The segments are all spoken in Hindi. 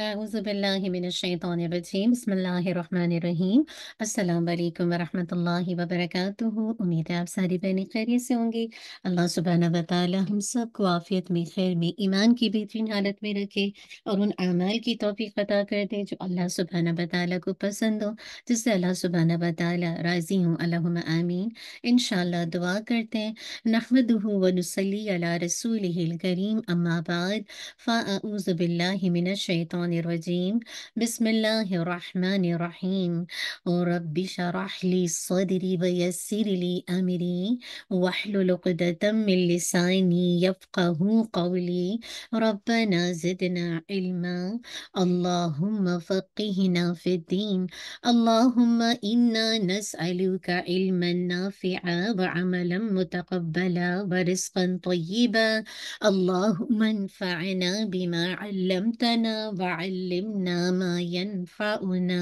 أعوذ بالله من الشيطان الرجيم بسم اللہ الرحمن الرحیم السلام علیکم ورحمۃ اللہ وبرکاتہ امید ہے آپ سارے بہنیں خیریت الله ہوں گے اللہ سبحانہ و تعالی ہم سب کو عافیت میں خیر میں ایمان کی بہترین حالت میں رکھے اور ان اعمال کی توفیق عطا کر دے جو اللہ سبحانہ و تعالی کو پسند ہو جس سے اللہ سبحانہ و تعالی راضی ہوں اللہم آمین انشاءاللہ دعا کرتے ہیں نحمده و نصلی علی رسولہ الکریم اما بعد فاعوذ باللہ من الشیطان الشيطان الرجيم بسم الله الرحمن الرحيم رب شرح لي صدري ويسر لي أمري واحلل عقدة من لساني يفقه قولي ربنا زدنا علما اللهم فقهنا في الدين اللهم إنا نسألك علما نافعا وعملا متقبلا ورزقا طيبا اللهم انفعنا بما علمتنا وعلمتنا علمنا ما ينفعنا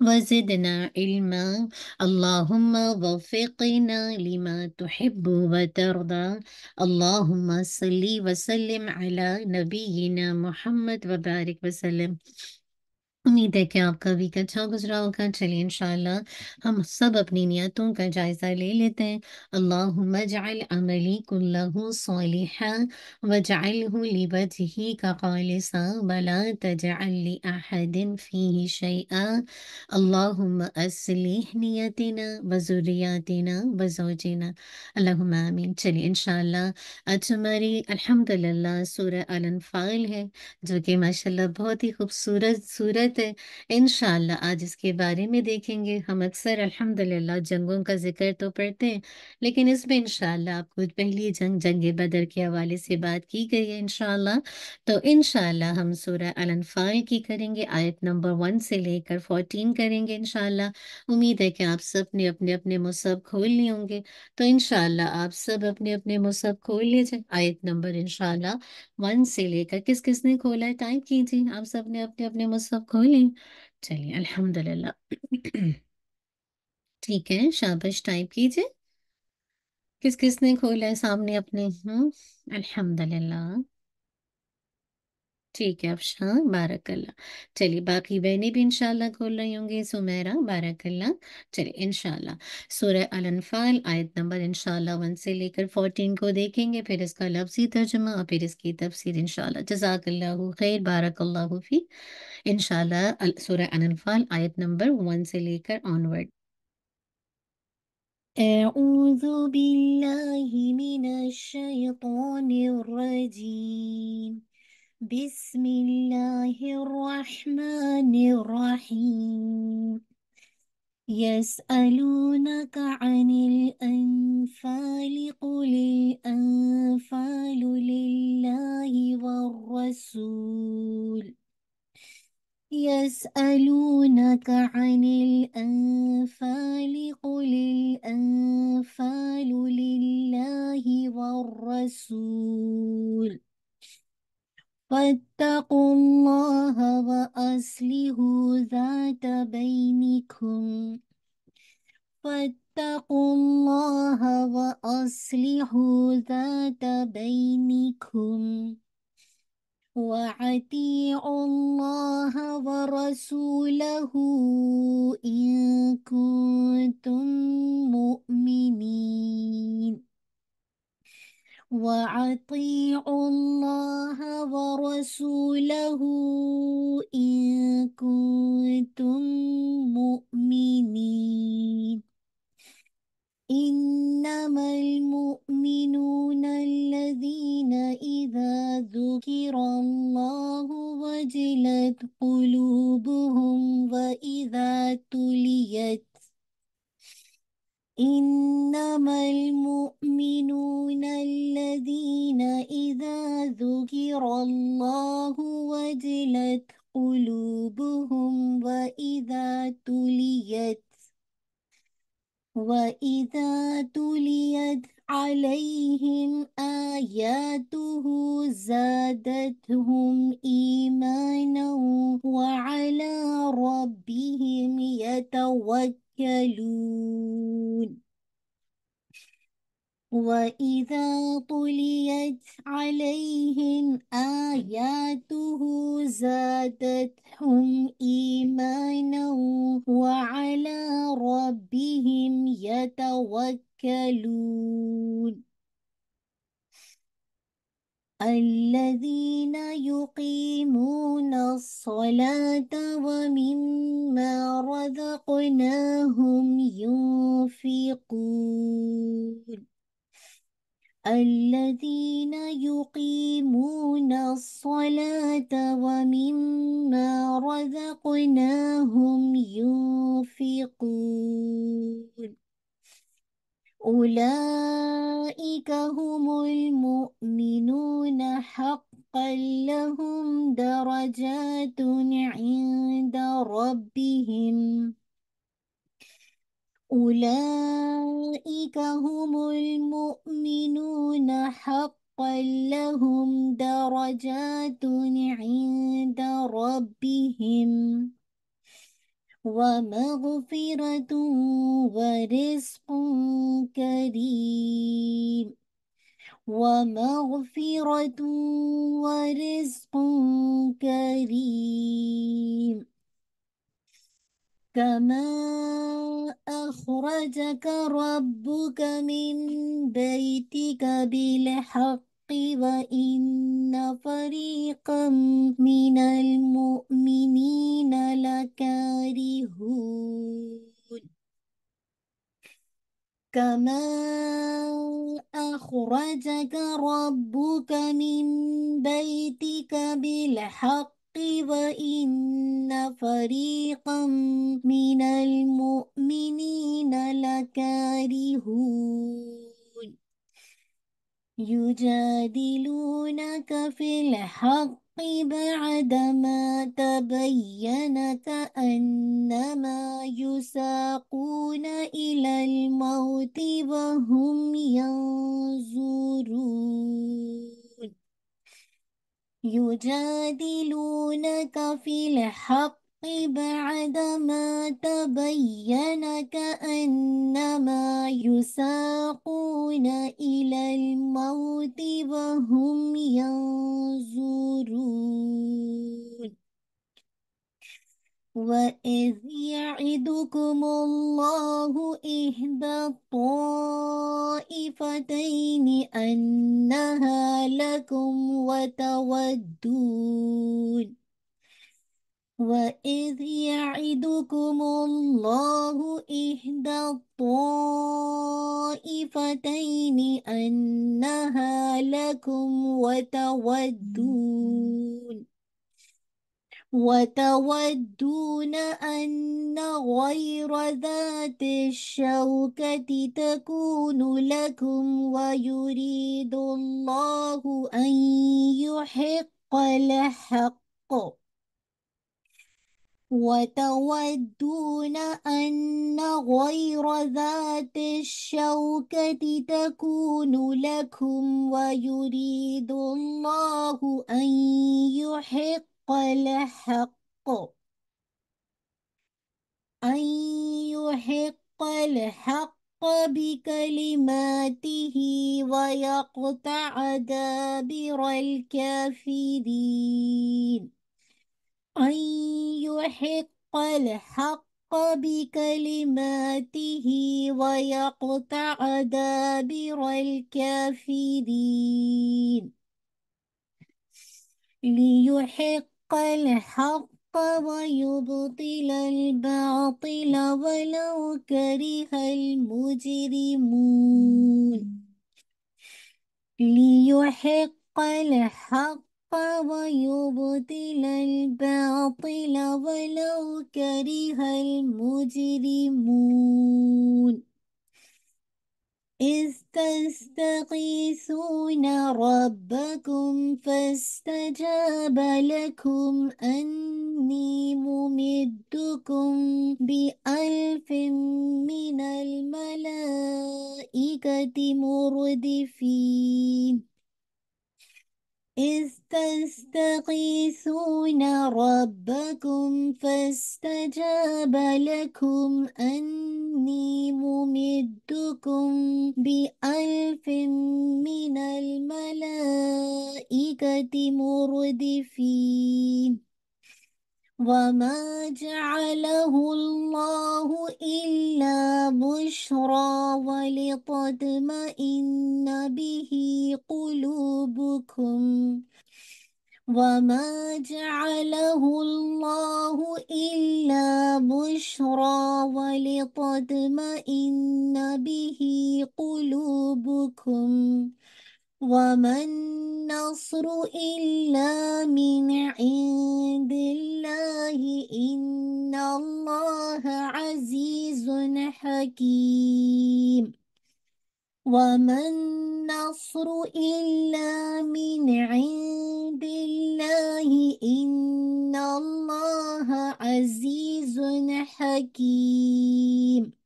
وزدنا علما اللهم وفقنا لما تحب وترضى اللهم صل وسلم على نبينا محمد وبارك وسلم उम्मीद है कि आपका वीक अच्छा गुजरा होगा चलिए इंशाल्लाह हम सब अपनी नियतों का जायज़ा ले लेते हैं अल्लाहुम्मा जाल अमली कुल्लहु चलिए इंशाल्लाह आज हमारी अल्हम्दुलिल्लाह सूरह अल है जो कि माशाल्लाह बहुत ही खूबसूरत सूरत बात है इन आज इसके बारे में देखेंगे हम अक्सर अल्हम्दुलिल्लाह जंगों का जिक्र तो पढ़ते हैं लेकिन इसमें इनशाला आपको पहली जंग जंग बदर के हवाले से बात की गई है इनशाला तो इनशाला हम सूर्य अलनफ़ाल की करेंगे आयत नंबर वन से लेकर फोर्टीन करेंगे इनशाला उम्मीद है कि आप सब ने अपने अपने मुसब खोल लिए होंगे तो इनशाला आप सब अपने अपने मुसब खोल लीजिए आयत नंबर इनशाला वन से लेकर किस किसने खोला है टाइम कीजिए आप सब ने अपने अपने मुसब खोल बोले चलिए अल्हम्दुलिल्लाह ठीक है शाबाश टाइप कीजिए किस किस ने खोला है सामने अपने हम्म अल्हम्दुलिल्लाह ठीक है अफशान बारकल्ला चलिए बाकी बहनें भी इनशाला खोल रही होंगी सुमेरा बारकल्ला चलिए इनशाला सूरह अल आयत नंबर इनशाला वन से लेकर फोर्टीन को देखेंगे फिर इसका लफ्जी तर्जमा और फिर इसकी तफसर इनशाला जजाकल्ला खैर बारकल्ला फ़ी इंशाल्लाह सूरह अल आयत नंबर वन से लेकर ऑनवर्ड أعوذ بالله من الشيطان الرجيم بسم الله الرحمن الرحيم يسألونك عن الأنفال قل الأنفال لله والرسول يسألونك عن الأنفال قل الأنفال لله والرسول فاتقوا الله وأصلحوا ذات بينكم فاتقوا الله وأصلحوا ذات بينكم وأطيعوا الله ورسوله إن كنتم مؤمنين وأطيعوا الله ورسوله إن كنتم مؤمنين إنما المؤمنون الذين إذا ذكر الله وجلت قلوبهم وإذا تليت إنما المؤمنون الذين إذا ذكر الله وجلت قلوبهم وإذا تليت وإذا تليت عليهم آياته زادتهم إيمانا وعلى ربهم يتوكلون وإذا طليت عليهم آياته زادتهم إيمانا وعلى ربهم يتوكلون يَتَوَكَّلُونَ الذين يقيمون الصلاة ومما رزقناهم ينفقون الذين يقيمون الصلاة ومما رزقناهم ينفقون أولئك هم المؤمنون حقا لهم درجات عند ربهم أولئك هم المؤمنون حقا لهم درجات عند ربهم ومغفرة ورزق كريم ومغفرة ورزق كريم كما أخرجك ربك من بيتك بالحق وإن فريقا من المؤمنين لكارهون كما أخرجك ربك من بيتك بالحق وإن فريقا من المؤمنين لكارهون يجادلونك في الحق بعدما تبين كأنما يساقون إلى الموت وهم ينظرون يجادلونك في الحق ما تبين كأنما يساقون إلى الموت وهم ينظرون وإذ يعدكم الله إحدى الطائفتين أنها لكم وتودون وإذ يعدكم الله إحدى الطائفتين أنها لكم وتودون وتودون أن غير ذات الشوكة تكون لكم ويريد الله أن يحق الحق وتودون أن غير ذات الشوكة تكون لكم ويريد الله أن يحق الحق أن يحق الحق بكلماته ويقطع دابر الكافرين أن يحق الحق بكلماته ويقطع دابر الكافرين ليحق الحق ويبطل الباطل ولو كره المجرمون ليحق الحق ويبطل الباطل ولو كره المجرمون إذ تستغيثون ربكم فاستجاب لكم أني ممدكم بألف من الملائكة مردفين إذ تستغيثون ربكم فاستجاب لكم أني ممدكم بألف من الملائكة مردفين وما جعله الله إلا بشرى ولتطمئن به قلوبكم وما جعله الله إلا بشرى ولتطمئن به قلوبكم وما النصر إلا من عند الله إن الله عزيز حكيم وما النصر إلا من عند الله إن الله عزيز حكيم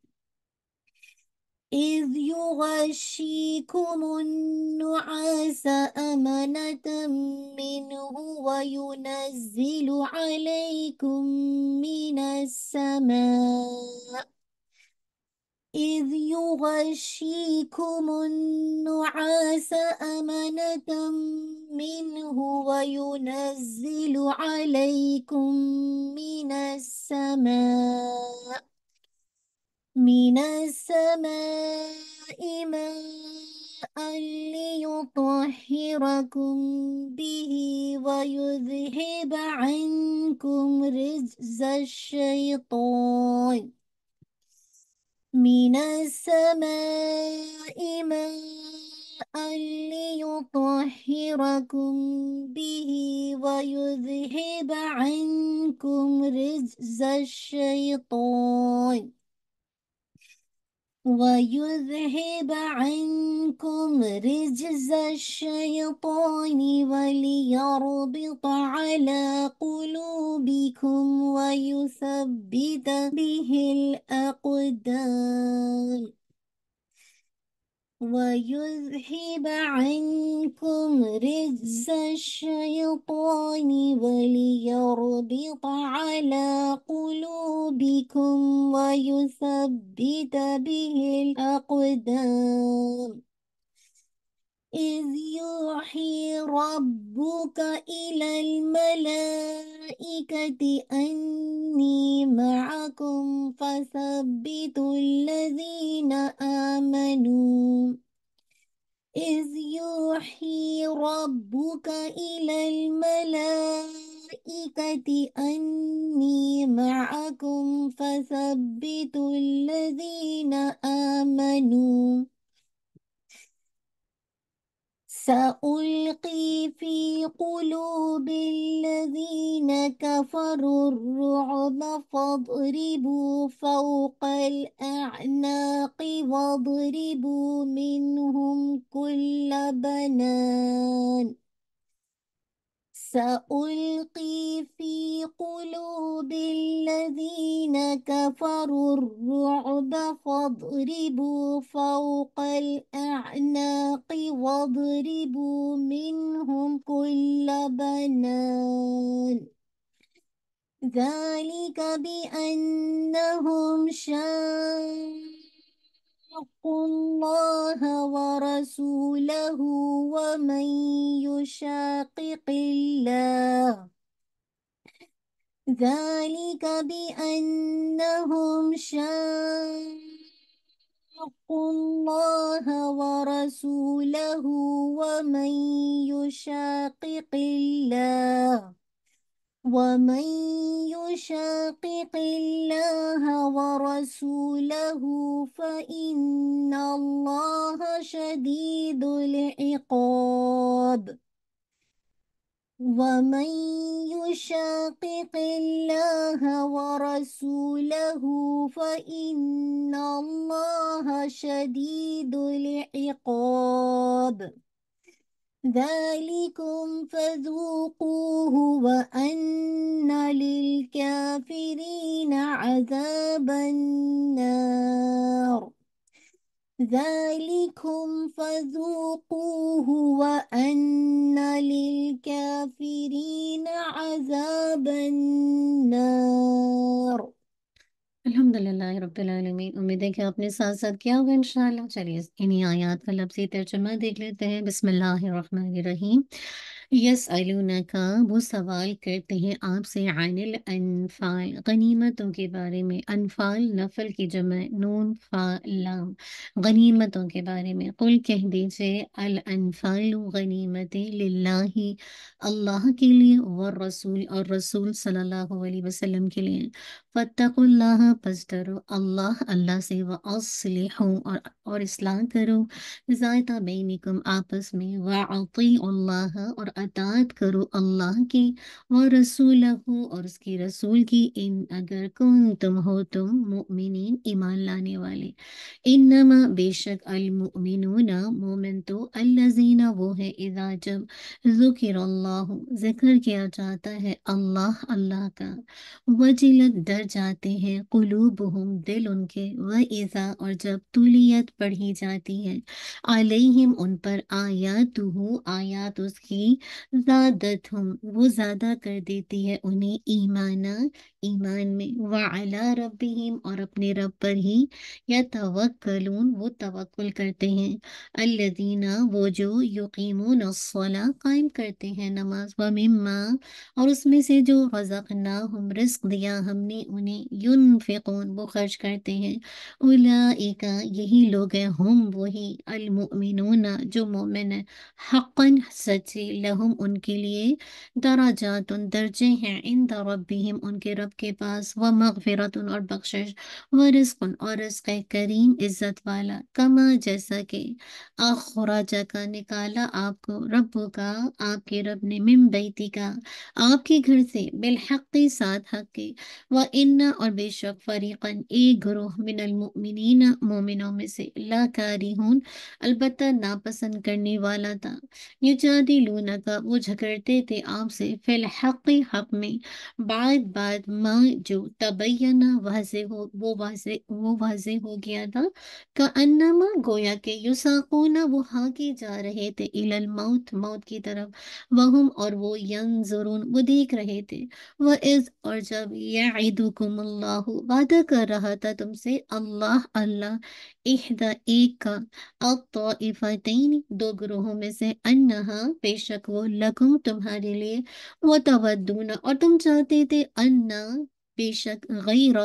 إذ يغشيكم النعاس أمنة منه وينزل عليكم من السماء إذ يغشيكم النعاس أمنة منه وينزل عليكم من السماء من السماء ماء ليطهركم به ويذهب عنكم رجز الشيطان من السماء ماء ليطهركم به ويذهب عنكم رجز الشيطان ويذهب عنكم رجز الشيطان وليربط على قلوبكم ويثبت به الأقدام ويذهب عنكم رجز الشيطان وليربط على قلوبكم ويثبت به الأقدام إذ يوحي ربك إلى الملائكة أني معكم فثبتوا الذين آمنوا إذ يوحي ربك إلى الملائكة أني معكم فثبتوا الذين آمنوا سألقي في قلوب الذين كفروا الرعب فاضربوا فوق الأعناق واضربوا منهم كل بنان سألقي في قلوب الذين كفروا الرعب فاضربوا فوق الأعناق واضربوا منهم كل بنان ذلك بأنهم شاقوا اتقوا الله ورسوله ومن يشاقق الله ذلك بأنهم شاقوا الله ورسوله ومن يشاقق الله ومن يشاقق الله ورسوله فإن الله شديد العقاب ومن يشاقق الله ورسوله فإن الله شديد العقاب ذلكم فذوقوه وأن للكافرين عذاب النار ذلكم فذوقوه وأن للكافرين عذاب النار अल्हम्दुलिल्लाह रब्बिल उम्मीद है कि आपने साथ साथ किया होगा इंशाल्लाह चलिए इन्हीं आयात का लफ्ज़ी तर्जुमा देख लेते हैं बिस्मिल्लाहिर्रहमानिर्रहीम यस अलूना का वो सवाल करते हैं आपसे आनिल अनफाल गनीमतों के बारे में अनफाल नफल की जमा नून फा गनीमतों के बारे में कुल कह दीजिए अल अनफाल गनीमत लाही अल्लाह के लिए व रसूल और रसूल सल्लल्लाहु अलैहि वसल्लम के लिए फ़तः पस डरो अल्लाह अल्लाह से व असलहों और और इस्लाह करो ज़ायता बेनिकम आपस में वी अल्लाह और अतात करो अल्लाह की व रसूल हो और उसकी रसूल की इन अगर कौन तुम हो तुम मुमिन ईमान लाने वाले इन नमा बेशक अलमुमिनूना मोमिन तो अल्लाजीना वो है इज़ा जब जिक्र अल्लाह जिक्र किया जाता है अल्लाह अल्लाह का वजिलत डर जाते हैं कुलूब हम दिल उनके व ईज़ा और जब तुलियत पढ़ी जाती है अलहिम उन पर आया तू आयात उसकी ज्यादा वो ज्यादा कर देती है उन्हें ईमाना ईमान में वाला रब रबीम और अपने रब पर ही या तवक्लून वो तवक्ल करते हैं अल्लादीना वो जो यकीम सौला कायम करते हैं नमाज व मम्मा और उसमें से जो ना हम रिस्क दिया हमने उन्हें युन फ़िकून वो खर्च करते हैं उला एक यही लोग हैं हम वही अलमिन जो मोमिन हक़न सचे लहम उनके लिए दराजात दर्जे हैं इन दरबीम उनके रब सबके पास व मगफरत और बख्शिश व रिस्क और रिस्क करीम इज़्ज़त वाला कमा जैसा कि आखराजा का निकाला आपको रब का आपके रब ने मिम बैती का आपके घर से बिलहक साथ हक के व इन्ना और बेशक फरीकन एक ग्रोह मिनलमिन मोमिनों में से लाकारी हून अलबत् नापसंद करने वाला था युजादी लूना का वो झगड़ते थे आपसे फिलहक हक में बाद बाद मा जो तबैना वाजे हो वो वाजे वो वाजे हो गया था का अन्नमा गोया के युसाकोना वो हाके जा रहे थे इलल मौत मौत की तरफ वहम और वो यंग जरून वो देख रहे थे वह इज और जब यह वादा कर रहा था तुमसे अल्लाह अल्लाह एहदा एक का अब तो इफातीन दो ग्रोहों में से अन्ना हाँ, बेशक वो लकुम तुम्हारे लिए वो तवदूना और तुम चाहते थे अन्ना बेशक गैरा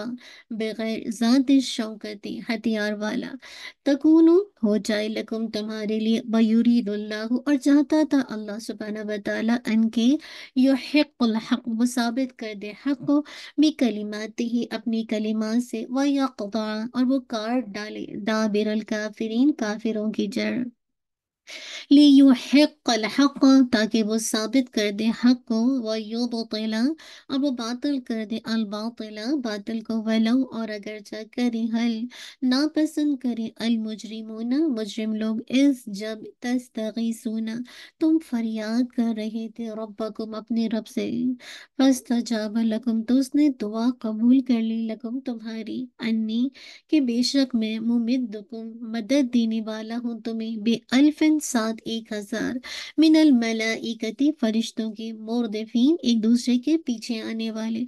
बगैर ज़ात शौकत हथियार वाला तकून हो जाए लकुम तुम्हारे लिए बयूरीदुल्लाह और चाहता था अल्लाह सुबहाना बताला अनके हक वो साबित कर दे हक़ को भी कलिमात ही अपनी कलिमा से व और वो कार्ड डाले दाबिर काफिरीन काफिरों की जड़ हक हक ताकि वो साबित कर दे हक को व यो बोतला और वो बातल कर दे अलबातला बातल को वलो और अगर जा करे हल ना पसंद करे अलमुजरिमोना मुजरिम लोग इस जब तस्तगी सुना तुम फरियाद कर रहे थे रब्बकुम अपने रब से बस तजाब लकुम तो उसने दुआ कबूल कर ली लकुम तुम्हारी अन्नी के बेशक मैं मुमिद मदद देने वाला हूँ तुम्हें बे अल्फिन तीन सात एक हजार मिनल मला फरिश्तों के मोरदफीन एक दूसरे के पीछे आने वाले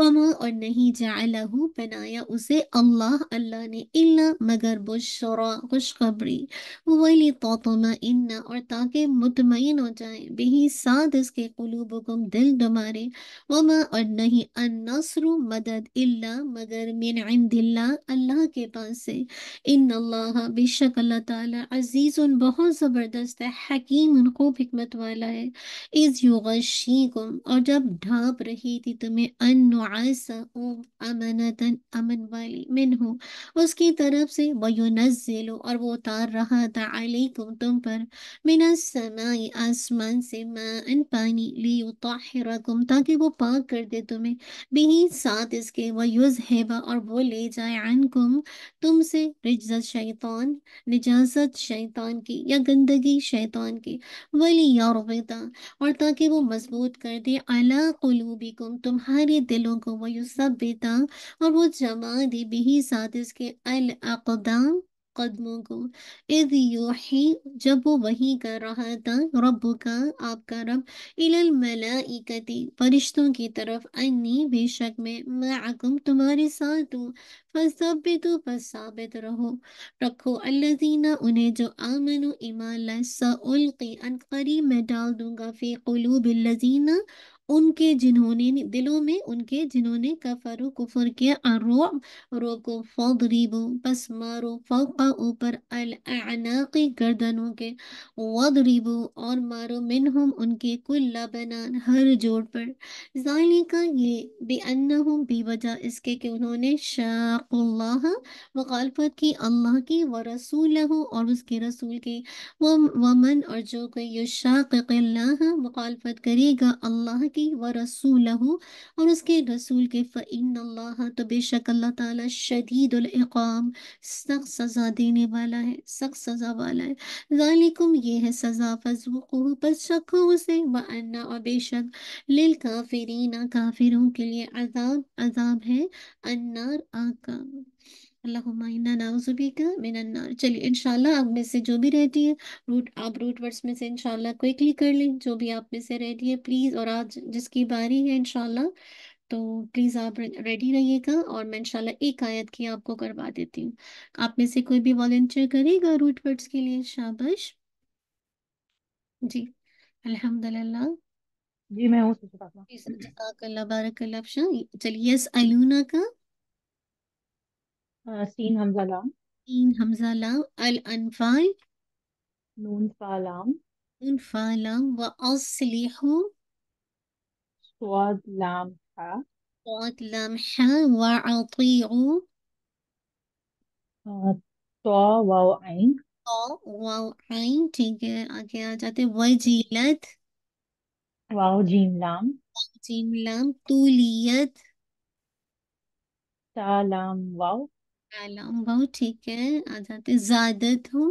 वमा और नहीं जाहू बनाया उसे अल्लाह अल्लाह ने इल्ला मगर बुशरा खुशखबरी वही तो इन्ना और ताकि मुतमिन हो जाए बेही साध इसके गुम दिल दुमारे वमा और नहीं अनसरु मदद इल्ला मगर मिन इंदिल्ला अल्लाह के पास से इन अल्लाह बेशक अल्लाह ताला अजीज़ बहुत ज़बरदस्त है हकीम खूब हिकमत वाला है इज़ गुम और जब ढाप रही थी तुम्हें अन अमनतन अमन वाली मिन हो उसकी तरफ से वयुनज़िलु और वो उतार रहा था अलैकुम तुम पर मिनसमाई आसमान से मान पानी लियो लियुताहिरकुम ताकि वो पाक कर दे तुम्हें बिही साथ इसके वयुज़हिबा और वो ले जाए तुम से रिजत शैतान निजाजत शैतान की या गंदगी शैतान की वली यारविदा और ताकि वो मजबूत कर दे अला कुलूबिकुम तुम्हारे दिलों को लोगों व युसबिता और वो जमा दी भी साथ इसके अल अकदम कदमों को इद यूही जब वो वही कर रहा था रब का आपका रब इलल मलाइकती फरिश्तों की तरफ अन्नी बेशक में मैं आकुम तुम्हारे साथ हूँ फसबित बस साबित रहो रखो अल्लाजीना उन्हें जो आमन ईमान सा उल्की अन करीब मैं डाल दूंगा फे कुलू लजीना उनके जिन्होंने दिलों में उनके जिन्होंने कफर कुफर किया रोब रो को फौदरीबो बस मारो फौका ऊपर अनाकी गर्दनों के वदरीबो और मारो मिन हम उनके कुल्ला बनान हर जोड़ पर जाली का ये हूँ बेवजह इसके कि उन्होंने शाह वकालफत की अल्लाह की व रसूल और उसके रसूल की वमन और जो कोई यो शाह वकालफत करेगा अल्लाह की आयती व रसूल और उसके रसूल के फ़ैन अल्लाह तो बेशक अल्लाह ताला शदीदुल्क़ाम सख्त सज़ा देने वाला है सख्त सज़ा वाला है ज़ालिकुम ये है सज़ा फजवकू पर चखो उसे व अन्ना और बेशक लिल काफरीना काफिरों के लिए अजाब अजाब है अन्नार आका चलिए इनशाला आप में से जो भी रहती है रूट आप रूट वर्ड्स में से इनशाला क्विकली कर लें जो भी आप में से रहती है प्लीज़ और आज जिसकी बारी है इनशाला तो प्लीज़ आप रेडी रहिएगा और मैं इनशाला एक आयत की आपको करवा देती हूँ आप में से कोई भी वॉल्टियर करेगा रूट वर्ड्स के लिए शाबश जी अलहमदल्ला जी मैं हूँ जी चलिए यस अलूना का सीन हमजा लाम सीन हमजा लाम अल अनफाल नून फा लाम नून फा लाम व असलिहु स्वाद लाम हा स्वाद लाम हा व अतीउ तो वाव आइन तो वाव आइन ठीक है आगे आ जाते जीलत वाव जीम लाम जीम लाम तूलियत ता लाम वाव आलाम बहुत ठीक है आ जाते ज्यादत हूँ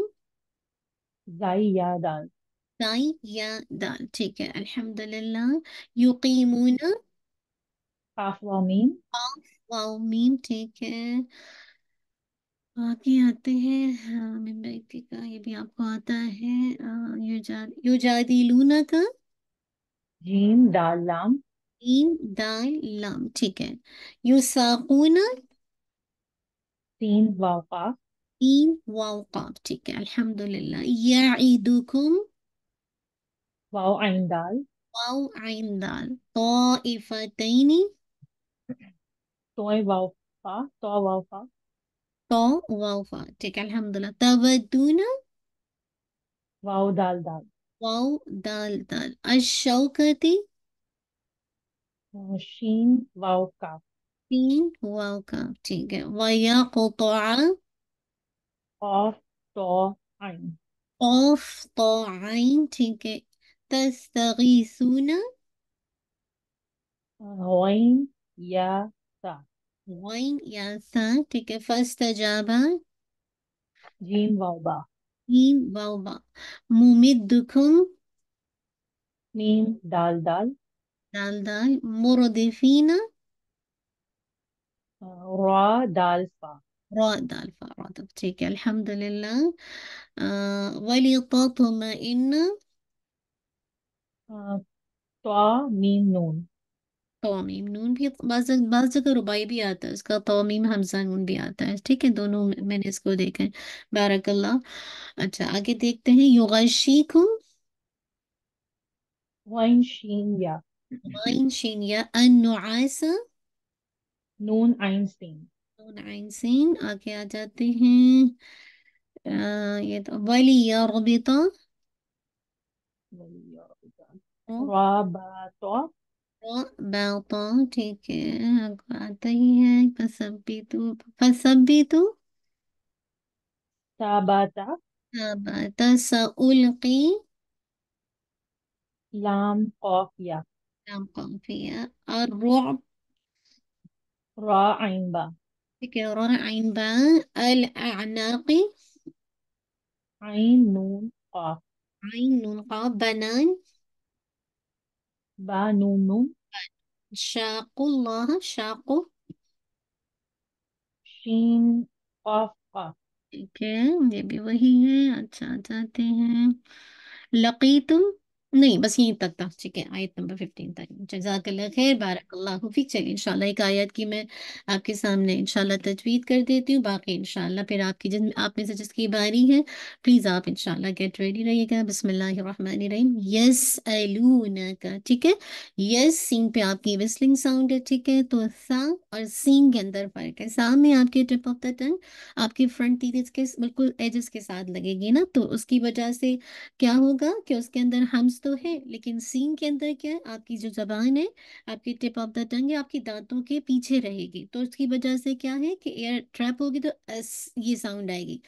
जाई या दाल ठीक है अल्हम्दुलिल्लाह काफ वाव मीम ठीक है बाकी आते हैं हाँ का ये भी आपको आता है युजा युजादिलूना का जीम दाल लाम दाल लाम ठीक है युसाकुना تين वावका तीन वाव का ठीक है अल्हम्दुलिल्लाह यईदुकुम वाव واو दाल वाव आइन दाल طائفتين طوي واو فا طو واو فا طو واو فا ठीक है अल्हम्दुलिल्लाह تودون واو دال دال واو دال دال الشوكة شين واو be welcome تيجي ويقطع قطعين قطعين تيجي تستغيثون وين يا ثا وين يا ثا تيجي فاستجاب جيم واو باء جيم واو باء ممدكم ميم دال دال دال دال مردفين रॉ ठीक है अल्हम्दुलिल्लाह तो इन तुमइन तो तो नून भी बाज जगह रुबाई भी आता है उसका तोमीम हमजा नून भी आता है ठीक है दोनों मैंने इसको देखा है बारकल्ला अच्छा आगे देखते हैं युगशीकुम वाइन शीन या वाइन शीन या अन्नुआस नून आइंस्टीन नून आइंस्टीन आगे आ जाते हैं ये तो वली यरबिता वली ठीक है आगे आता ही है फसब्बितु फसब्बितु साबाता साबाता सउल्की लाम कौफिया लाम कौफिया और रुअब रा आइन बा ठीक है रा आइन बा अल अनाकी आइन नून काफ आइन नून काफ बनान शाकु ठीक है ये भी वही है अच्छा जाते हैं लकीतुम नहीं बस यहीं तक था ठीक है आयत नंबर फिफ्टीन तक जजाक खैर बारकल्ला फिक चलिए इंशाल्लाह एक आयत की मैं आपके सामने इंशाल्लाह तजवीज़ कर देती हूँ बाकी इनशाला फिर आपकी जिन आप में से जिसकी बारी है प्लीज़ आप इंशाल्लाह गेट रेडी रहिएगा बिस्मिल्लाहिर्रहमानिर्रहीम यस अलूना का ठीक है यस सीन पे आपकी विस्लिंग साउंड है ठीक है तो सा और सीन के अंदर फर्क है सा में आपके टिप ऑफ द टंग आपके फ्रंट टीथ के बिल्कुल एजेस के साथ लगेगी ना तो उसकी वजह से क्या होगा कि उसके अंदर हम तो है लेकिन सींग के अंदर क्या है आपकी जो जबान है आपकी टिप ऑफ द टंग है आपकी दांतों के पीछे रहेगी तो उसकी वजह से क्या है कि एयर ट्रैप होगी तो एस ये साउंड आएगी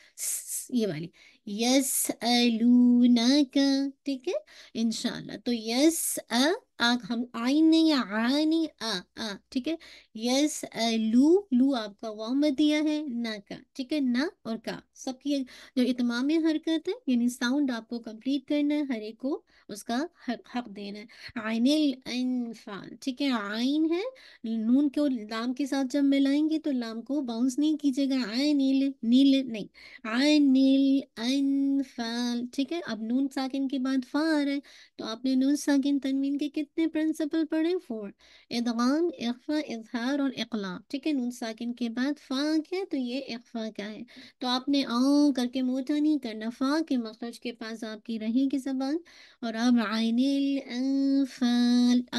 ये वाली यस अलूना का ठीक है इनशाला तो यस अ आग हम आई नहीं या आनी आ आ ठीक है यस लू लू आपका वाव में दिया है ना का ठीक है ना और का सबकी जो इतमाम हरकत है यानी साउंड आपको कंप्लीट करना है हर एक को उसका हक हक देना है आइन ठीक है आइन है नून को लाम के साथ जब मिलाएंगे तो लाम को बाउंस नहीं कीजिएगा आय नील नील नहीं आय नील अन ठीक है अब नून साकिन के बाद फा आ रहा है तो आपने नून साकिन तनवीन के कितने कितने प्रिंसिपल पढ़े फोर इदगाम इख्फा इजहार और इकला ठीक है नून साकिन के बाद फाक है तो ये इख्फा का है तो आपने आ करके मोटा नहीं करना फा के मखरज के पास आपकी रहेगी जबान और अब आयन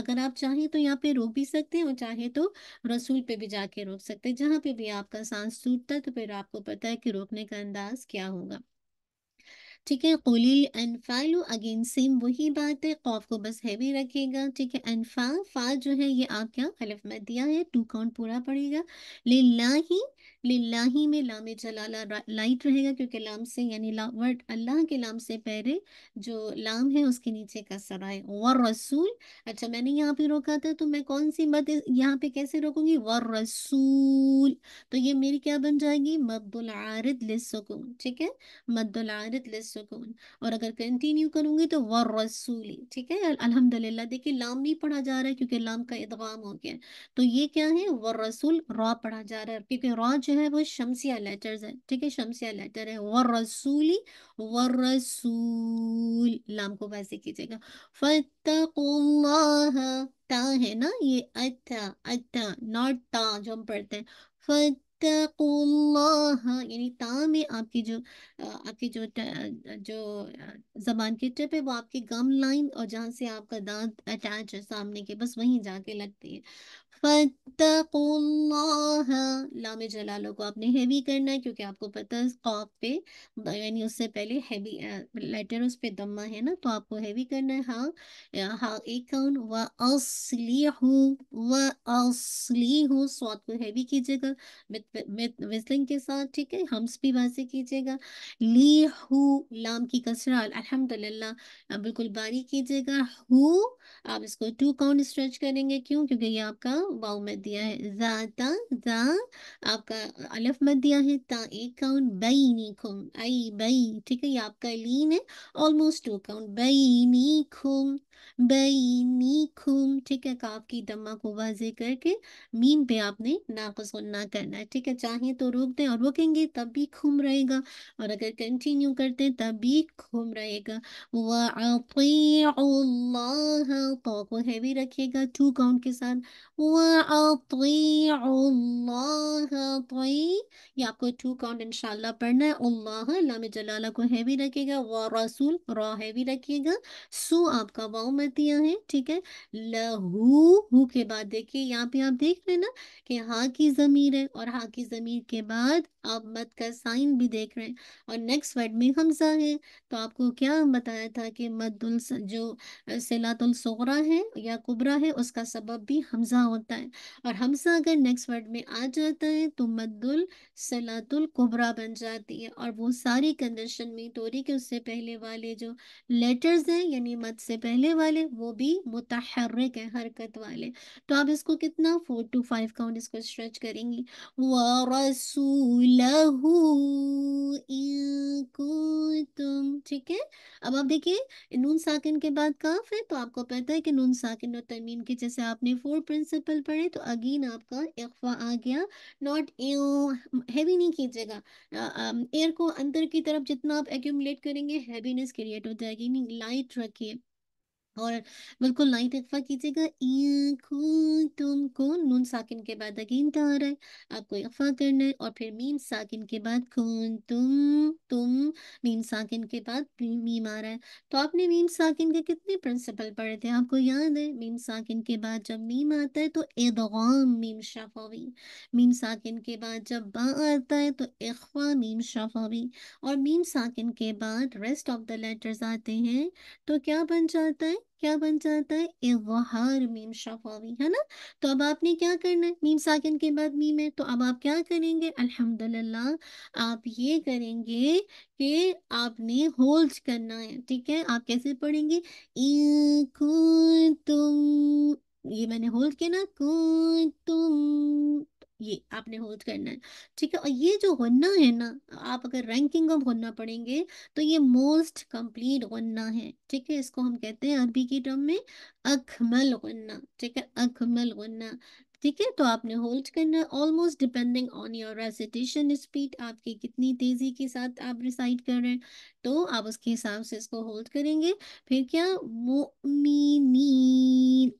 अगर आप चाहें तो यहाँ पे रोक भी सकते हैं और चाहे तो रसूल पे भी जाके रोक सकते हैं जहाँ पे भी आपका सांस टूटता है तो फिर आपको पता है कि रोकने का अंदाज क्या होगा ठीक है कुलिल अनफाइल अगेन सेम वही बात है कौफ को बस हैवी रखेगा ठीक है अनफा फा जो है ये आप क्या हलफ में दिया है टू काउंट पूरा पड़ेगा ही लिल्लाही में लाम जलाला लाइट रहेगा क्योंकि लाम से यानी ला, वर्ड अल्लाह के लाम से पहले जो लाम है उसके नीचे का सराय वर रसूल अच्छा मैंने यहाँ पे रोका था तो मैं कौन सी मद यहाँ पे कैसे रोकूंगी वर रसूल तो ये मेरी क्या बन जाएगी मद्दुल आरद लिसुकून ठीक है मद्दुल आरद लिसुकून और अगर कंटिन्यू करूंगी तो वर रसूली ठीक है अलहमदल्ला देखिये लाम नहीं पढ़ा जा रहा है क्योंकि लाम का इदगाम हो गया तो ये क्या है वर रसूल रॉ पढ़ा जा रहा है क्योंकि रॉ जो जो है वो शमसिया लेटर है ठीक है शमसिया लेटर है व रसूली व रसूल लाम को वैसे कीजिएगा फतकुल्लाह ता है ना ये अता अता नॉट ता जो हम पढ़ते हैं फतकुल्लाह यानी ता में आपकी जो आपकी जो जो जबान की टिप है वो आपकी गम लाइन और जहाँ से आपका दांत अटैच है सामने के बस वहीं जाके लगती है लामे लाम जलालो को आपने हैवी करना है क्योंकि आपको पता है कॉप पे यानी उससे पहले हैवी लेटर उस पे दम्मा है ना तो आपको हैवी करना है हाँ हाँ एक काउन व असली हूँ व असली हूँ स्वाद को हैवी कीजिएगा विस्लिंग के साथ ठीक है हम्स भी वाजे कीजिएगा ली हूँ लाम की कसरा अल्हम्दुलिल्लाह बिल्कुल बारी कीजिएगा हु आप इसको टू काउंट स्ट्रेच करेंगे क्यों क्योंकि ये आपका वाव मत दिया है जाता जा आपका अलफ मत दिया है ता एक काउंट बई नी खुम आई बई ठीक है ये आपका लीन है ऑलमोस्ट टू काउंट बई नी खुम बई नी खुम ठीक है काफ की दम्मा को वाजे करके मीम पे आपने नाकस ना करना है ठीक है चाहे तो रोक दें और रोकेंगे तब भी खुम रहेगा और अगर कंटिन्यू करते हैं तब भी खुम रहेगा वह तो को हैवी रखिएगा टू काउंट के साथ वह ये आपको टू काउंट इनशाला पढ़ना है अल्लाह लाम जलाला को हैवी रखेगा व रसूल रॉ हैवी रखिएगा सु आपका वाउ मतिया है ठीक है लहू हु के बाद देखिए यहाँ पे आप देख रहे हैं ना कि हा की ज़मीर है और हा की ज़मीर के बाद आप मत का साइन भी देख रहे हैं और नेक्स्ट वर्ड में हमजा है तो आपको क्या बताया था कि मदुल जो सिलातुल है या कुबरा है उसका सबब भी हमजा होता है और हमजा अगर नेक्स्ट वर्ड में आ जाता है तो मदुल सलातुल कुबरा बन जाती है और वो सारी कंडीशन में तोरी के उससे पहले वाले जो लेटर्स हैं यानी मद से पहले वाले वो भी मुतहरक हैं हरकत वाले तो आप इसको कितना फोर टू फाइव काउंट इसको स्ट्रेच करेंगी व लहू तुम ठीक है अब आप देखिए नून साकिन के बाद काफ है तो आपको पता है कि नून साकिन और तमीन के जैसे आपने फोर प्रिंसिपल पढ़े तो अगेन आपका इख्वा आ गया नॉट हैवी नहीं कीजिएगा एयर को अंदर की तरफ जितना आप एक्यूमलेट करेंगे हैवीनेस क्रिएट हो जाएगी नहीं लाइट रखिए और बिल्कुल ना ही इतफा कीजिएगा तुमको नून साकिन के बाद अगेन रहा है आपको अफा करना है और फिर मीम साकिन के बाद खून तुम तुम मीम साकिन के बाद मीम आ रहा है तो आपने मीम साकिन के कितने प्रिंसिपल पढ़े थे आपको याद है मीम साकिन के बाद जब मीम आता है तो एदगाम मीम शफावी मीम साकिन के बाद जब बा आता है तो इखवा मीम शफावी और मीम साकिन के बाद रेस्ट ऑफ द लेटर्स आते हैं तो क्या बन जाता है क्या बन जाता है इजहार मीम शफावी है ना तो अब आपने क्या करना है मीम साकिन के बाद मीम है तो अब आप क्या करेंगे अल्हम्दुलिल्लाह आप ये करेंगे कि आपने होल्ड करना है ठीक है आप कैसे पढ़ेंगे तुम ये मैंने होल्ड किया ना को तुम ये आपने होल्ड करना है ठीक है और ये जो होना है ना आप अगर रैंकिंग ऑफ होना पढ़ेंगे तो ये मोस्ट कंप्लीट होना है ठीक है इसको हम कहते हैं अरबी की टर्म में अखमल होना ठीक है अखमल होना ठीक है तो आपने होल्ड करना है almost depending on your recitation speed आपकी कितनी तेजी के साथ आप रिसाइड कर रहे हैं तो आप उसके हिसाब से इसको होल्ड करेंगे फिर क्या मोमिनी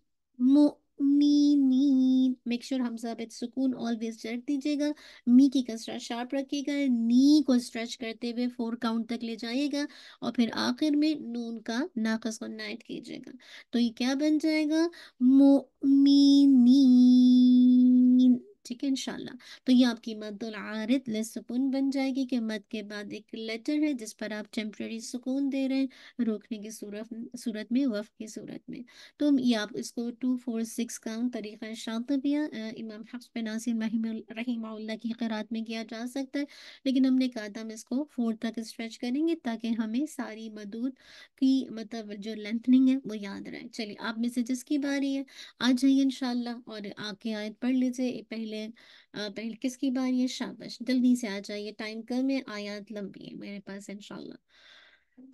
मी नी मेक श्योर हम सब इट सुकून ऑलवेज जर दीजिएगा मी की कसरा शार्प रखिएगा नी को स्ट्रेच करते हुए फोर काउंट तक ले जाइएगा और फिर आखिर में नून का नाकस को नाइट कीजिएगा तो ये क्या बन जाएगा मो मी नी ठीक है इनशाला तो ये आपकी मदआरद लसकून बन जाएगी कि मद के बाद एक लेटर है जिस पर आप टेम्प्रेरी सुकून दे रहे हैं रोकने की सूरत सूरत में वफ की सूरत में तो ये आप इसको टू फोर सिक्स का तरीक़ा शातिया इमाम हफ्स बिन नासिर की खरात में किया जा सकता है लेकिन हमने कहा था हम इसको फोर तक स्ट्रेच करेंगे ताकि हमें सारी मदूद की मतलब जो लेंथनिंग है वो याद रहे चलिए आप में से जिसकी बारी है आ जाइए इन और आके आयत पढ़ लीजिए पहले लें पहले किसकी बार ये शाबाश जल्दी से आ जाइए टाइम कम है आयात लंबी है मेरे पास इनशाला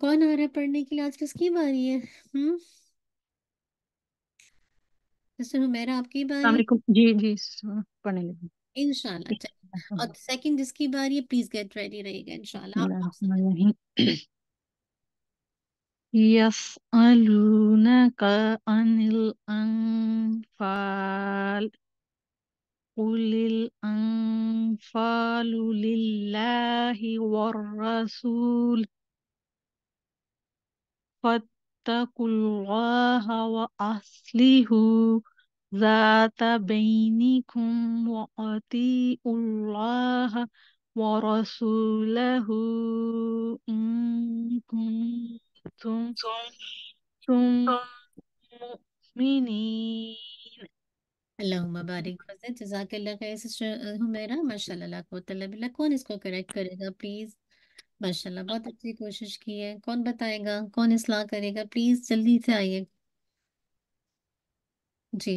कौन आ रहा है पढ़ने के लिए आज किसकी बारी है हम्म मिस्टर आपकी बारी जी जी पढ़ने लगी इंशाल्लाह और सेकंड जिसकी बारी है प्लीज गेट रेडी रहेगा इनशाला قل الأنفال لله والرسول فاتقوا الله وأصلحوا ذات بينكم وأطيعوا الله ورسوله إن كنتم مؤمنين अल्लाहुम्मा बारिक जजाकल्ला खैर को तलब कौन इसको करेक्ट करेगा प्लीज माशा बहुत अच्छी कोशिश की है कौन बताएगा कौन इसलाह करेगा प्लीज जल्दी से आइए जी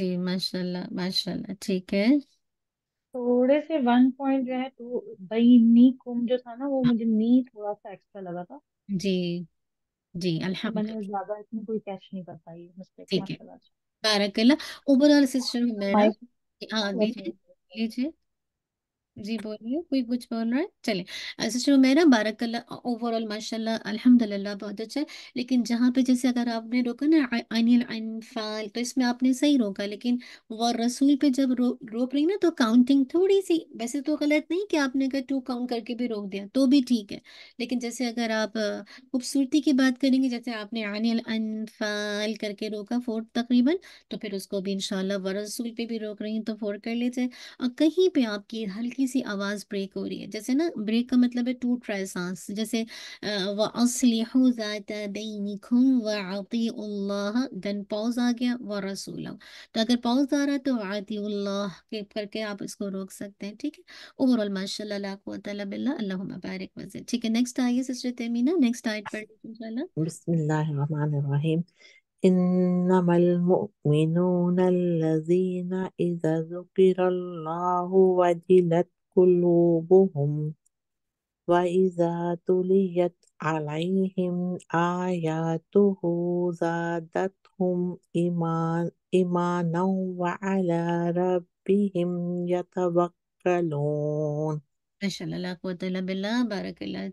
जी माशा माशा ठीक है थोड़े से वन पॉइंट जो है तो भाई नी कुम जो था ना वो मुझे नी थोड़ा सा एक्स्ट्रा लगा था जी जी मैंने ज्यादा इतनी कोई कैश नहीं कर पाई ठीक है माशाल्लाह ओवरऑल सिस्टम हाँ, लीजिए जी बोलिए कोई कुछ बोल रहा है चले ऐसे जो मेरा बारकल्ला ओवरऑल माशाल्लाह अल्हम्दुलिल्लाह बहुत अच्छा है लेकिन जहाँ पे जैसे अगर आपने रोका ना अनिल अनफाल तो इसमें आपने सही रोका लेकिन व रसूल पे जब रो, रोक रही ना तो काउंटिंग थोड़ी सी वैसे तो गलत नहीं कि आपने अगर टू काउंट करके भी रोक दिया तो भी ठीक है लेकिन जैसे अगर आप खूबसूरती की बात करेंगे जैसे आपने अनिल अनफाल करके रोका फोर तकरीबन तो फिर उसको भी इनशाला व रसूल पे भी रोक रही हैं, तो फोर कर लेते हैं और कहीं पर आपकी हल्की थोड़ी सी आवाज़ ब्रेक हो रही है जैसे ना ब्रेक का मतलब है टूट रहा है सांस जैसे वसलिहुम देन पॉज आ गया व रसूल तो अगर पॉज आ रहा है तो आतील्लाह के करके आप इसको रोक सकते हैं ठीक है ओवरऑल माशा अल्लाह बारिक वजह ठीक है नेक्स्ट आइए सिस्टर तेमीना नेक्स्ट आइट पर इंशाल्लाह إنما المؤمنون الذين إذا ذكر الله وجلت قلوبهم وإذا تليت عليهم آياته زادتهم إيمانا وعلى ربهم يتوكلون ला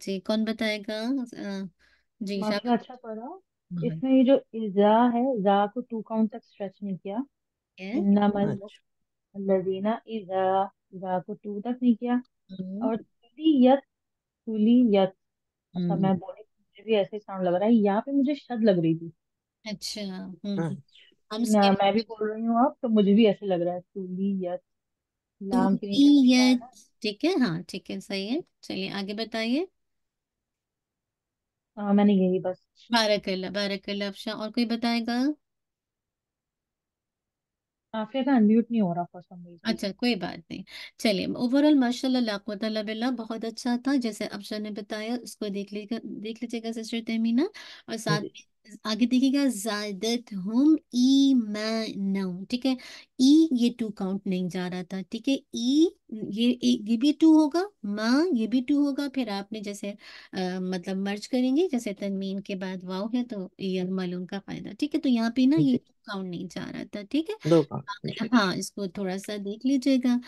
जी कौन बताएगा जी साहब अच्छा पढ़ा इसमें ये जो इजा है जा को टू काउंट तक स्ट्रेच नहीं किया इन्ना इजा विवाह को टू तक नहीं किया हम्म, और तुलियत तुलियत अच्छा मैं हम्म, बोली मुझे भी ऐसे साउंड लग रहा है यहाँ पे मुझे शद लग रही थी अच्छा हम्म हाँ। हम ना, सेम मैं भी बोल रही हूँ आप तो मुझे भी ऐसे लग रहा है तुलियत लाम के नीचे नहीं है ना ठीक है हाँ ठीक है सही है चलिए आगे बताइए आ, हाँ, मैंने यही बस बारह बाराकल्ला बाराकल्ला अच्छा, अफशा और कोई बताएगा काफी का अनम्यूट नहीं हो रहा फॉर सम रीजन अच्छा कोई बात नहीं चलिए ओवरऑल माशाल्लाह बहुत अच्छा था जैसे ने बताया उसको देख लीजिएगा देख लीजिएगा सिस्टर तमीना और साथ में आगे देखिएगा हम ठीक है ई ये टू काउंट नहीं जा रहा था ठीक है ई ये ये भी टू होगा माँ ये भी टू होगा फिर आपने जैसे आ, मतलब मर्ज करेंगे जैसे तनमीन के बाद वाव है तो ये मालूम का फायदा ठीक है तो यहाँ पे ना ये काउंट नहीं जा रहा था ठीक है दो काउंट हाँ इसको थोड़ा सा देख लीजिएगा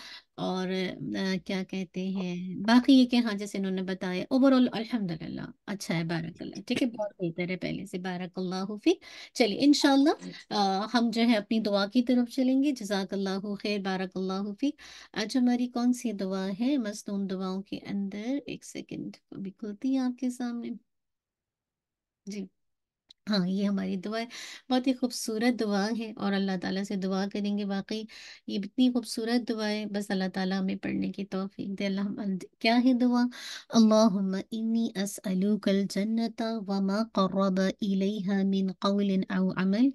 और आ, क्या कहते हैं बाकी ये कि हाँ जैसे इन्होंने बताया ओवरऑल अल्हम्दुलिल्लाह अच्छा है बारकल्ला ठीक है बहुत बेहतर है पहले से बारकल्लाह फिक चलिए इंशाल्लाह अच्छा। हम जो है अपनी दुआ की तरफ चलेंगे जजाकल्लाह खैर बारकल्लाह फिक आज हमारी कौन सी दुआ है मस्तून दुआओं के अंदर एक सेकेंड अभी खुलती है आपके सामने जी हाँ ये हमारी दुआ है बहुत ही खूबसूरत दुआ है और अल्लाह ताला से दुआ करेंगे वाकई ये इतनी खूबसूरत दुआ है बस अल्लाह ताला हमें पढ़ने की तौफीक दे अल्लाह क्या है दुआ अल्लाहुम्मा इन्नी असअलुकल जन्नत व क़र्रब इलैहा मिन क़ौलिन औ अमल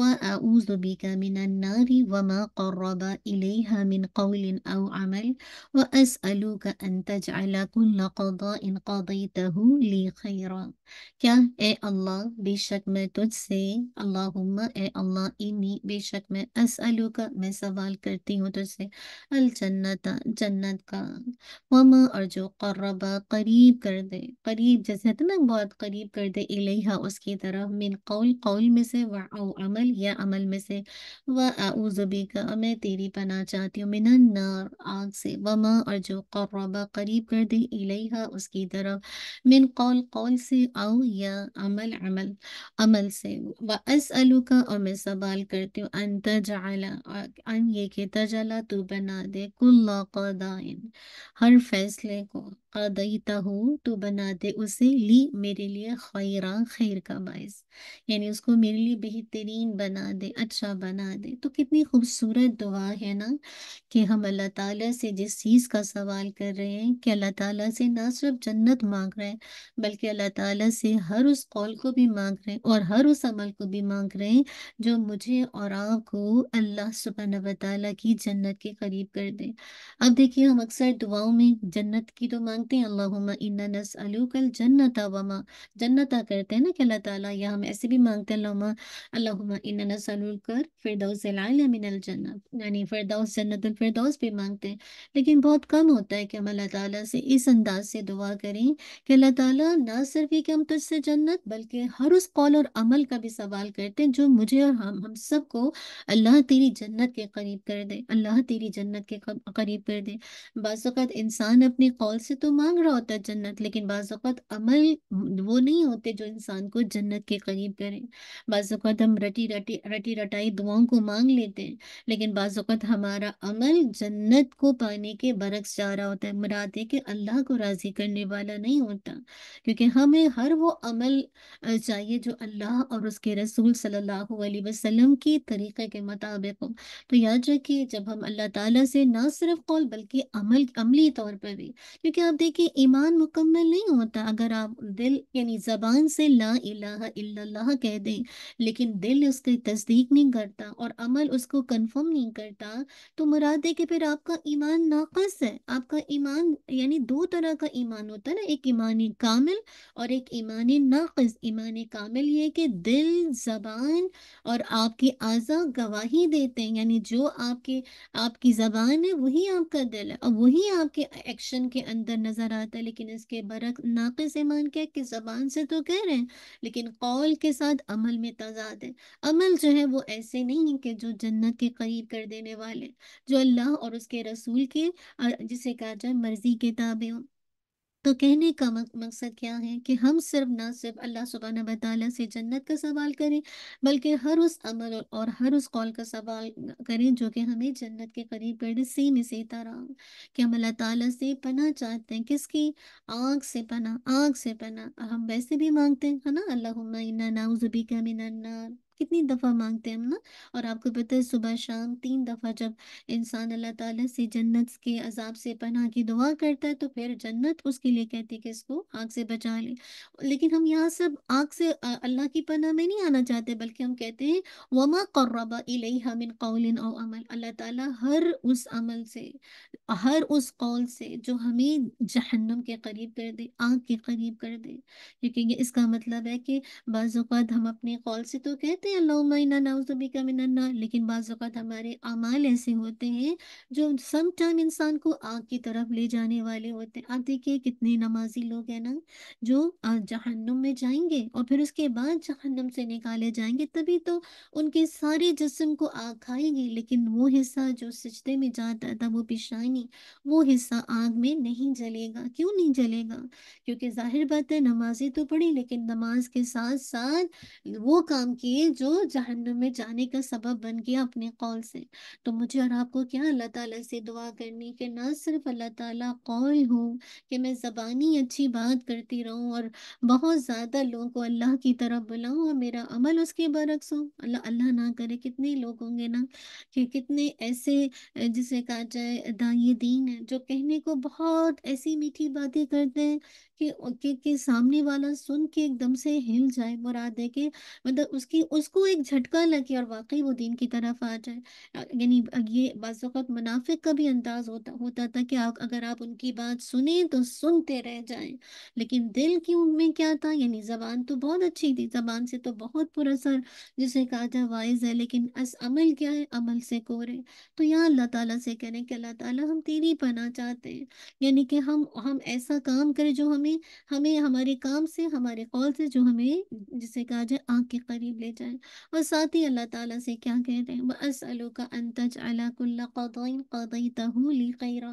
व अऊज़ु बिका मिनन नार व क़र्रब इलैहा मिन क़ौलिन औ अमल व असअलुक अन तजअल कुल्ल क़दाइन क़दैतहु ली खैरा क्या ए अल्लाह बेशक मैं तुझसे अल्लाहुम्मा ए अल्लाह इन्नी बेशक मैं असअलू का मैं सवाल करती हूँ तुझसे अल जन्नत जन्नत का वमा और जो करबा करीब कर दे करीब जैसे है ना बहुत करीब कर दे इलेहा उसकी तरफ मिन कौल कौल में से व अमल या अमल में से व आऊजबी का मैं तेरी पना चाहती हूँ मिन नार आग से वमा और जो करबा करीब कर दे इलेहा उसकी तरफ मिन कौल कौल से आओ या अमल अमल अमल से व अलू का और मैं सवाल करती हूँ अन तजाला अन ये के तजाला तू बना दे कुल्ला कदाइन हर फैसले को कदईता हो तो बना दे उसे ली मेरे लिए खैरा खैर का बायस यानी उसको मेरे लिए बेहतरीन बना दे अच्छा बना दे तो कितनी खूबसूरत दुआ है ना कि हम अल्लाह ताला से जिस चीज़ का सवाल कर रहे हैं कि अल्लाह ताला से ना सिर्फ जन्नत मांग रहे हैं बल्कि अल्लाह ताला से हर उस कौल को भी मांग रहे हैं और हर उस अमल को भी मांग रहे हैं जो मुझे और आपको अल्लाह सुबहान वाली की जन्नत के करीब कर दे अब देखिए हम अक्सर दुआओं में जन्नत की तो मांगते हैं अल्लाह इन्ना नस कल जन्नत वमा जन्नत करते हैं ना कि अल्लाह ताला या हम ऐसे भी मांगते हैं अल्लाह इन्ना नस कर फिरदौस जन्नत यानी फिरदौस जन्नत फिरदौस भी मांगते हैं लेकिन बहुत कम होता है कि हम अल्लाह ताला से इस अंदाज से दुआ करें कि अल्लाह ताला ना सिर्फ ये कि हम तुझसे जन्नत बल्कि हर उस कौल और अमल का भी सवाल करते हैं जो मुझे और हम हम सबको अल्लाह तेरी जन्नत के करीब कर दे अल्लाह तेरी जन्नत के करीब कर दे बात इंसान अपने कौल से तो मांग रहा होता है जन्नत लेकिन बात अमल वो नहीं होते जो इंसान को जन्नत के करीब करें बात हम रटी रटी रटी रटाई दुआओं को मांग लेते हैं लेकिन बात हमारा अमल जन्नत को पाने के बरक्स जा रहा होता है मुराद है कि अल्लाह को राज़ी करने वाला नहीं होता क्योंकि हमें हर वो अमल चाहिए जो अल्लाह और उसके रसूल सल्लल्लाहु अलैहि वसल्लम की तरीक़े के मुताबिक हो तो याद रखिए जब हम अल्लाह ताला से ना सिर्फ कौल बल्कि अमल अमली तौर पर भी क्योंकि आप देखिए ईमान मुकम्मल नहीं होता अगर आप दिल यानी ज़बान से ला इलाहा इल्लल्लाह कह दें लेकिन दिल उसकी तस्दीक नहीं करता और अमल उसको कन्फर्म नहीं करता तो मुराद है कि फिर आपका ईमान नाकस है आपका ईमान यानी दो तरह का ईमान होता है ना एक ईमान कामिल और एक ईमान नाकस ईमान कामिल शामिल ये कि दिल जबान और आपकी आज़ा गवाही देते हैं यानी जो आपके आपकी ज़बान है वही आपका दिल है और वही आपके एक्शन के अंदर नज़र आता है लेकिन इसके बरक नाक़ ईमान क्या कि ज़बान से तो कह रहे हैं लेकिन कौल के साथ अमल में तजाद है अमल जो है वो ऐसे नहीं है कि जो जन्नत के करीब कर देने वाले जो अल्लाह और उसके रसूल के जिसे कहा जाए मर्जी के ताबे हों तो कहने का मकसद क्या है कि हम सिर्फ ना सिर्फ अल्लाह सुबहाना बताला से जन्नत का सवाल करें बल्कि हर उस अमल और हर उस कॉल का सवाल करें जो कि हमें जन्नत के करीब पेड़ इसी में से कि हम अल्लाह ताला से पना चाहते हैं किसकी आग से पना आग से पना हम वैसे भी मांगते हैं है ना अल्लाह इन्ना नाउजुबी का मिनन्ना कितनी दफ़ा मांगते हैं हम ना और आपको पता है सुबह शाम तीन दफ़ा जब इंसान अल्लाह ताला से जन्नत के अजाब से पनाह की दुआ करता है तो फिर जन्नत उसके लिए कहती है कि इसको आग से बचा ले लेकिन हम यहाँ सब आग से अल्लाह की पनाह में नहीं आना चाहते बल्कि हम कहते हैं वमा कर्रबा इलैहा मिन कौलिन और अमल अल्लाह ताला हर उस अमल से हर उस कौल से जो हमें जहन्नम के करीब कर दे आग के करीब कर दे क्योंकि इसका मतलब है कि बाज़ात हम अपने कौल से तो कहते તે અલૌકૈના નૌસુ બી કમેના ના લેકિન બાઝોકત હમારે амаલ એસે હોતે હે જો સમ ટાઈમ ઇન્સાન કો આગ કી તરફ લે જાને વાલે હૈ અતે કે کتنے намаઝી લોગ હે ના જો જહન્નમ મે જાયેંગે ઓર ફિર ઉસકે બાદ જહન્નમ સે निकाले જાયેંગે તભી તો ઉનકે سارے જism કો આગ ખાઈ ગઈ લેકિન વો હિસ્સા જો سجદે મે જાતા થા વો બિશાયની વો હિસ્સા આગ મે નહીં जलेगा ક્યું નહીં जलेगा ક્યોકી ظاہિર બાત હે намаઝી તો પડે લેકિન نماز કે સાથ સાથ વો કામ કી जो जहन्नुम में जाने का सबब बन गया अपने कौल से तो मुझे और आपको क्या अल्लाह ताला से दुआ करनी कि ना सिर्फ अल्लाह ताला कौल हूँ कि मैं ज़बानी अच्छी बात करती रहूँ और बहुत ज़्यादा लोगों को अल्लाह की तरफ बुलाऊँ और मेरा अमल उसके बरक्स हो अल्लाह अल्लाह ना करे कितने लोग होंगे ना कि कितने ऐसे जिसे कहा जाए दाइ दीन है जो कहने को बहुत ऐसी मीठी बातें करते हैं कि कि, कि सामने वाला सुन के एकदम से हिल जाए मुराद है कि मतलब उसकी उसको एक झटका लगे और वाकई वो दीन की तरफ आ जाए यानी ये बात मुनाफिक का भी अंदाज होता होता था कि आप अगर आप उनकी बात सुने तो सुनते रह जाएं लेकिन दिल की उनमें क्या था यानी जबान तो बहुत अच्छी थी जबान से तो बहुत पुरसर जिसे कहा था वाइज है लेकिन अस अमल क्या है अमल से कोरे तो यहाँ अल्लाह ताला से कह रहे हैं कि अल्लाह ताला हम तेरी पना चाहते हैं यानी कि हम हम ऐसा काम करें जो हमें हमें हमें हमारे काम से हमारे कॉल से जो हमें जिसे कहा जाए आँख के करीब ले जाए और साथ ही अल्लाह ताला से क्या कह रहे हैं वसलो का अंतज अलाकुल्लारा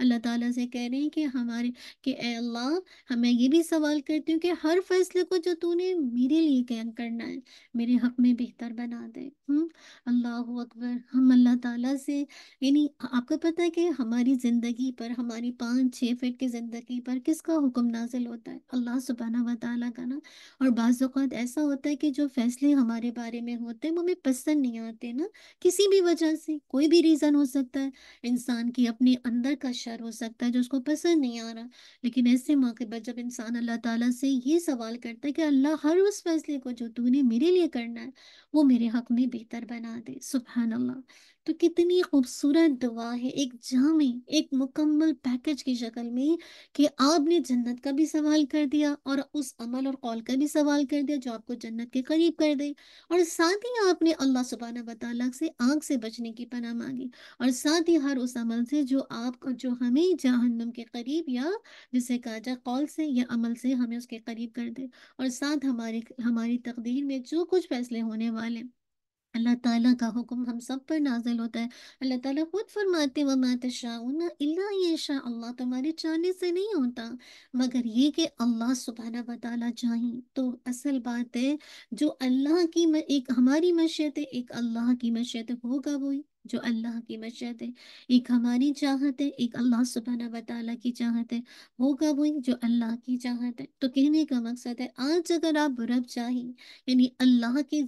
अल्लाह ताला से कह रहे हैं कि हमारे कि अल्लाह हमें ये भी सवाल करती हूँ कि हर फैसले को जो तूने मेरे लिए क्या करना है मेरे हक में बेहतर बना दे अल्लाह अकबर हम अल्लाह ताला से यानी आपको पता है कि हमारी ज़िंदगी पर हमारी पाँच छः फिट की ज़िंदगी पर किसका हुक्म हुक्म नाजिल होता है अल्लाह सुबहाना वाली का ना और बाज़ात ऐसा होता है कि जो फैसले हमारे बारे में होते हैं वो हमें पसंद नहीं आते ना किसी भी वजह से कोई भी रीज़न हो सकता है इंसान की अपने अंदर का शर हो सकता है जो उसको पसंद नहीं आ रहा लेकिन ऐसे मौके पर जब इंसान अल्लाह ताला से ये सवाल करता है कि अल्लाह हर उस फैसले को जो तूने मेरे लिए करना है वो मेरे हक में बेहतर बना दे सुबहान तो कितनी खूबसूरत दुआ है एक जामे एक मुकम्मल पैकेज की शक्ल में कि आपने जन्नत का भी सवाल कर दिया और उस अमल और कौल का भी सवाल कर दिया जो आपको जन्नत के करीब कर दे और साथ ही आपने अल्लाह सुबहान बताला से आग से बचने की पना मांगी और साथ ही हर उस अमल से जो आप जो हमें जहन्नम के करीब या जिसे कहा जाए कौल से या अमल से हमें उसके करीब कर दे और साथ हमारे हमारी तकदीर में जो कुछ फैसले होने वाले अल्लाह ताला का हुक्म हम सब पर नाजिल होता है अल्लाह ताला खुद फरमाते वमा तशाउना इल्ला ये शाह अल्लाह तुम्हारे चाहने से नहीं होता मगर ये कि अल्लाह सुबहाना बताला चाहे तो असल बात है जो अल्लाह की एक हमारी मशियत है एक अल्लाह की मशियत होगा वही जो अल्लाह की मशत है एक हमारी चाहत है एक अल्लाह सुबहाना वाली की चाहत है होगा वो जो अल्लाह की चाहत है तो कहने का मकसद है आज अगर आप रब चाहिए यानी अल्लाह की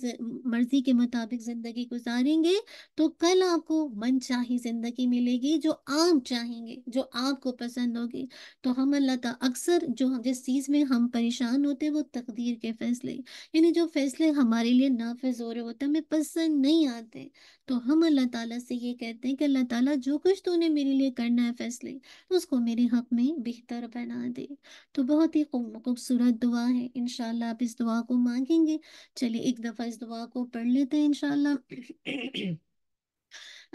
मर्जी के मुताबिक ज़िंदगी गुजारेंगे तो कल आपको मन चाही ज़िंदगी मिलेगी जो आप चाहेंगे जो आपको पसंद होगी तो हम अल्लाह का अक्सर जो जिस चीज़ में हम परेशान होते हैं वो तकदीर के फैसले यानी जो फैसले हमारे लिए नाफज हो रहे होते हमें पसंद नहीं आते तो हम अल्लाह ताला से ये कहते हैं कि अल्लाह ताला जो कुछ तूने मेरे लिए करना है फैसले तो उसको मेरे हक में बेहतर बना दे तो बहुत ही खूबसूरत दुआ है इन आप इस दुआ को मांगेंगे चलिए एक दफ़ा इस दुआ को पढ़ लेते हैं इनशाला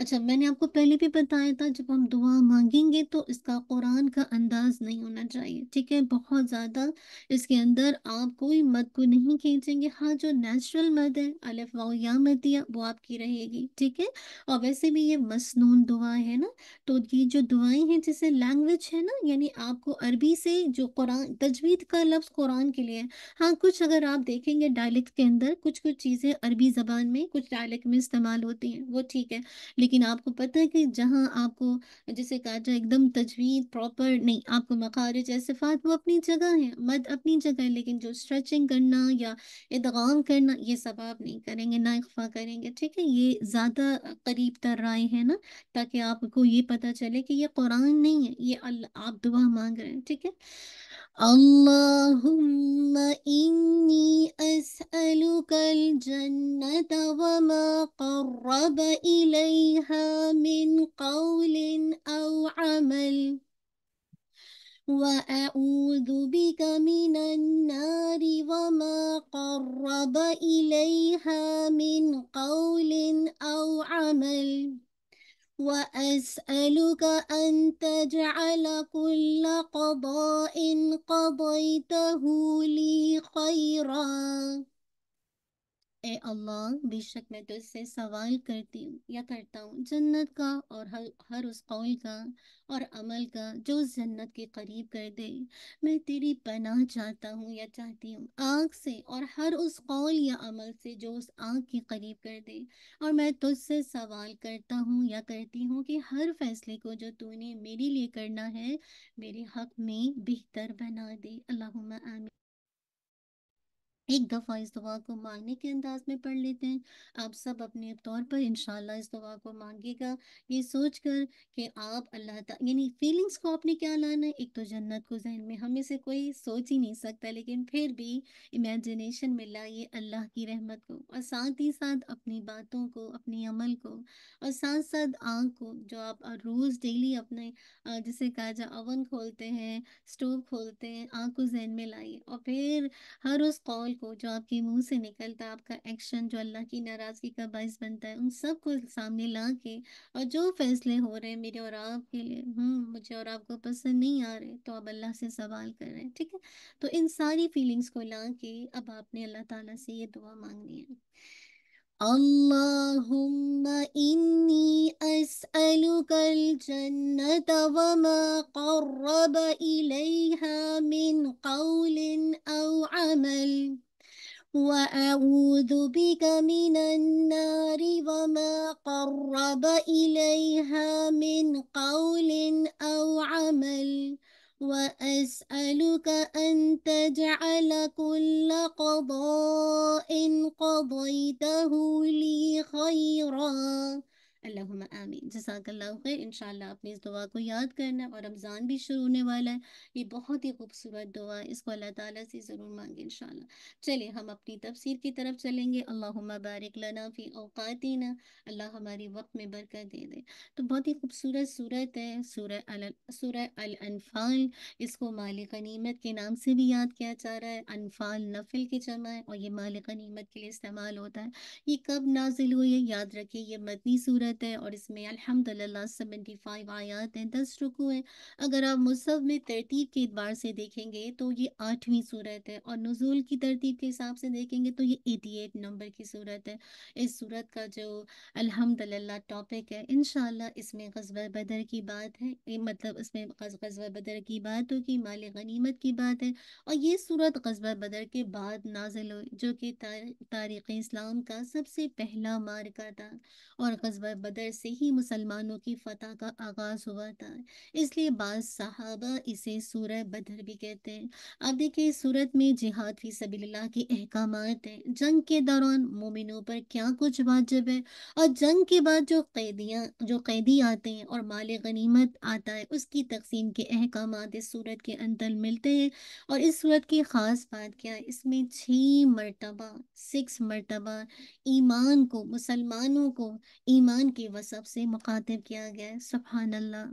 अच्छा मैंने आपको पहले भी बताया था जब हम दुआ मांगेंगे तो इसका कुरान का अंदाज नहीं होना चाहिए ठीक है बहुत ज़्यादा इसके अंदर आप कोई मद को नहीं खींचेंगे हाँ जो नेचुरल मद है अलिफ वाओ या मदिया वो आपकी रहेगी ठीक है और वैसे भी ये मसनून दुआ है ना तो ये जो दुआएं हैं जैसे लैंग्वेज है ना यानी आपको अरबी से जो कुरान तजवीद का लफ्ज़ कुरान के लिए हाँ कुछ अगर आप देखेंगे डायलेक्ट के अंदर कुछ कुछ चीज़ें अरबी ज़बान में कुछ डायलेक्ट में इस्तेमाल होती हैं वो ठीक है लेकिन लेकिन आपको पता है कि जहाँ आपको जैसे कहा जाए एकदम तजवीज़ प्रॉपर नहीं आपको मखारज सिफ़ात वो अपनी जगह है मद अपनी जगह है लेकिन जो स्ट्रेचिंग करना या इदगाम करना ये सब आप नहीं करेंगे ना इख्फा करेंगे ठीक है ये ज़्यादा करीब तर राय है ना ताकि आपको ये पता चले कि ये कुरान नहीं है ये आप दुआ मांग रहे हैं ठीक है اللهم إني أسألك الجنة وما قرب إليها من قول أو عمل وأعوذ بك من النار وما قرب إليها من قول أو عمل وأسألك أن تجعل كل قضاء قضيته لي خيرا ए अल्लाह बेशक मैं तुझसे सवाल करती हूँ या करता हूँ जन्नत का और हर हर उस कौल का और अमल का जो उस जन्नत के करीब कर दे मैं तेरी पनाह चाहता हूँ या चाहती हूँ आँख से और हर उस कौल या अमल से जो उस आँख के करीब कर दे और मैं तुझसे सवाल करता हूँ या करती हूँ कि हर फैसले को जो तूने मेरे लिए करना है मेरे हक में बेहतर बना दे अल्लाह आमिर एक दफ़ा इस दुआ को मांगने के अंदाज में पढ़ लेते हैं आप सब अपने तौर पर इंशाल्लाह इस दुआ को मांगेगा ये सोच कर कि आप अल्लाह यानी फीलिंग्स को आपने क्या लाना है एक तो जन्नत को जहन में हमें से कोई सोच ही नहीं सकता लेकिन फिर भी इमेजिनेशन में लाइए अल्लाह की रहमत को और साथ ही साथ अपनी बातों को अपने अमल को और साथ साथ आँख को जो आप रोज़ डेली अपने जैसे कहा अवन ओवन खोलते हैं स्टोव खोलते हैं आँख को जहन में लाइए और फिर हर उस कॉल को जो आपके मुंह से निकलता है आपका एक्शन जो अल्लाह की नाराज़गी का बायस बनता है उन सब को सामने ला के और जो फैसले हो रहे हैं मेरे और आपके लिए हम्म, मुझे और आपको पसंद नहीं आ रहे तो आप अल्लाह से सवाल कर रहे हैं ठीक है तो इन सारी फीलिंग्स को ला के अब आपने अल्लाह ताला से ये दुआ मांगनी है اللهم إني أسألك الجنة وما قرب إليها من قول أو عمل وأعوذ بك من النار وما قرب إليها من قول أو عمل وأسألك أن تجعل كل قضاء قضيته لي خيراً अल्लाहुम्मा आमीन जजाकल्ला खैर इंशाल्लाह अपनी इस दुआ को याद करना और रमज़ान भी शुरू होने वाला है ये बहुत ही खूबसूरत दुआ इसको अल्लाह ताला से ज़रूर मांगे इंशाल्लाह चलिए हम अपनी तफसीर की तरफ चलेंगे अल्लाहुम्मा बारिक लना फ़ी औकातिना अल्लाह हमारी वक्त में बरकत दे दे तो बहुत ही खूबसूरत सूरत है सूरह अल अनफ़ाल इसको मालिक नीमत के नाम से भी याद किया जा रहा है अनफ़ाल नफिल की जमा है और ये मालिक नीमत के लिए इस्तेमाल होता है ये कब नाजिल हुई है याद रखिए ये मदनी सूरत सूरत है और इसमें अल्हम्दुलिल्लाह फाइव आयात हैं दस रुकू हैं अगर आप मुसफ़ में तरतीब के अतबार से देखेंगे तो ये आठवीं सूरत है और नज़ुल की तरतीब के हिसाब से देखेंगे तो ये एटी एट नंबर की सूरत है इस सूरत का जो अल्हम्दुलिल्लाह टॉपिक है इन इसमें गजब बदर की बात है मतलब इसमें गजब बदर की बात होगी माल गनीमत की बात है और ये सूरत गजब बदर के बाद नाजिल हुई जो कि तारीख़ इस्लाम का सबसे पहला मार्का था और गजब बदर से ही मुसलमानों की फतह का आगाज हुआ था इसलिए बाद साहबा इसे सूरह बदर भी कहते हैं अब देखिए सूरत में जिहाद फी सबील्ला के अहकाम हैं जंग के दौरान मोमिनों पर क्या कुछ वाजिब है और जंग के बाद जो कैदियाँ जो कैदी आते हैं और माल गनीमत आता है उसकी तकसीम के अहकाम इस सूरत के अंदर मिलते हैं और इस सूरत की ख़ास बात क्या है इसमें छः मरतबा सिक्स मरतबा ईमान को मुसलमानों को ईमान के वसब से मुखातिब किया गया है सुबहान अल्लाह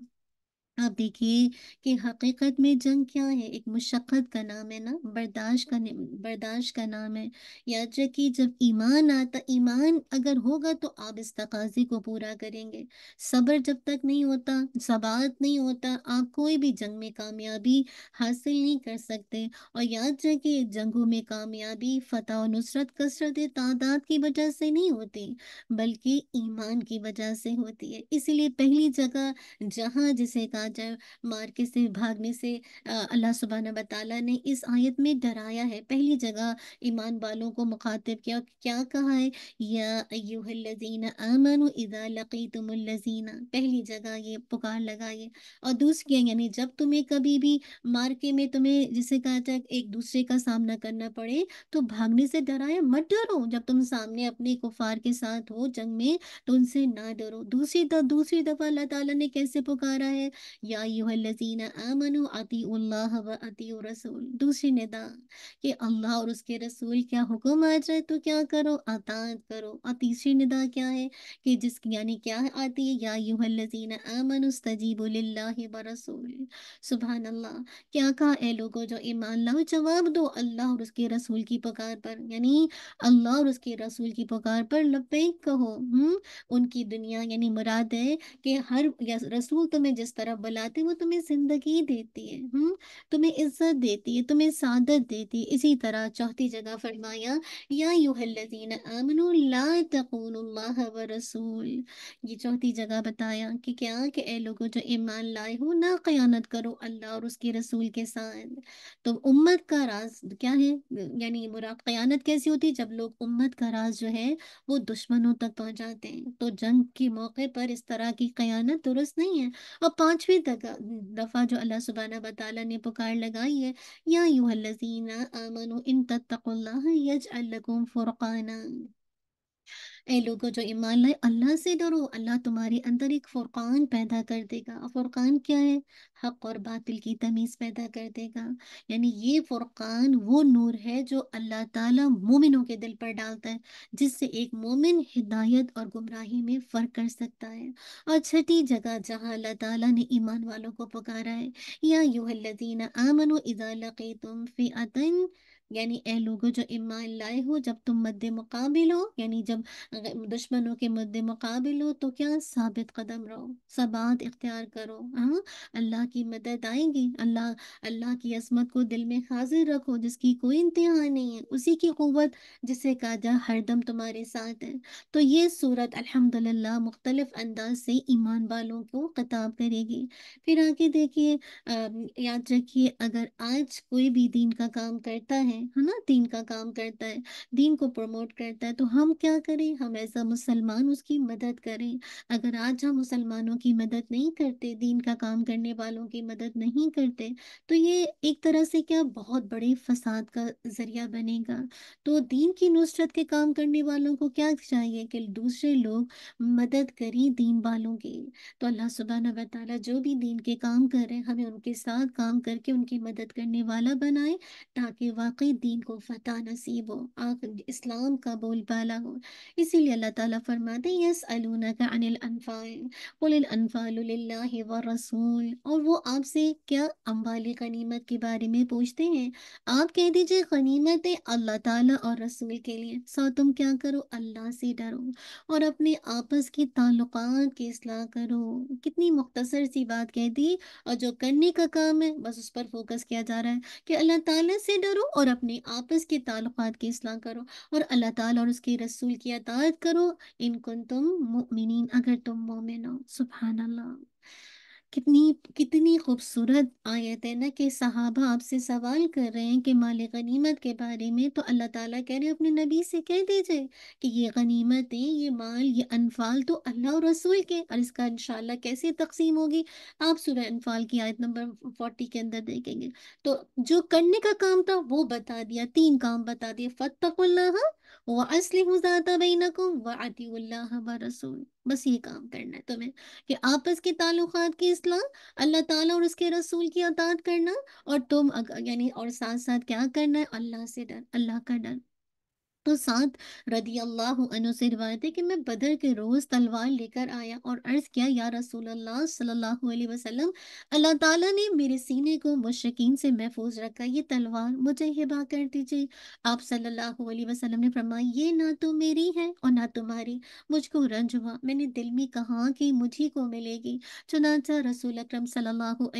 आप देखिए कि हकीकत में जंग क्या है एक मुशक्क़त का नाम है ना बर्दाश्त का बर्दाश्त का नाम है याद रखिए जब ईमान आता ईमान अगर होगा तो आप इस तकाजे को पूरा करेंगे सब्र जब तक नहीं होता सबात नहीं होता आप कोई भी जंग में कामयाबी हासिल नहीं कर सकते और याद रखिए जंगों में कामयाबी फ़तह और नुसरत कसरत तादाद की वजह से नहीं होती बल्कि ईमान की वजह से होती है इसीलिए पहली जगह जहाँ जिसे कहा आ जाए मार के से भागने से अल्लाह सुबहाना बताला ने इस आयत में डराया है पहली जगह ईमान वालों को मुखातिब किया क्या कहा है या अयुहल्लजीन आमन इदा लकीतुमुल्लजीना पहली जगह ये पुकार लगाइए और दूसरी यानी जब तुम्हें कभी भी मार्के में तुम्हें जिसे कहा जाए एक दूसरे का सामना करना पड़े तो भागने से डराया मत डरो जब तुम सामने अपने कुफार के साथ हो जंग में तो उनसे ना डरो दूसरी दफ, दूसरी दफा अल्लाह ताला ने कैसे पुकारा है या रसूल दूसरी निदा कि अल्लाह और उसके रसूल क्या हुक्म आ जाए तो क्या करो अतात करो और तीसरी निदा क्या है कि जिस यानी क्या है आती है या यूहल्लजीना आमनु तजीब व रसूल सुबहान अल्लाह क्या कहा ए लोगो जो ईमान लाओ जवाब दो अल्लाह और उसके रसूल की पकार पर यानी अल्लाह और उसके रसूल की पकार पर लपेक कहो हम्म उनकी दुनिया यानी मुराद है कि हर रसूल तुम्हें जिस तरह बनाते हैं वो तुम्हें जिंदगी देती है हम्म तुम्हें इज्जत देती है तुम्हें सादत देती है इसी तरह चौथी जगह फरमाया या ला रसूल ये चौथी जगह बताया कि क्या कि ए लोगो जो ईमान लाए हो ना क्यानत करो अल्लाह और उसके रसूल के साथ तो उम्मत का राज क्या है यानी मुरा क्यानत कैसी होती है जब लोग उम्मत का राज जो है वो दुश्मनों तक पहुँचाते हैं तो जंग के मौके पर इस तरह की क्यानत दुरुस्त नहीं है और पांच پانچوی دفعہ جو اللہ سبحانہ وتعالی نے پکار لگائی ہے یا ایوہ الذین آمنوا ان تتقوا اللہ یجعل لکم فرقانا ए लोगों जो ईमान लाए अल्लाह से डरो अल्लाह तुम्हारे अंदर एक फ़ुरक़ान पैदा कर देगा फ़ुरक़ान क्या है हक और बातिल की तमीज़ पैदा कर देगा यानी ये फ़ुरक़ान वो नूर है जो अल्लाह ताला मोमिनों के दिल पर डालता है जिससे एक मोमिन हिदायत और गुमराही में फ़र्क कर सकता है और छठी जगह जहाँ अल्लाह ताला ने ईमान वालों को पुकारा है या यूहल्लदीन आमनो इदा लक़ीतुम फ़िअतन यानी ए लोगो जो ईमान लाए हो जब तुम मद्द मुकाबिल हो यानी जब दुश्मनों के मद्द मुकाबिल हो तो क्या साबित कदम रहो सबात इख्तियार करो हाँ अल्लाह की मदद आएगी अल्लाह अल्लाह की असमत को दिल में हाजिर रखो जिसकी कोई इंतहा नहीं है उसी की क़वत जिसे काजा हरदम तुम्हारे साथ है तो ये सूरत अल्हम्दुलिल्लाह मुख्तलिफ अंदाज से ईमान वालों को खताब करेगी फिर आगे देखिए याद रखिए अगर आज कोई भी दीन का काम करता है है ना दीन का काम करता है दीन को प्रमोट करता है तो हम क्या करें हम ऐसा मुसलमान उसकी मदद करें अगर आज हम मुसलमानों की मदद नहीं करते दीन का काम करने वालों की मदद नहीं करते तो ये एक तरह से क्या बहुत बड़े फसाद का जरिया बनेगा तो दीन की नुसरत के काम करने वालों को क्या चाहिए कि दूसरे लोग मदद करें दीन वालों की तो अल्लाह सुबहाना वाली जो भी दीन के काम कर रहे हैं हमें उनके साथ काम करके उनकी मदद करने वाला बनाए ताकि वाकई हमें दीन को फतेह नसीब हो आखिर इस्लाम का बोल बाला हो इसीलिए अल्लाह ताला फरमाते हैं यस अलूना का अनिल अनफाल बोल अनफाल व रसूल और वो आपसे क्या अम्बाली गनीमत के बारे में पूछते हैं आप कह दीजिए गनीमत है अल्लाह ताला और रसूल के लिए सो तुम क्या करो अल्लाह से डरो और अपने आपस के ताल्लुक की असलाह करो कितनी मुख्तसर सी बात कह दी और जो करने का काम है बस उस पर फोकस किया जा रहा है कि अल्लाह ताला से डरो और अपने आपस के ताल्लुक की असलाह करो और अल्लाह ताला और उसके रसूल की अदायत करो इनकुन तुम मोमिन अगर तुम मोमिन हो सुबहान अल्लाह कितनी कितनी खूबसूरत आयत है ना कि सहाबा आपसे सवाल कर रहे हैं कि माल गनीमत के बारे में तो अल्लाह ताला कह रहे हैं अपने नबी से कह दीजिए कि ये गनीमत है ये माल ये अनफाल तो अल्लाह और रसूल के और इसका इंशाल्लाह कैसे तकसीम होगी आप सूरह अनफाल की आयत नंबर फोर्टी के अंदर देखेंगे तो जो करने का काम था वो बता दिया तीन काम बता दिए फतकुल्ला रसूल बस ये काम करना है तुम्हें कि आपस के ताल्लुकात की इस्लाह अल्लाह ताला और उसके रसूल की अतात करना और तुम यानी और साथ साथ क्या करना है अल्लाह से डर अल्लाह का डर तो साथ रदी अल्लाह से रिवायत है कि मैं बदर के रोज़ तलवार लेकर आया और अर्ज़ किया या रसूल अल्लाह वसल्लम अल्लाह ताला ने मेरे सीने को मुशकिन से महफूज रखा ये तलवार मुझे हिबा कर दीजिए आप सल्लल्लाहु अलैहि वसल्लम ने फरमाया ये ना तो मेरी है और ना तुम्हारी मुझको रंज हुआ मैंने दिल में कहा कि मुझे को मिलेगी चुनाचा रसूल अक्रम सल्लल्लाहु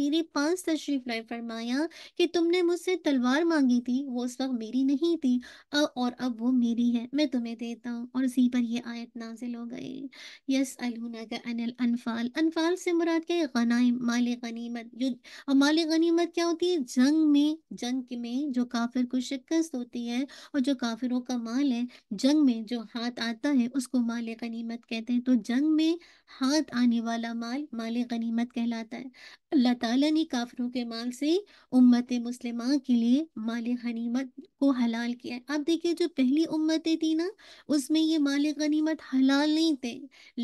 मेरे पास तशरीफ लाए फरमाया कि तुमने मुझसे तलवार मांगी थी वो उस वक्त मेरी नहीं थी और अब वो मेरी है मैं तुम्हें देता हूँ और उसी पर ये आयत नाजिल हो गई यस अलूना का अनिल अनफाल अनफाल से मुराद क्या है गनाइम माल गनीमत जो माल गनीमत क्या होती है जंग में जंग में जो काफिर को शिकस्त होती है और जो काफिरों का माल है जंग में जो हाथ आता है उसको माल गनीमत कहते हैं तो जंग में हाथ आने वाला माल माल गनीमत कहलाता है अल्लाह ताला ने काफिरों के माल से उम्मत मुस्लिमा के लिए माल गनीमत को हलाल किया है आप देखिए कि जो पहली उम्मतें थी ना उसमें ये माल गनीमत हलाल नहीं थे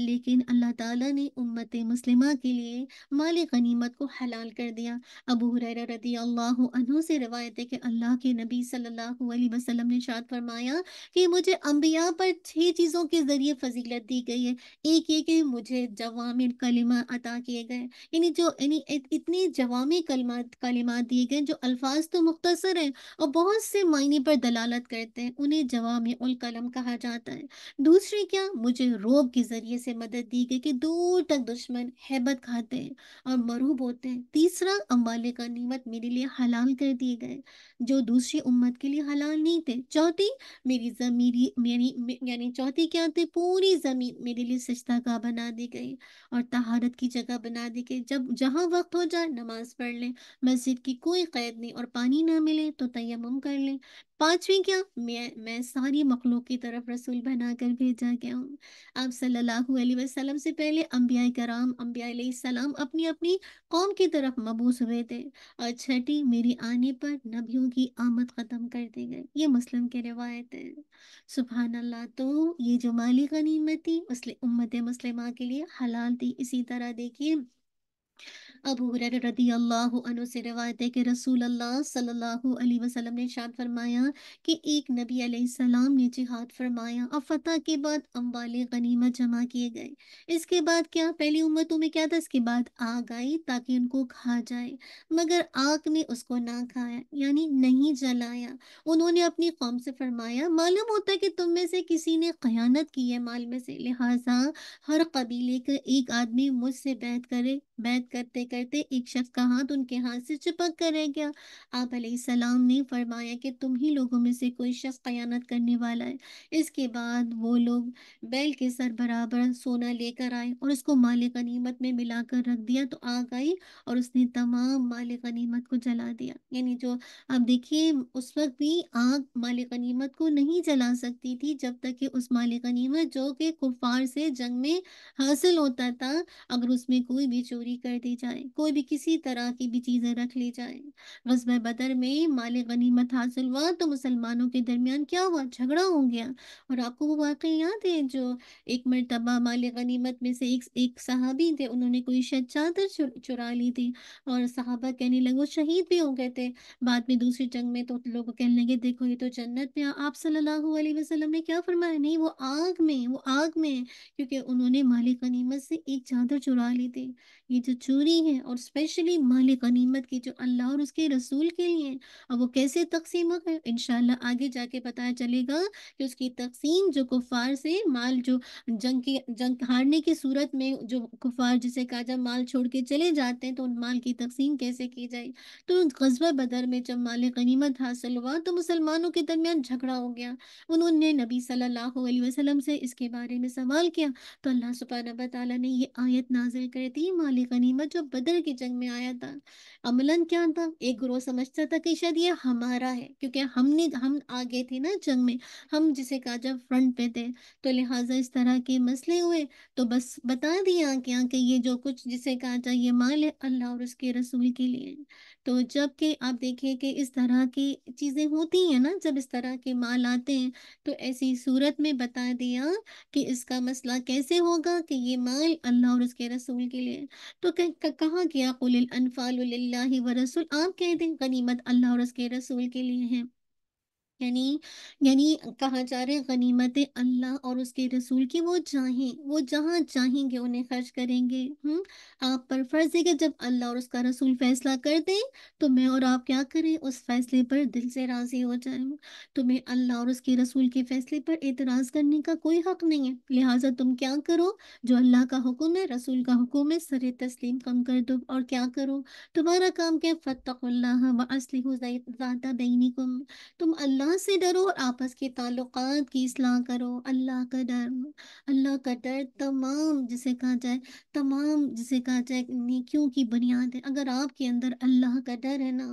लेकिन अल्लाह ताला ने उम्मत मुस्लिमा के लिए माल गनीमत को हलाल कर दिया अबू हुरैरा रदी अल्लाह अनहु से रवायत है कि अल्लाह के नबी सल्लल्लाहु अलैहि वसल्लम ने शाद फरमाया कि मुझे अम्बिया पर छह चीज़ों के ज़रिए फजीलत दी गई है एक ये कि मुझे जवाम कलिमा अता किए गए यानी जो यानी इतने जवाम कलमा कलिमा दिए गए जो अल्फाज तो मुख्तसर हैं और बहुत से मायने पर दलालत करते करते हैं उन्हें जवाब में उल कलम कहा जाता है दूसरी क्या मुझे रोब के जरिए से मदद दी गई कि दूर तक दुश्मन हैबत खाते हैं और मरूब होते हैं तीसरा अम्बाले का नीमत मेरे लिए हलाल कर दिए गए जो दूसरी उम्मत के लिए हलाल नहीं थे चौथी मेरी जमीरी मेरी यानी चौथी क्या थे पूरी जमीन मेरे लिए सजदा का बना दी गई और तहारत की जगह बना दी गई जब जहाँ वक्त हो जाए नमाज पढ़ लें मस्जिद की कोई कैद नहीं और पानी ना मिले तो तयम कर लें पांचवी क्या मैं मैं सारी मखलूक की तरफ रसूल बनाकर भेजा गया हूँ आप सल्लल्लाहु अलैहि वसल्लम से पहले अम्बिया कराम अम्बिया सलाम अपनी अपनी कौम की तरफ मबूस हुए थे और छठी मेरी आने पर नबियों की आमद ख़त्म कर दी गई ये मुस्लिम के रिवायत है सुबहान अल्लाह तो ये जो माली गनीमत थी उम्मत मुस्लिमा के लिए हलाल थी इसी तरह देखिए अबू हुरैरा रदी अल्लाह से रवायत है कि रसूल अल्लाह सल्लल्लाहु अलैहि वसल्लम ने शान फरमाया कि एक नबी अलैहिस्सलाम ने जिहाद फरमाया और फतह के बाद अम्बाले गनीमत जमा किए गए इसके बाद क्या पहली उम्मतों में क्या था इसके बाद आग आई ताकि उनको खा जाए मगर आग ने उसको ना खाया यानी नहीं जलाया उन्होंने अपनी कौम से फरमाया मालूम होता है कि तुम में से किसी ने कयानत की है माल में से लिहाजा हर कबीले का एक आदमी मुझसे बैठ करे बैत करते करते एक शख्स का हाथ उनके हाथ से चिपक कर रह गया आप सलाम ने फरमाया कि तुम ही लोगों में से कोई शख्स कयानत करने वाला है इसके बाद वो लोग बैल के सर बराबर सोना लेकर आए और उसको माल गनीमत में मिलाकर रख दिया तो आग आई और उसने तमाम माल गनीमत को जला दिया यानी जो आप देखिए उस वक्त भी आग माल गनीमत को नहीं जला सकती थी जब तक कि उस माल गनीमत जो कि कुफार से जंग में हासिल होता था अगर उसमें कोई भी चोरी चोरी कर दी जाए कोई भी किसी तरह की भी चीज़ें रख ली जाए गजब बदर में माल गनीमत हासिल हुआ तो मुसलमानों के दरमियान क्या हुआ झगड़ा हो गया और आपको वो वाकई याद है जो एक मरतबा माल गनीमत में से एक एक सहाबी थे उन्होंने कोई शायद चादर चुर, चुरा ली थी और सहाबा कहने लगे वो शहीद भी हो गए थे बाद में दूसरी जंग में तो लोग कहने लगे देखो ये तो जन्नत में आप सल्लल्लाहु अलैहि वसल्लम ने क्या फरमाया नहीं वो आग में वो आग में क्योंकि उन्होंने मालिक गनीमत से एक चादर चुरा ली थी ये जो चूरी है और स्पेशली माल गनीमत की जो अल्लाह और उसके रसूल के लिए अब वो कैसे तकसीम हो इनशाला आगे जाके पता चलेगा कि उसकी तकसीम जो कुफार से माल जो जंग के जंग हारने की सूरत में जो कुफार जिसे कहा जाए माल छोड़ के चले जाते हैं तो उन माल की तकसीम कैसे की जाए तो गजबा बदर में जब माल गनीमत हासिल हुआ तो मुसलमानों के दरमियान झगड़ा हो गया उन्होंने नबी सल्लल्लाहु वसलम से इसके बारे में सवाल किया तो अल्लाह सुबह ने यह आयत नाजिल कर दी माल अली गनीमत जो बदर की जंग में आया था अमलन क्या था एक ग्रोह समझता था कि शायद ये हमारा है क्योंकि हमने हम आगे थे ना जंग में हम जिसे कहा जब फ्रंट पे थे तो लिहाजा इस तरह के मसले हुए तो बस बता दिया क्या कि ये जो कुछ जिसे कहा जाए ये माल है अल्लाह और उसके रसूल के लिए तो जब आप देखिए कि इस तरह की चीज़ें होती हैं ना जब इस तरह के माल आते हैं तो ऐसी सूरत में बता दिया कि इसका मसला कैसे होगा कि ये माल अल्लाह और उसके रसूल के लिए तो कहा गया कुल अनफाल व रसूल आप कह दें गनीमत अल्लाह और उसके रसूल के लिए है यानी यानी कहा जा रहे गनीमत अल्लाह और उसके रसूल की वो चाहें वो जहाँ चाहेंगे उन्हें खर्च करेंगे हम आप पर फर्ज है कि जब अल्लाह और उसका रसूल फैसला कर दें तो मैं और आप क्या करें उस फैसले पर दिल से राजी हो जाए तुम्हें अल्लाह और उसके रसूल के फैसले पर एतराज़ करने का कोई हक नहीं है लिहाजा तुम क्या करो जो अल्लाह का हुक्म है रसूल का हुक्म है सर तस्लीम कम कर दो और क्या करो तुम्हारा काम क्या फ़तः व असली तुम अल्लाह अल्लाह से डरो और आपस के ताल्लुक की इसलाह करो अल्लाह का डर अल्लाह का डर तमाम जिसे कहा जाए तमाम जिसे कहा जाए नेकियों की बुनियाद है अगर आपके अंदर अल्लाह का डर है ना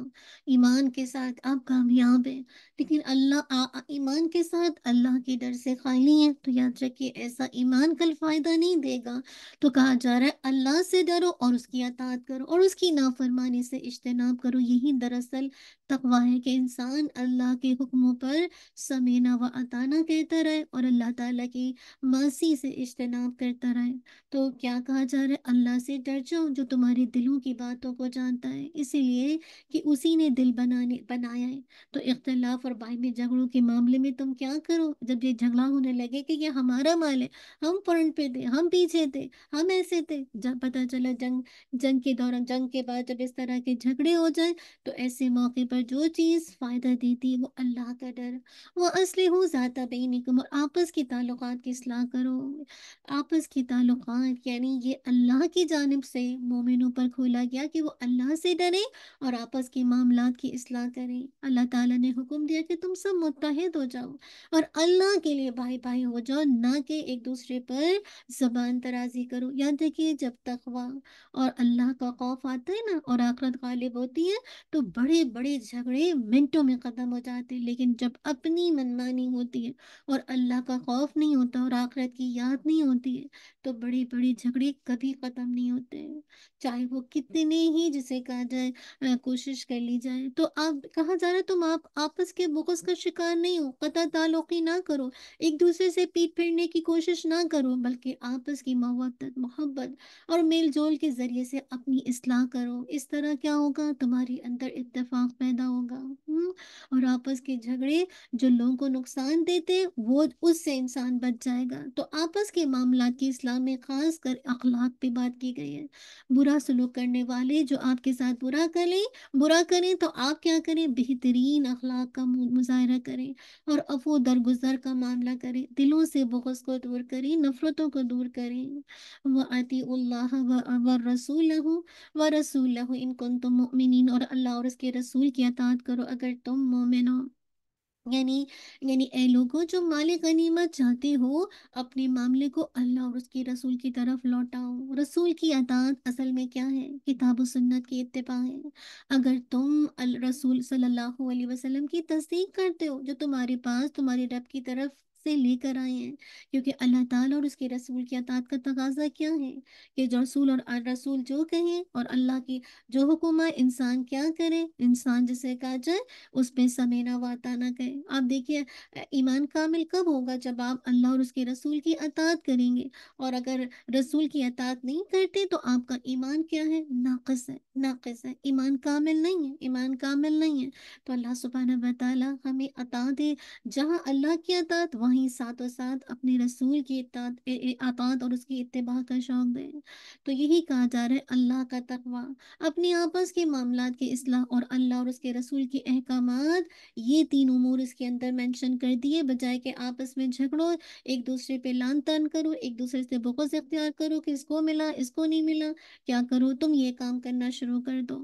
ईमान के साथ आप कामयाब हैं लेकिन अल्लाह ईमान के साथ अल्लाह के डर से खाली हैं तो याद रखिए ऐसा ईमान कल फ़ायदा नहीं देगा तो कहा जा रहा है अल्लाह से डरो और उसकी अतात करो और उसकी नाफरमानी से इज्तनाब करो यही दरअसल तकवा है कि इंसान अल्लाह के हुक्मों पर समीना व अताना कहता रहे और अल्लाह ताला की मासी से इज्तनाब करता रहे तो क्या कहा जा रहा है अल्लाह से डर जाओ जो तुम्हारे दिलों की बातों को जानता है इसीलिए कि उसी ने दिल बनाने बनाया है तो इख्तलाफ और में झगड़ों के मामले में तुम क्या करो जब ये झगड़ा होने लगे कि यह हमारा माल है हम फ्रंट पे थे हम पीछे थे हम ऐसे थे जब पता चला जंग जंग के दौरान जंग के बाद जब इस तरह के झगड़े हो जाए तो ऐसे मौके पर पर जो चीज़ फ़ायदा देती है वो अल्लाह का डर वह असली हो ज़्यादा निकम और आपस के ताल्लुक की असलाह करो आपस के ताल्लुक यानी ये अल्लाह की जानब से मोमिनों पर खोला गया कि वो अल्लाह से डरे और आपस के मामला की असलाह करें अल्लाह ताला ने हुक्म दिया कि तुम सब मुतहद हो जाओ और अल्लाह के लिए भाई भाई हो जाओ ना कि एक दूसरे पर जबान तराजी करो याद रखिए जब तकवा और अल्लाह का खौफ आता है ना और आखरत गालिब होती है तो बड़े बड़े झगड़े मिनटों में ख़त्म हो जाते लेकिन जब अपनी मनमानी होती है और अल्लाह का खौफ नहीं होता और आखिरत की याद नहीं होती है तो बड़े बड़े झगड़े कभी ख़त्म नहीं होते हैं चाहे वो कितने ही जिसे कहा जाए कोशिश कर ली जाए तो आप कहा जा रहा है तुम आप आपस के बुखस का शिकार नहीं हो कता ताल्लुकी ना करो एक दूसरे से पीट फिरने की कोशिश ना करो बल्कि आपस की मोहब्बत मोहब्बत और मेल जोल के ज़रिए से अपनी असलाह करो इस तरह क्या होगा तुम्हारे अंदर इतफाक पैदा पैदा होगा और आपस के झगड़े जो लोगों को नुकसान देते हैं वो उससे इंसान बच जाएगा तो आपस के मामला की इस्लाम में खास कर अखलाक पे बात की गई है बुरा सलूक करने वाले जो आपके साथ बुरा करें बुरा करें तो आप क्या करें बेहतरीन अखलाक का मुजाहरा करें और अफो दरगुजर का मामला करें दिलों से बोस को दूर करें नफरतों को दूर करें व आती व रसूल व रसूल इनको तो मोमिन और अल्लाह और उसके रसूल की यातात करो अगर तुम मोमिन हो यानी यानी ए लोगों जो मालिक गनीमत चाहते हो अपने मामले को अल्लाह और उसके रसूल की तरफ लौटाओ रसूल की अतात असल में क्या है किताब सुन्नत की इत्तबा है अगर तुम अल रसूल सल्लल्लाहु अलैहि वसल्लम की तस्दीक करते हो जो तुम्हारे पास तुम्हारे रब की तरफ से लेकर आए हैं क्योंकि अल्लाह ताला और उसके रसूल की अतात का तकाजा क्या है कि जो रसूल और रसूल जो कहें और अल्लाह की जो हुक्म है इंसान क्या करे इंसान जिसे कहा जाए उस पर समेना वाता ना कहे आप देखिए ईमान कामिल कब होगा जब आप अल्लाह और उसके रसूल की अतात करेंगे और अगर रसूल की अतात नहीं करते तो आपका ईमान क्या है नाकस है नाकस है ईमान कामिल नहीं है ईमान कामिल नहीं है तो अल्लाह सुबहाना बताला हमें अता दे जहाँ अल्लाह की अतात वहाँ वहीं साथों साथ अपने रसूल की आतात और उसकी इतबा का शौक दें तो यही कहा जा रहा है अल्लाह का तकवा अपने आपस के मामला की असलाह और अल्लाह और उसके रसूल के अहकाम ये तीन उमूर इसके अंदर मैंशन कर दिए बजाय के आपस में झगड़ो एक दूसरे पे लान तान करो एक दूसरे से बगोज इख्तियार करो कि इसको मिला इसको नहीं मिला क्या करो तुम ये काम करना शुरू कर दो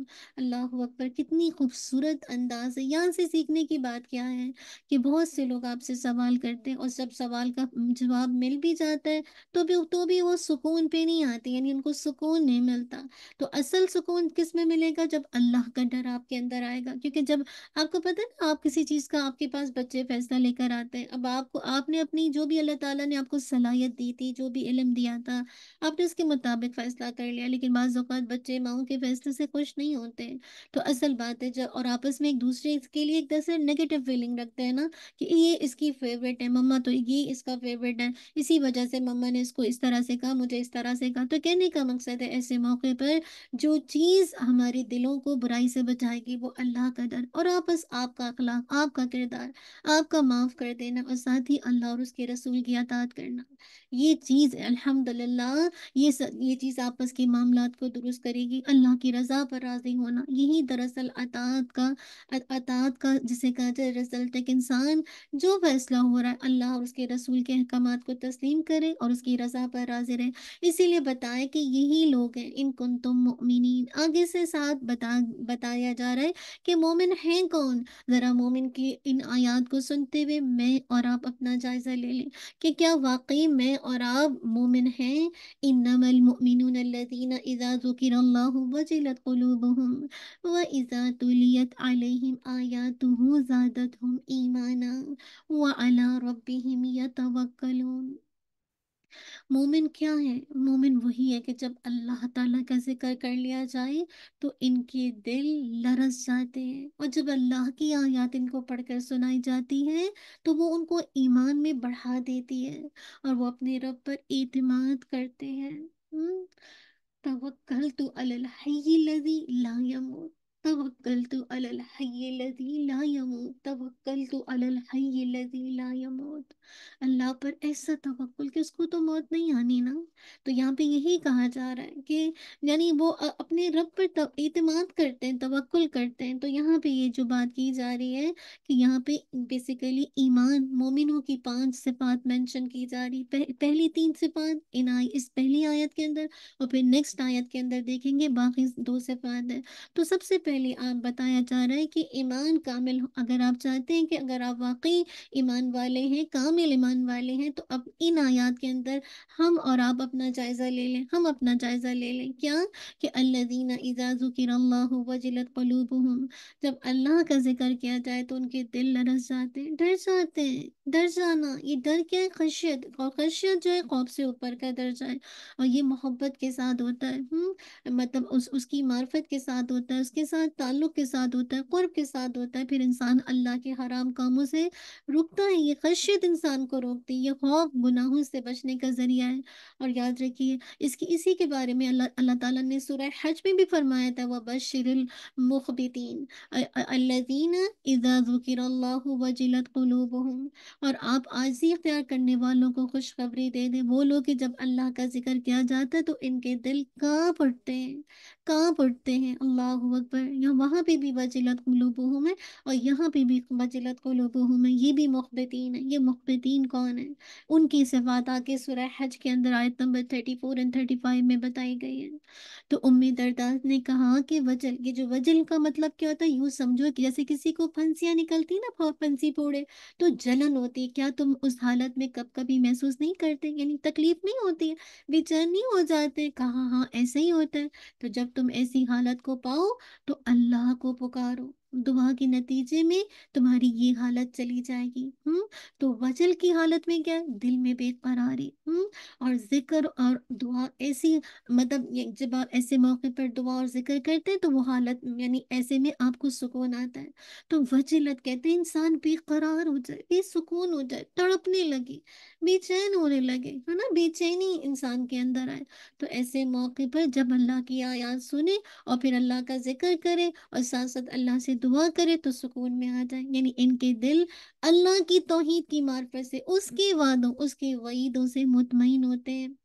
अल्लाह अकबर कितनी खूबसूरत अंदाज है यहाँ से सीखने की बात क्या है कि बहुत से लोग आपसे सवाल करते हैं और जब सवाल का जवाब मिल भी जाता है तो भी तो भी वो सुकून पे नहीं आती यानी उनको सुकून नहीं मिलता तो असल सुकून किस में मिलेगा जब अल्लाह का डर आपके अंदर आएगा क्योंकि जब आपको पता है ना आप किसी चीज़ का आपके पास बच्चे फैसला लेकर आते हैं अब आपको आपने अपनी जो भी अल्लाह ताला ने आपको सलाहियत दी थी जो भी इलम दिया था आपने उसके मुताबिक फ़ैसला कर लिया लेकिन बाज़ बच्चे माओ के फैसले से खुश नहीं होते तो असल बात है जब और आपस में एक दूसरे के लिए एक तरह से नेगेटिव फीलिंग रखते हैं ना कि ये इसकी फेवरेट है मम्मा मम्मा तो ये इसका फेवरेट है इसी वजह से मम्मा ने इसको इस तरह से कहा मुझे इस तरह से कहा तो कहने का मकसद है ऐसे मौके पर जो चीज़ हमारे दिलों को बुराई से बचाएगी वो अल्लाह का डर और आप बस आपका अखलाक आपका किरदार आपका माफ़ कर देना और साथ ही अल्लाह और उसके रसूल की अतात करना ये चीज़ अलहमद ये स, ये चीज़ आपस के मामला को दुरुस्त करेगी अल्लाह की रज़ा पर राजी होना यही दरअसल अतात का अतात का जिसे कहा जाए रिजल्ट एक इंसान जो फैसला हो रहा है अल्लाह अल्लाह और उसके रसूल के अहकाम को तस्लीम करें और उसकी रजा पर राजी रहें इसीलिए बताएं कि यही लोग हैं इन कुन तुम मोमिन आगे से साथ बता बताया जा रहा है कि मोमिन हैं कौन ज़रा मोमिन की इन आयात को सुनते हुए मैं और आप अपना जायज़ा ले लें कि क्या वाकई मैं और आप मोमिन हैं इन नमलमिन इज़ा ज़ुकिर व ईमाना व अला रब्बिहिम यतवक्कलून मोमिन क्या है मोमिन वही है कि जब अल्लाह ताला का जिक्र कर लिया जाए तो इनके दिल लरस जाते हैं और जब अल्लाह की आयत इनको पढ़कर सुनाई जाती है तो वो उनको ईमान में बढ़ा देती है और वो अपने रब पर एतमाद करते हैं हम्म, तवक्कल तो अलल हई लजी ला यमूत توكلت على الحي الذي لا يموت توكلت على الحي الذي لا يموت अल्लाह पर ऐसा तवक्ल कि उसको तो मौत नहीं आनी ना तो यहाँ पे यही कहा जा रहा है कि यानी वो अपने रब पर इतमाद करते हैं तवक्ल करते हैं तो यहाँ पे ये जो बात की जा रही है कि यहाँ पे बेसिकली ईमान मोमिनों की पांच सिफात मेंशन की जा रही पह, पहली तीन सिफात इन आय इस पहली आयत के अंदर और फिर नेक्स्ट आयत के अंदर देखेंगे बाकी दो सिफात है तो सबसे पहले आप बताया जा रहा है कि ईमान कामिल अगर आप चाहते हैं कि अगर आप वाकई ईमान वाले हैं कामिल मिल ईमान वाले हैं तो अब इन आयात के अंदर हम और आप अपना जायज़ा ले लें हम अपना जायज़ा ले लें क्या कि अल्लादीना इजाज़ु किरल्लाह वजिलत पलूबहम जब अल्लाह का जिक्र किया जाए तो उनके दिल लरस जाते हैं डर जाते हैं डर जाना ये डर क्या है खशियत और खशियत जो है खौफ से ऊपर का दर्जा है और ये मोहब्बत के साथ होता है हुँ? मतलब उस उसकी मार्फत के साथ होता है उसके साथ ताल्लुक़ के साथ होता है क़ुर्ब के साथ होता है फिर इंसान अल्लाह के हराम कामों से रुकता है ये खशियत इंसान इंसान को रोकती है खौफ हाँ, गुनाहों से बचने का जरिया है और याद रखिए इसकी इसी के बारे में अल्लाह अल्लाह ताला ने सूरह हज में भी फरमाया था वह बशरल मुखबितीन इज़ा ज़ुकिरल्लाहु वजिलत कुलूबुहुम और आप आजी अख्तियार करने वालों को खुशखबरी दे दें वो लोग जब अल्लाह का जिक्र किया जाता है तो इनके दिल काँप उठते हैं कहाँ उठते हैं अल्लाह अकबर यहाँ वहाँ पे भी वजिलत कुलूबुहुम है और यहाँ पे भी वजिलत कुलूबुहुम है ये भी मुखबितीन है ये मुखबित मुस्तबीन कौन है उनकी सिफात आके सुरह हज के अंदर आयत number thirty four and thirty five में बताई गई है तो उम्मी दरदास ने कहा कि वजल ये जो वजल का मतलब क्या होता है यूँ समझो कि जैसे किसी को फंसियाँ निकलती ना फंसी फोड़े तो जलन होती है क्या तुम उस हालत में कब कभी महसूस नहीं करते यानी तकलीफ नहीं होती बेचैन नहीं हो जाते कहा हाँ ऐसे ही होता है तो जब तुम ऐसी हालत को पाओ तो अल्लाह को पुकारो दुआ के नतीजे में तुम्हारी ये हालत चली जाएगी हम्म तो वजल की हालत में क्या है दिल में बेकरारी हम्म और जिक्र और दुआ ऐसी मतलब जब आप ऐसे मौके पर दुआ और जिक्र करते हैं तो वो हालत यानी ऐसे में आपको सुकून आता है तो वजलत कहते हैं इंसान बेकरार हो जाए बेसुकून हो जाए तड़पने लगे बेचैन होने लगे है ना बेचैनी इंसान के अंदर आए तो ऐसे मौके पर जब अल्लाह की आयात सुने और फिर अल्लाह का जिक्र करे और साथ साथ अल्लाह से दुआ करे तो सुकून में आ जाए यानी इनके दिल अल्लाह की तोहद की मार्फत से उसके वादों उसके वईदों से मुतमिन होते हैं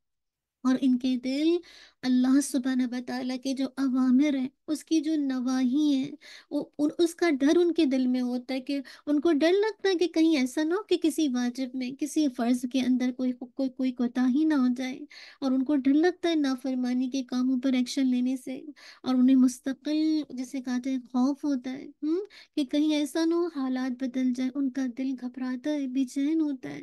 और इनके दिल अल्लाह सुबहाना बता के जो अवामिर हैं उसकी जो नवाही है वो उन उसका डर उनके दिल में होता है कि उनको डर लगता है कि कहीं ऐसा ना हो कि किसी वाजिब में किसी फ़र्ज़ के अंदर कोई कोई कोई कोताही ना हो जाए और उनको डर लगता है नाफरमानी के कामों पर एक्शन लेने से और उन्हें मुस्तकिल जैसे कहा जाए खौफ होता है हुँ? हम्म, कि कहीं ऐसा ना हो हालात बदल जाए उनका दिल घबराता है बेचैन होता है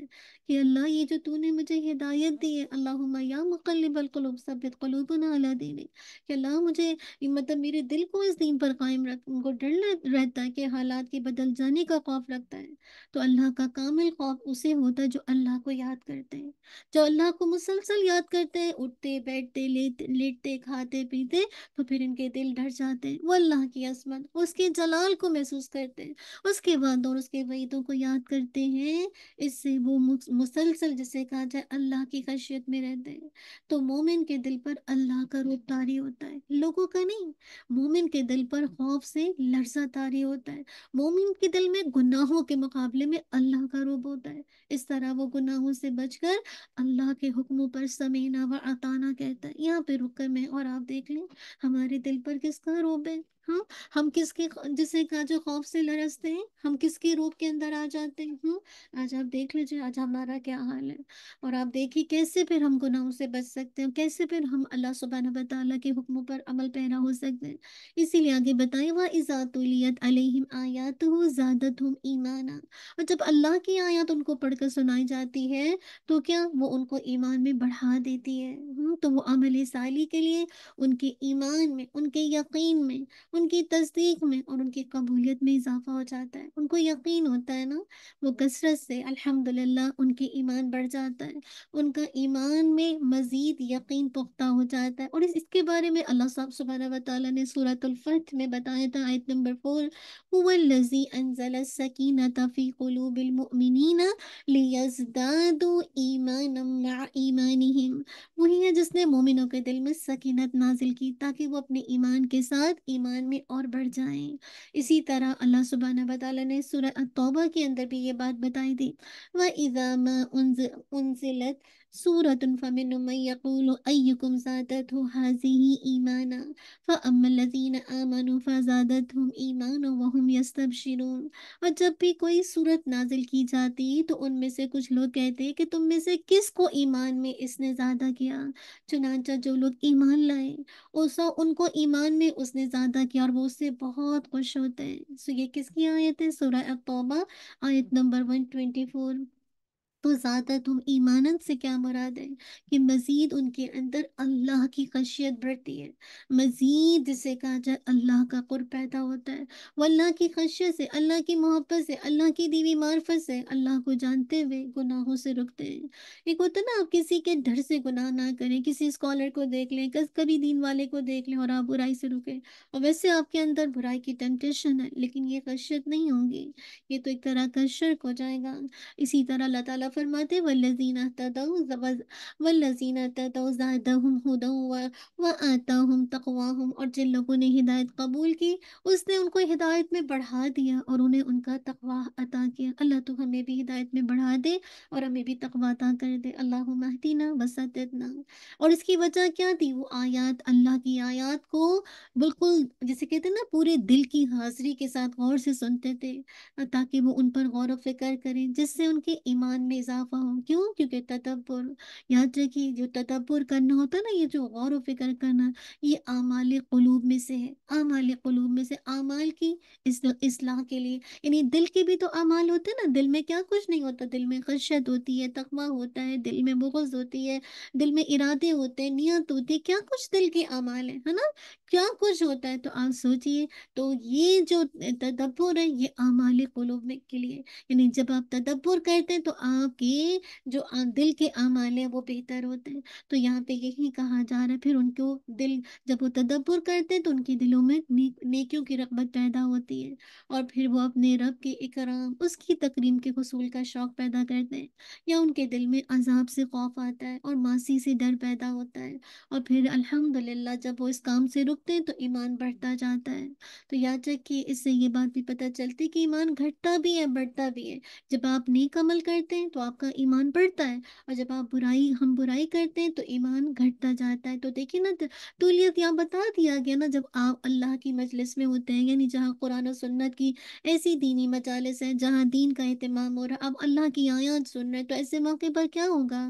कि अल्लाह ये जो तूने मुझे हिदायत दी है अल्लाह या मुकलबलकलूब सबित कलूबना दीने कि अल्लाह मुझे मतलब मेरे दिल को इस दीन पर कायम रख उनको डर रहता है कि हालात के बदल जाने का खौफ रखता है तो अल्लाह का कामिल खौफ उसे होता है जो अल्लाह को याद करते हैं जो अल्लाह को मुसलसल याद करते हैं उठते बैठते लेटते खाते पीते तो फिर इनके दिल डर जाते हैं वो अल्लाह की असमत उसके जलाल को महसूस करते हैं उसके बाद और उसके वहीदों को याद करते हैं इससे वो मुसलसल जिसे कहा जाए अल्लाह की खशियत में रहते हैं तो मोमिन के दिल पर अल्लाह का रूप तारी होता है लोगों का नहीं मोमिन के दिल पर खौफ से लर्जा तारी होता है मोमिन के दिल में गुनाहों के मुकाबले में अल्लाह का रूप होता है इस तरह वो गुनाहों से बचकर अल्लाह के हुक्मों पर समीना व अताना कहता है यहाँ पे रुक कर मैं और आप देख लें हमारे दिल पर किसका रूप है हाँ हम किसके जिसे कहा जो खौफ से लरसते हैं हम किसके रूप के अंदर आ जाते हैं हाँ आज आप देख लीजिए आज हमारा क्या हाल है और आप देखिए कैसे फिर हम गुनाहों से बच सकते हैं कैसे फिर हम अल्लाह सुबहान बताला के हुक्मों पर अमल पैरा हो सकते हैं इसीलिए आगे बताए वह इजातुलियत अलहिम आयात हो ज़्यादत हम ईमाना और जब अल्लाह की आयात उनको पढ़कर सुनाई जाती है तो क्या वो उनको ईमान में बढ़ा देती है हम्म, तो वो अमल साली के लिए उनके ईमान में उनके यकीन में उनकी तस्दीक में और उनकी कबूलियत में इजाफा हो जाता है उनको यकीन होता है ना वो कसरत से अल्हम्दुलिल्लाह उनके ईमान बढ़ जाता है उनका ईमान में मज़ीद यकीन पुख्ता हो जाता है और इस, इसके बारे में अल्लाह साहब सुबहाना वाली ने सूरतुल्फ़त में बताया था आयत नंबर फोर हुवल्लज़ी अनज़ल सकीनता फ़ी क़ुलूबिल लियज़दादू ईमानम ईमानिहिम वही है जिसने मोमिनों के दिल में सकीनत नाजिल की ताकि वो अपने ईमान के साथ ईमान ईमान में और बढ़ जाएं इसी तरह अल्लाह सुबहाना बताला ने सूरह तौबा के अंदर भी ये बात बताई थी वह इज़ामा उन्ज उनजिलत सूरत फ़मिनकुम ज़ादत हो हाजी ईमाना फ़मलजीन आमन फ़ादत हम ईमान वहम यस्तबशिरून और जब भी कोई सूरत नाजिल की जाती तो उनमें से कुछ लोग कहते कि तुम में से किस को ईमान में इसने ज़्यादा किया चुनाचा जो लोग ईमान लाए उस उनको ईमान में उसने ज़्यादा किया और वो उससे बहुत खुश होते हैं सो ये किसकी आयत है सूरह तौबा आयत नंबर वन ट्वेंटी फोर तो ज़्यादा तुम ईमानन से क्या मुराद है कि मज़ीद उनके अंदर अल्लाह की खशियत बढ़ती है मज़ीद जिसे कहा जाए अल्लाह का कुर पैदा होता है वो अल्लाह की खशियत से अल्लाह की मोहब्बत से अल्लाह की दीवी मार्फत से अल्लाह को जानते हुए गुनाहों से रुकते हैं एक होता ना आप किसी के डर से गुनाह ना करें किसी स्कॉलर को देख लें कभी दीन वाले को देख लें और आप बुराई से रुकें और वैसे आपके अंदर बुराई की टेम्पटेशन है लेकिन ये खशियत नहीं होगी ये तो एक तरह का शर्क हो जाएगा इसी तरह अल्लाह ताला फरमाते व आता तकवाहम और जिन लोगों ने हिदायत कबूल की उसने उनको हिदायत में बढ़ा दिया और उन्हें उनका तकवा अता किया अल्लाह तो हमें भी हिदायत में बढ़ा दे और हमें भी तकवा अता कर दे अल्लाह महदीना वसतना और इसकी वजह क्या थी वो आयात अल्लाह की आयात को बिल्कुल जैसे कहते हैं ना पूरे दिल की हाजिरी के साथ गौर से सुनते थे ताकि वो उन पर गौर व फिक्र करें जिससे उनके ईमान में इजाफा हो क्यों क्योंकि तदब्बर याद रखिए जो तदब्बर करना होता है ना ये जो गौर व फिक्र करना ये आमाल कलूब में से है आमाल कलूब में से आमाल की असलाह के लिए यानी दिल के भी तो आमाल होते हैं ना दिल में क्या कुछ नहीं होता दिल में खशत होती है तकवा होता है दिल में बुगज होती है दिल में इरादे होते हैं नियत होती है क्या कुछ दिल के आमाल है है ना क्या कुछ होता है तो आप सोचिए तो ये जो तदब्बर है ये आमाल कलूब में के लिए यानी जब आप तदब्बर करते हैं तो आप कि जो दिल के अमाल है वो बेहतर होते हैं तो यहाँ पे यही कहा जा रहा है फिर उनको दिल जब वो तदब्बर करते हैं तो उनके दिलों में नेकियों की रगबत पैदा होती है और फिर वो अपने रब के इकराम उसकी तकरीम के हसूल का शौक पैदा करते हैं या उनके दिल में अजाब से खौफ आता है और मासी से डर पैदा होता है और फिर अल्हम्दुलिल्लाह जब वो इस काम से रुकते हैं तो ईमान बढ़ता जाता है तो याद रखिए इससे ये बात भी पता चलती है कि ईमान घटता भी है बढ़ता भी है जब आप नेक अमल करते हैं तो आपका ईमान बढ़ता है और जब आप बुराई हम बुराई करते हैं तो ईमान घटता जाता है तो देखिए ना तुलियत यहाँ बता दिया गया ना जब आप अल्लाह की मजलिस में होते हैं यानी जहाँ कुरान और सुन्नत की ऐसी दीनी मजालस है जहाँ दीन का अहतमाम हो रहा है आप अल्लाह की आयात सुन रहे हैं तो ऐसे मौके पर क्या होगा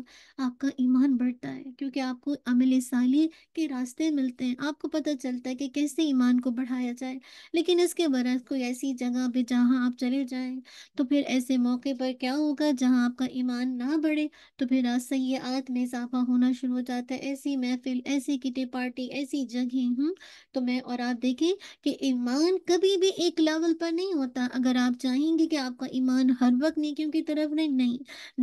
आपका ईमान बढ़ता है क्योंकि आपको अमिल साली के रास्ते मिलते हैं आपको पता चलता है कि कैसे ईमान को बढ़ाया जाए लेकिन इसके बरस कोई ऐसी जगह पर जहाँ आप चले जाएँ तो फिर ऐसे मौके पर क्या होगा जहाँ आप आपका ईमान ना बढ़े तो फिर सयात में इजाफा होना शुरू हो जाता है ऐसी महफिल ऐसी किटे पार्टी ऐसी जगह हूँ तो मैं और आप देखें कि ईमान कभी भी एक लेवल पर नहीं होता अगर आप चाहेंगे कि आपका ईमान हर वक्त नेकियों की तरफ नहीं नहीं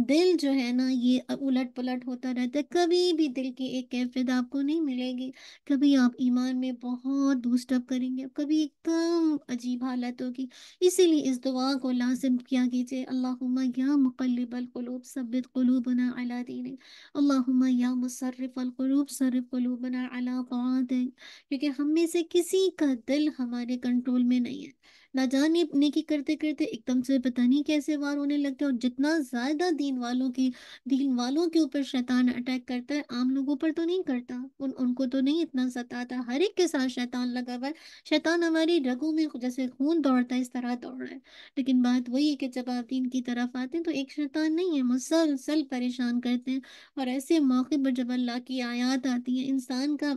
दिल जो है ना ये उलट पलट होता रहता है कभी भी दिल की एक कैफियत आपको नहीं मिलेगी कभी आप ईमान में बहुत बूस्टअप करेंगे कभी एकदम अजीब हालत होगी इसीलिए इस दुआ को लाजिम किया कीजिए अल्लाह या मुकलबल القلوب ثبت قلوبنا على دينك اللهم يا مصرف القلوب صرف قلوبنا على طاعتك क्योंकि हम में से किसी का दिल हमारे कंट्रोल में नहीं है ना जाने नेकी करते करते एकदम से पता नहीं कैसे वार होने लगते और जितना ज्यादा दीन वालों की दीन वालों के ऊपर शैतान अटैक करता है आम लोगों पर तो नहीं करता उन उनको तो नहीं इतना सताता हर एक के साथ शैतान लगा हुआ है शैतान हमारी रगों में जैसे खून दौड़ता है इस तरह दौड़ रहा है लेकिन बात वही है कि जब आप दीन की तरफ आते हैं तो एक शैतान नहीं है मुसलसल परेशान करते हैं और ऐसे मौके पर जब अल्लाह की आयात आती है इंसान का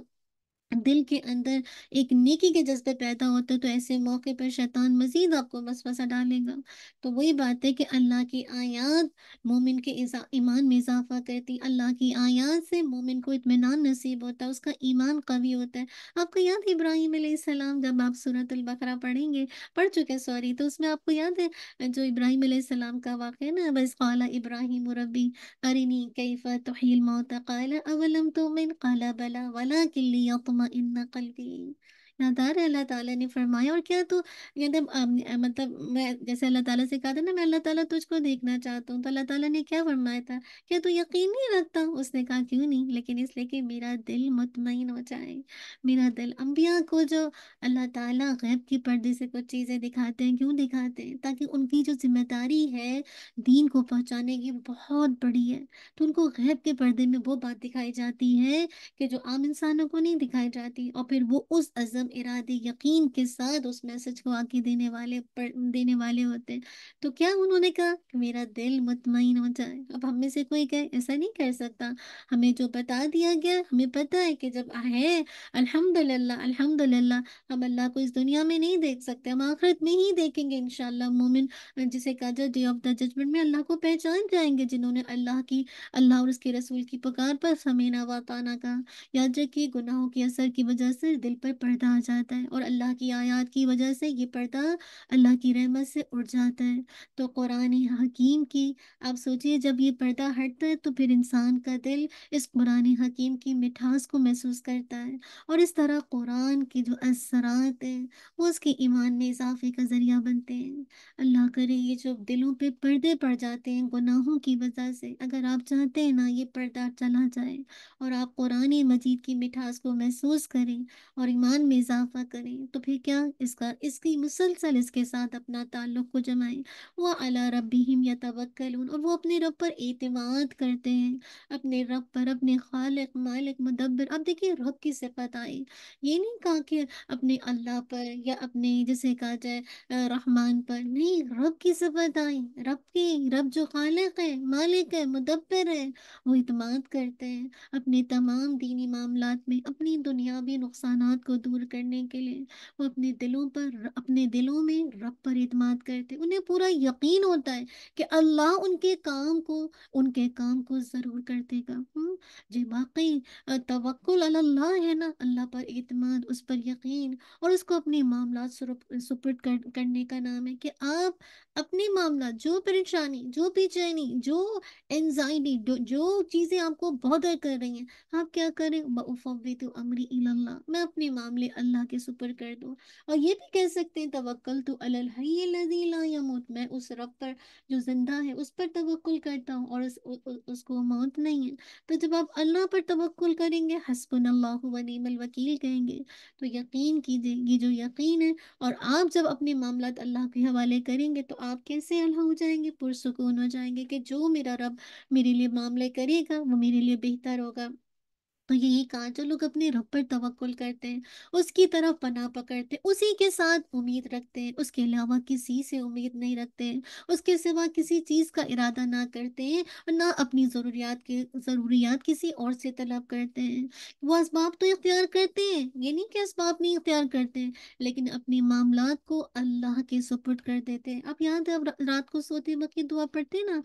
दिल के अंदर एक नेकी के जज्बे पैदा होते तो ऐसे मौके पर शैतान मजीद आपको वसवसा डालेगा तो वही बात है कि अल्लाह की आयात मोमिन के ईमान में इजाफा करती अल्लाह की आयात से मोमिन को इतमान नसीब होता है उसका ईमान कवि होता है आपको याद इब्राहिम सलाम जब आप सूरत पढ़ेंगे पढ़ चुके सॉरी तो उसमें आपको याद है जो इब्राहिम सलाम का वाक़ है ना बस खाला इब्राहिम रबी अरिनी कैफा तोहील मोत अवलम तो मिन काला बला वला किल्ली اللهم قلبي नादार है अल्लाह ताला ने फरमाया और क्या तू कहते मतलब मैं जैसे अल्लाह ताला से कहा था ना मैं अल्लाह ताला तुझको देखना चाहता हूँ तो अल्लाह ताला ने क्या फरमाया था क्या तू यकीन नहीं रखता उसने कहा क्यों नहीं लेकिन इसलिए कि मेरा दिल मुतमिन हो जाए मेरा दिल अम्बिया को जो अल्लाह ताला गैब के पर्दे से कुछ चीज़ें दिखाते हैं क्यों दिखाते हैं ताकि उनकी जो जिम्मेदारी है दीन को पहुँचाने की बहुत बड़ी है तो उनको गैब के पर्दे में वो बात दिखाई जाती है कि जो आम इंसानों को नहीं दिखाई जाती और फिर वो उस अजब हम इरादे यकीन के साथ उस मैसेज को आके देने वाले देने वाले होते हैं तो क्या उन्होंने कहा कि मेरा दिल मुतमिन हो जाए अब हम में से कोई कहे ऐसा नहीं कर सकता हमें जो बता दिया गया हमें पता है कि जब है अल्हम्दुलिल्लाह अल्हम्दुलिल्लाह हम अल्लाह को इस दुनिया में नहीं देख सकते हम आखिरत में ही देखेंगे इनशाला मोमिन जिसे कहा जाए डे ऑफ द जजमेंट में अल्लाह को पहचान जाएंगे जिन्होंने अल्लाह की अल्लाह और उसके रसूल की पुकार पर समीना वाताना कहा याद रखिए गुनाहों के असर की वजह से दिल पर पर्दा आ जाता है और अल्लाह की आयात की वजह से ये पर्दा अल्लाह की रहमत से उड़ जाता है तो कुरान हकीम की आप सोचिए जब ये पर्दा हटता है तो फिर इंसान का दिल इस कुरान हकीम की मिठास को महसूस करता है और इस तरह कुरान के जो असरात हैं वो उसके ईमान में इजाफे का ज़रिया बनते हैं अल्लाह करे ये जो दिलों पर पर्दे पड़ जाते हैं गुनाहों की वजह से अगर आप चाहते हैं ना ये पर्दा चला जाए और आप कुरान मजीद की मिठास को महसूस करें और ईमान में इजाफा करें तो फिर क्या इसका इसकी मुसलसल इसके साथ अपना ताल्लुक को जमाएं वह अला रबीम या तवक्ल और वो अपने रब पर एतमाद करते हैं अपने रब पर अपने खालक मालिक मदबर अब देखिए रब की सिफत आई ये नहीं कहा कि अपने अल्लाह पर या अपने जिसे कहा जाए रहमान पर नहीं रब की सिफत आई रब की रब जो खालक है मालिक है मदब्बर है वो इतमाद करते हैं अपने तमाम दीनी मामला में अपनी दुनियावी नुकसान को दूर करने के लिए वो अपने दिलों पर अपने दिलों में रब पर इतमाद करते उन्हें पूरा यकीन होता है कि अल्लाह उनके काम को उनके काम को ज़रूर कर देगा जी बाकी तवक्ल अल्लाह है ना अल्लाह पर इतमाद उस पर यकीन और उसको अपने मामला सुपुर्द कर, करने का नाम है कि आप अपने मामला जो परेशानी जो बेचैनी जो एनजाइटी जो चीज़ें आपको बॉदर कर रही हैं आप क्या करें बफ़वे तो अमरी इल्ला मैं अपने मामले अल्लाह के सुपर कर दूँ और ये भी कह सकते हैं तवक्ल तो अल्लाजीला मैं उस रब पर जो ज़िंदा है उस पर तवक्ल करता हूँ और उस, उ, उ, उसको मौत नहीं है तो जब आप अल्लाह पर तवक्ल करेंगे हसबन अल्लाह वकील कहेंगे तो यकीन कीजिए ये जो यकीन है और आप जब अपने मामला अल्लाह के हवाले करेंगे तो आप कैसे अल्लाह हो जाएंगे पुरसकून हो जाएंगे कि जो मेरा रब मेरे लिए मामले करेगा वो मेरे लिए बेहतर होगा तो यही कहा जो लोग अपने रब पर तवक्कुल करते हैं उसकी तरफ पना पकड़ते हैं उसी के साथ उम्मीद रखते हैं उसके अलावा किसी से उम्मीद नहीं रखते हैं उसके सिवा किसी चीज़ का इरादा ना करते हैं और ना अपनी ज़रूरियात के ज़रूरियात किसी और से तलब करते हैं वो इसबाब तो इख्तियार करते हैं ये नहीं कि इसबाब नहीं इख्तियार करते लेकिन अपने मामला को अल्लाह के सुपुर्द कर देते हैं आप याद है रात को सोते वक्त दुआ पढ़ते ना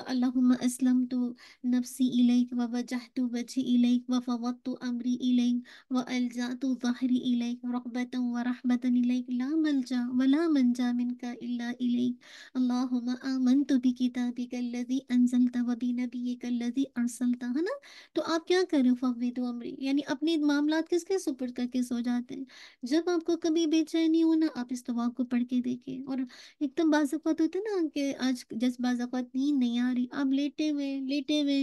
अल्लाह असलम तो नफसी इलेक वजह तो वजह इलेक वफ़वत अमरी इलैक व अलजात ज़हरी इलैक रगबत व रहबत इलैक ला मलजा वला मनजा मिनका इल्ला इलैक अल्लाहुम्मा आमनतु बि किताबिक अल्लज़ी अनज़लता व बि नबियिक अल्लज़ी अरसलता है ना तो आप क्या करें फवद अमरी यानी अपने मामला किसके सुपुर्द करके सो जाते हैं जब आपको कभी बेचैनी हो ना आप इस दुआ को पढ़ के देखें और एकदम तो बाज़ात होता है ना कि आज जस्ट बाज़ात नींद नहीं आ रही आप लेटे हुए लेटे हुए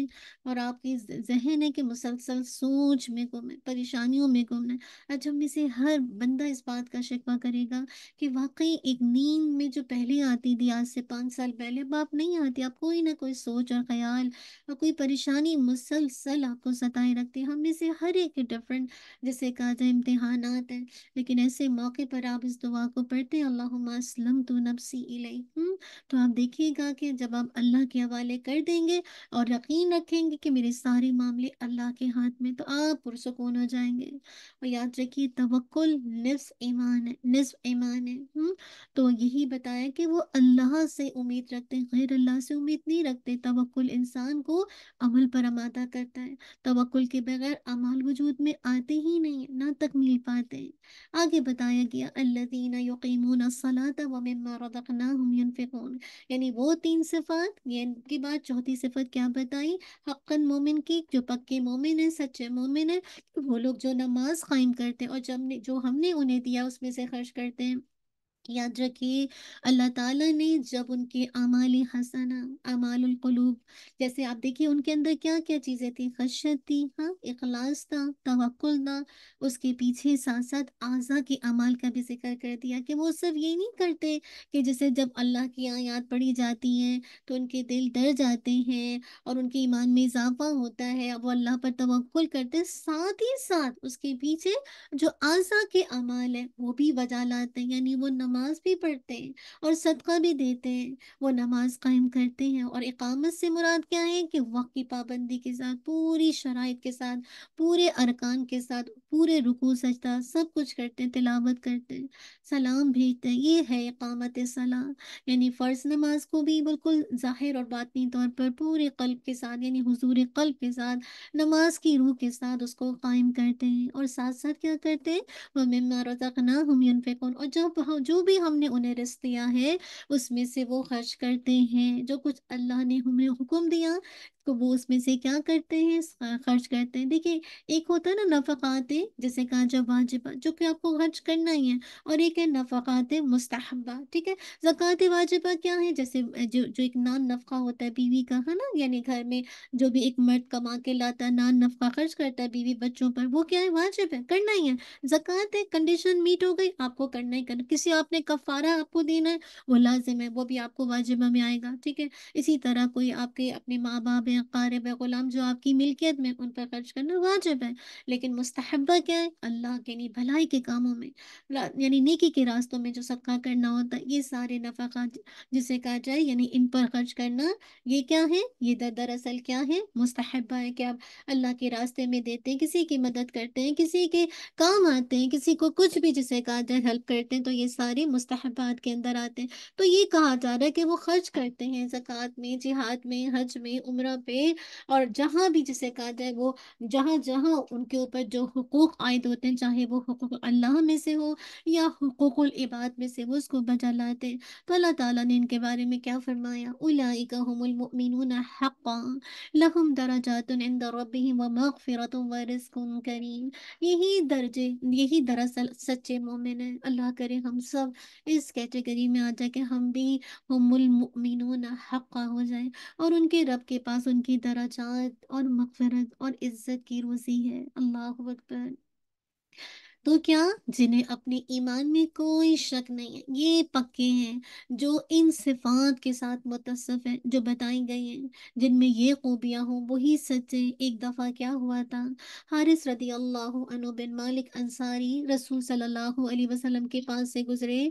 और आपकी जहन है कि मुसलसल सब सोच में गुम है परेशानियों में गुम है आज हम में से हर बंदा इस बात का शिकवा करेगा कि वाकई एक नींद में जो पहले आती थी आज से पाँच साल पहले अब आप नहीं आती आप कोई ना कोई सोच और ख्याल और कोई परेशानी मुसलसल आपको सताए रखती है हम में से हर एक डिफरेंट जैसे कहा जाए इम्तहान हैं लेकिन ऐसे मौके पर आप इस दुआ को पढ़ते हैं अल्लाम तो नबसी इलाई तो आप देखिएगा कि जब आप अल्लाह के हवाले कर देंगे और यकीन रखेंगे कि मेरे सारे मामले अल्लाह के हाथ में तो आप पुरसकून हो जाएंगे और याद रखिए तवक्ल निस्फ ईमान है निस्फ ईमान है हुँ? हम्म। तो यही बताया कि वो अल्लाह से उम्मीद रखते हैं गैर अल्लाह से उम्मीद नहीं रखते तवक्ल इंसान को अमल पर आमादा करता है तवक्ल के बगैर अमाल वजूद में आते ही नहीं ना तक मिल पाते हैं आगे बताया गया अल्लादीना यकीमून सलात वमिम्मा यानी वो तीन सिफात ये इनके चौथी सिफत क्या बताई हक्कन मोमिन की जो पक्के मोमिन है हैं सच्चे मोमिन हैं वो लोग जो नमाज कायम करते हैं और जब जो हमने उन्हें दिया उसमें से खर्च करते हैं याद रखिए अल्लाह ताला ने जब उनके अमाल हसना अमालूब जैसे आप देखिए उनके अंदर क्या क्या चीज़ें थी खशत थी हाँ इखलास था तवक्ल था उसके पीछे साथ साथ आज़ा के अमाल का भी जिक्र कर दिया कि वो सिर्फ ये नहीं करते कि जैसे जब अल्लाह की आयात पढ़ी जाती हैं तो उनके दिल डर जाते हैं और उनके ईमान में इजाफा होता है वो अल्लाह पर तवक्ल करते साथ ही साथ उसके पीछे जो आज़ा के अमाल है वो भी बजा लाते हैं यानी वो नमाज नमाज भी पढ़ते हैं और सदका भी देते हैं वो नमाज कायम करते हैं और इकामत से मुराद क्या है कि वक्त की पाबंदी के साथ पूरी शराइ के साथ पूरे अरकान के साथ पूरे रुकू सजदा सब कुछ करते हैं तिलावत करते हैं सलाम भेजते हैं ये है इकामत सलाम यानी फ़र्ज नमाज को भी बिल्कुल ज़ाहिर और बातनी तौर पर पूरे कल्ब के साथ यानी हजूर कल्ब के साथ नमाज की रूह के साथ उसको कायम करते हैं और साथ साथ क्या करते हैं वह मम्मा ना हम यूनफिकन और जब हम जो भी हमने उन्हें रिस दिया है उसमें से वो खर्च करते हैं जो कुछ अल्लाह ने हमें हुक्म दिया उसको वो उसमें से क्या करते हैं खर्च करते हैं देखिए एक होता है ना नफ़ाते जैसे कहा जब वाजिबा जो कि आपको खर्च करना ही है और एक है नफात मुस्तहबा ठीक है ज़क़ात वाजिबा क्या है जैसे जो जो एक नान नफ़ा होता है बीवी का है ना यानी घर में जो भी एक मर्द कमा के लाता है नान नफ़ा खर्च करता है बीवी बच्चों पर वो क्या है वाजिब है करना ही है ज़क़ात है कंडीशन मीट हो गई आपको करना ही करना किसी आपने कफ़ारा आपको देना है वो लाजिम है वो भी आपको वाजिबा में आएगा ठीक है इसी तरह कोई आपके अपने माँ बाप है हैं क़ारब ग़ुलाम जो आपकी मिल्कियत में उन पर खर्च करना वाजिब है लेकिन मुस्तहबा क्या है अल्लाह के लिए भलाई के कामों में यानी नेकी के रास्तों में जो सदका करना होता है ये सारे नफ़ात जिसे कहा जाए यानी इन पर खर्च करना ये क्या है ये दर दरअसल क्या है मुस्तहबा है कि आप अल्लाह के रास्ते में देते हैं किसी की मदद करते हैं किसी के काम आते हैं किसी को कुछ भी जिसे कहा जाए हेल्प करते हैं तो ये सारे मुस्तहबात के अंदर आते हैं तो ये कहा जा रहा है कि वो खर्च करते हैं जक़ात में जिहाद में हज में उम्र पे और जहाँ भी जिसे कहा जाए वो जहाँ जहाँ उनके ऊपर जो हकूक आयद होते हैं चाहे वो हकूक अल्लाह में से हो या हकूकुल इबाद में से वो उसको बजा लाते हैं तो अल्लाह ताला ने इनके बारे में क्या फरमाया उलाइका हुमुल हक़ा लहम दराजातुन इंद रब्बिहिम व मगफिरतुम व रिज़्कुन करीम यही दर्जे यही दरअसल सच्चे मोमिन है अल्लाह करे हम सब इस कैटेगरी में आ जाए कि हम भी हमुल हक़ा हो जाए और उनके रब के पास उन उनकी दराजात और मफफरत और इज्जत की रोज़ी है अल्लाह अकबर तो क्या जिन्हें अपने ईमान में कोई शक नहीं है ये पक्के हैं जो इन सिफात के साथ मुतसफ़ हैं जो बताई गई हैं जिनमें ये खूबियाँ हों वही सच्चे एक दफ़ा क्या हुआ था हारिस रदी अल्लाह बिन मालिक अंसारी रसूल सल्लल्लाहु अलैहि वसल्लम के पास से गुजरे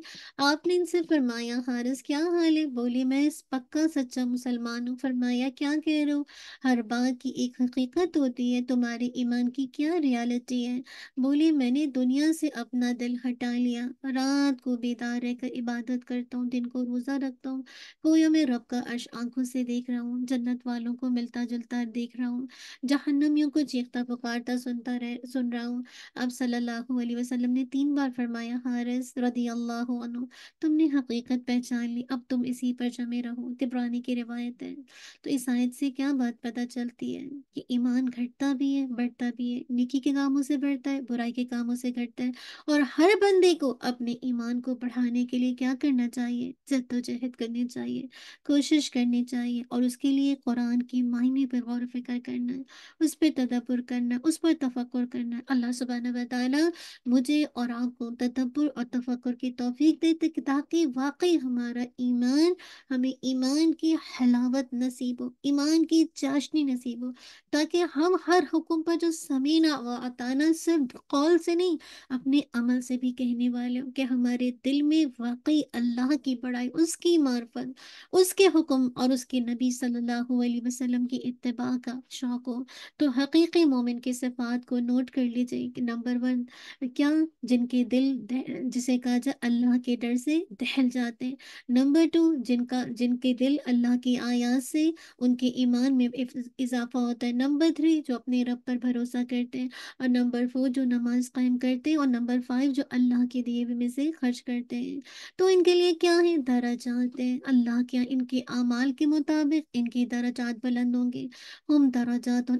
आपने इनसे फरमाया हारिस क्या हाल है बोले मैं इस पक्का सच्चा मुसलमान हूँ फरमाया क्या कह रहा हूँ हर बात की एक हकीकत होती है तुम्हारे ईमान की क्या रियालिटी है बोले मैंने दुनिया से अपना दिल हटा लिया रात को बेदार रहकर इबादत करता हूँ दिन को रोज़ा रखता हूँ गोया मैं रब का अर्श आंखों से देख रहा हूँ जन्नत वालों को मिलता जुलता देख रहा हूँ जहन्नमियों को चीखता पुकारता सुनता रह सुन रहा हूँ अब सल्लल्लाहु अलैहि वसल्लम ने तीन बार फरमाया हारिस रदी अल्लाह तुमने हकीकत पहचान ली अब तुम इसी पर जमे रहो तिब्रानी की रिवायत है तो इस आयत से क्या बात पता चलती है कि ईमान घटता भी है बढ़ता भी है निकी के कामों से बढ़ता है बुराई के कामों से करते है और हर बंदे को अपने ईमान को बढ़ाने के लिए क्या करना चाहिए जद्दोजहद करनी चाहिए कोशिश करनी चाहिए और उसके लिए कुरान की मायने पर गौर फिक्र करना उस पर तदब्बर करना उस पर तफक्र करना अल्लाह सुबहाना बताना मुझे और आपको तदब्बर और तफक्र की तोफीक दे ताकि वाकई हमारा ईमान हमें ईमान की हलावत नसीब हो ईमान की चाशनी नसीब हो ताकि हम हर हुक्म पर जो समीना व अताना सिर्फ कॉल से नहीं नहीं अपने अमल से भी कहने वाले हो कि हमारे दिल में वाकई अल्लाह की बड़ाई उसकी मार्फत उसके हुक्म और उसके नबी सल्लल्लाहु अलैहि वसल्लम की इत्तबा का शौक हो तो हकीकी मोमिन के सिफात को नोट कर लीजिए नंबर वन क्या जिनके दिल जिसे कहा जाए अल्लाह के डर से दहल जाते नंबर टू जिनका जिनके दिल अल्लाह की आयात से उनके ईमान में इजाफा होता है नंबर थ्री जो अपने रब पर भरोसा करते हैं और नंबर फोर जो नमाज कायम कर करते और नंबर फाइव जो अल्लाह के दिए हुए में से खर्च करते हैं तो इनके लिए क्या है दराजात हैं अल्लाह के इनके अमाल के मुताबिक इनकी दराजात बुलंद होंगे हम दराजात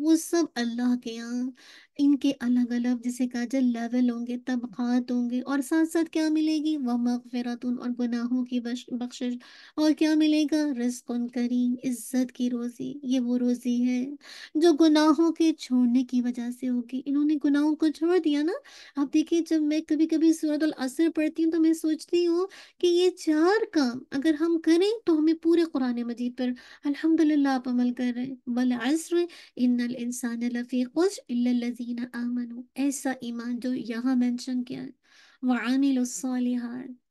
वो सब अल्लाह के यहाँ इनके अलग अलग जिसे कहा जाए लेवल होंगे तबकात होंगे और साथ साथ क्या मिलेगी वह मगफरतुन और गुनाहों की बख्शिश और क्या मिलेगा रिस्क करीम इज्जत की रोज़ी ये वो रोज़ी है जो गुनाहों के छोड़ने की वजह से होगी इन्होंने गुनाहों को छोड़ दिया ना आप देखिए जब मैं कभी कभी सूरत असर पढ़ती हूँ तो मैं सोचती हूँ कि ये चार काम अगर हम करें तो हमें पूरे कुरान मजीद पर अलहमदिल्ला आप अमल कर रहे हैं बल असर इन इंसान लफ़ी खुश लजीन आमनु ऐसा ईमान जो यहाँ मेंशन किया है वामिल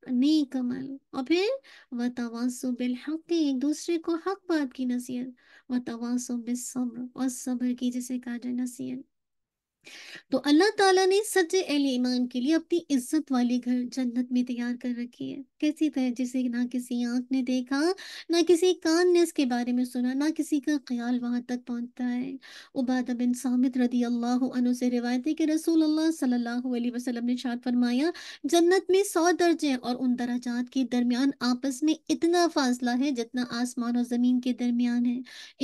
नेक अमल और फिर व तवासु बिल हक एक दूसरे को हक बात की नसीहत व तवासु बिल सब्र और सब्र की जिसे कहा जाए नसीहत तो अल्लाह ताला ने सच्चे अहल ईमान के लिए अपनी इज्जत वाले घर जन्नत में तैयार कर रखी है किसी तरह जिसे ना किसी आंख ने देखा ना किसी कान ने इसके बारे में सुना ना किसी का ख्याल वहाँ तक पहुँचता है उबादा बिन सामित रदी अल्लाह से रिवायत है कि रसूल अल्लाह सल्लल्लाहु अलैहि वसल्लम ने शाद फरमाया जन्नत में सौ दर्जे और उन दराजात के दरमियान आपस में इतना फासला है जितना आसमान और ज़मीन के दरमियान है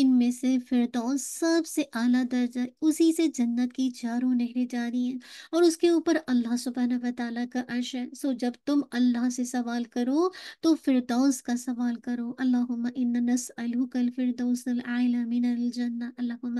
इनमें से फिरदौस सबसे आला दर्जा उसी से जन्नत की चारों नहरें जारी हैं और उसके ऊपर अल्लाह सुबह का अर्श है सो जब तुम अल्लाह से सवाल सवाल करो तो फिरदौस का सवाल करो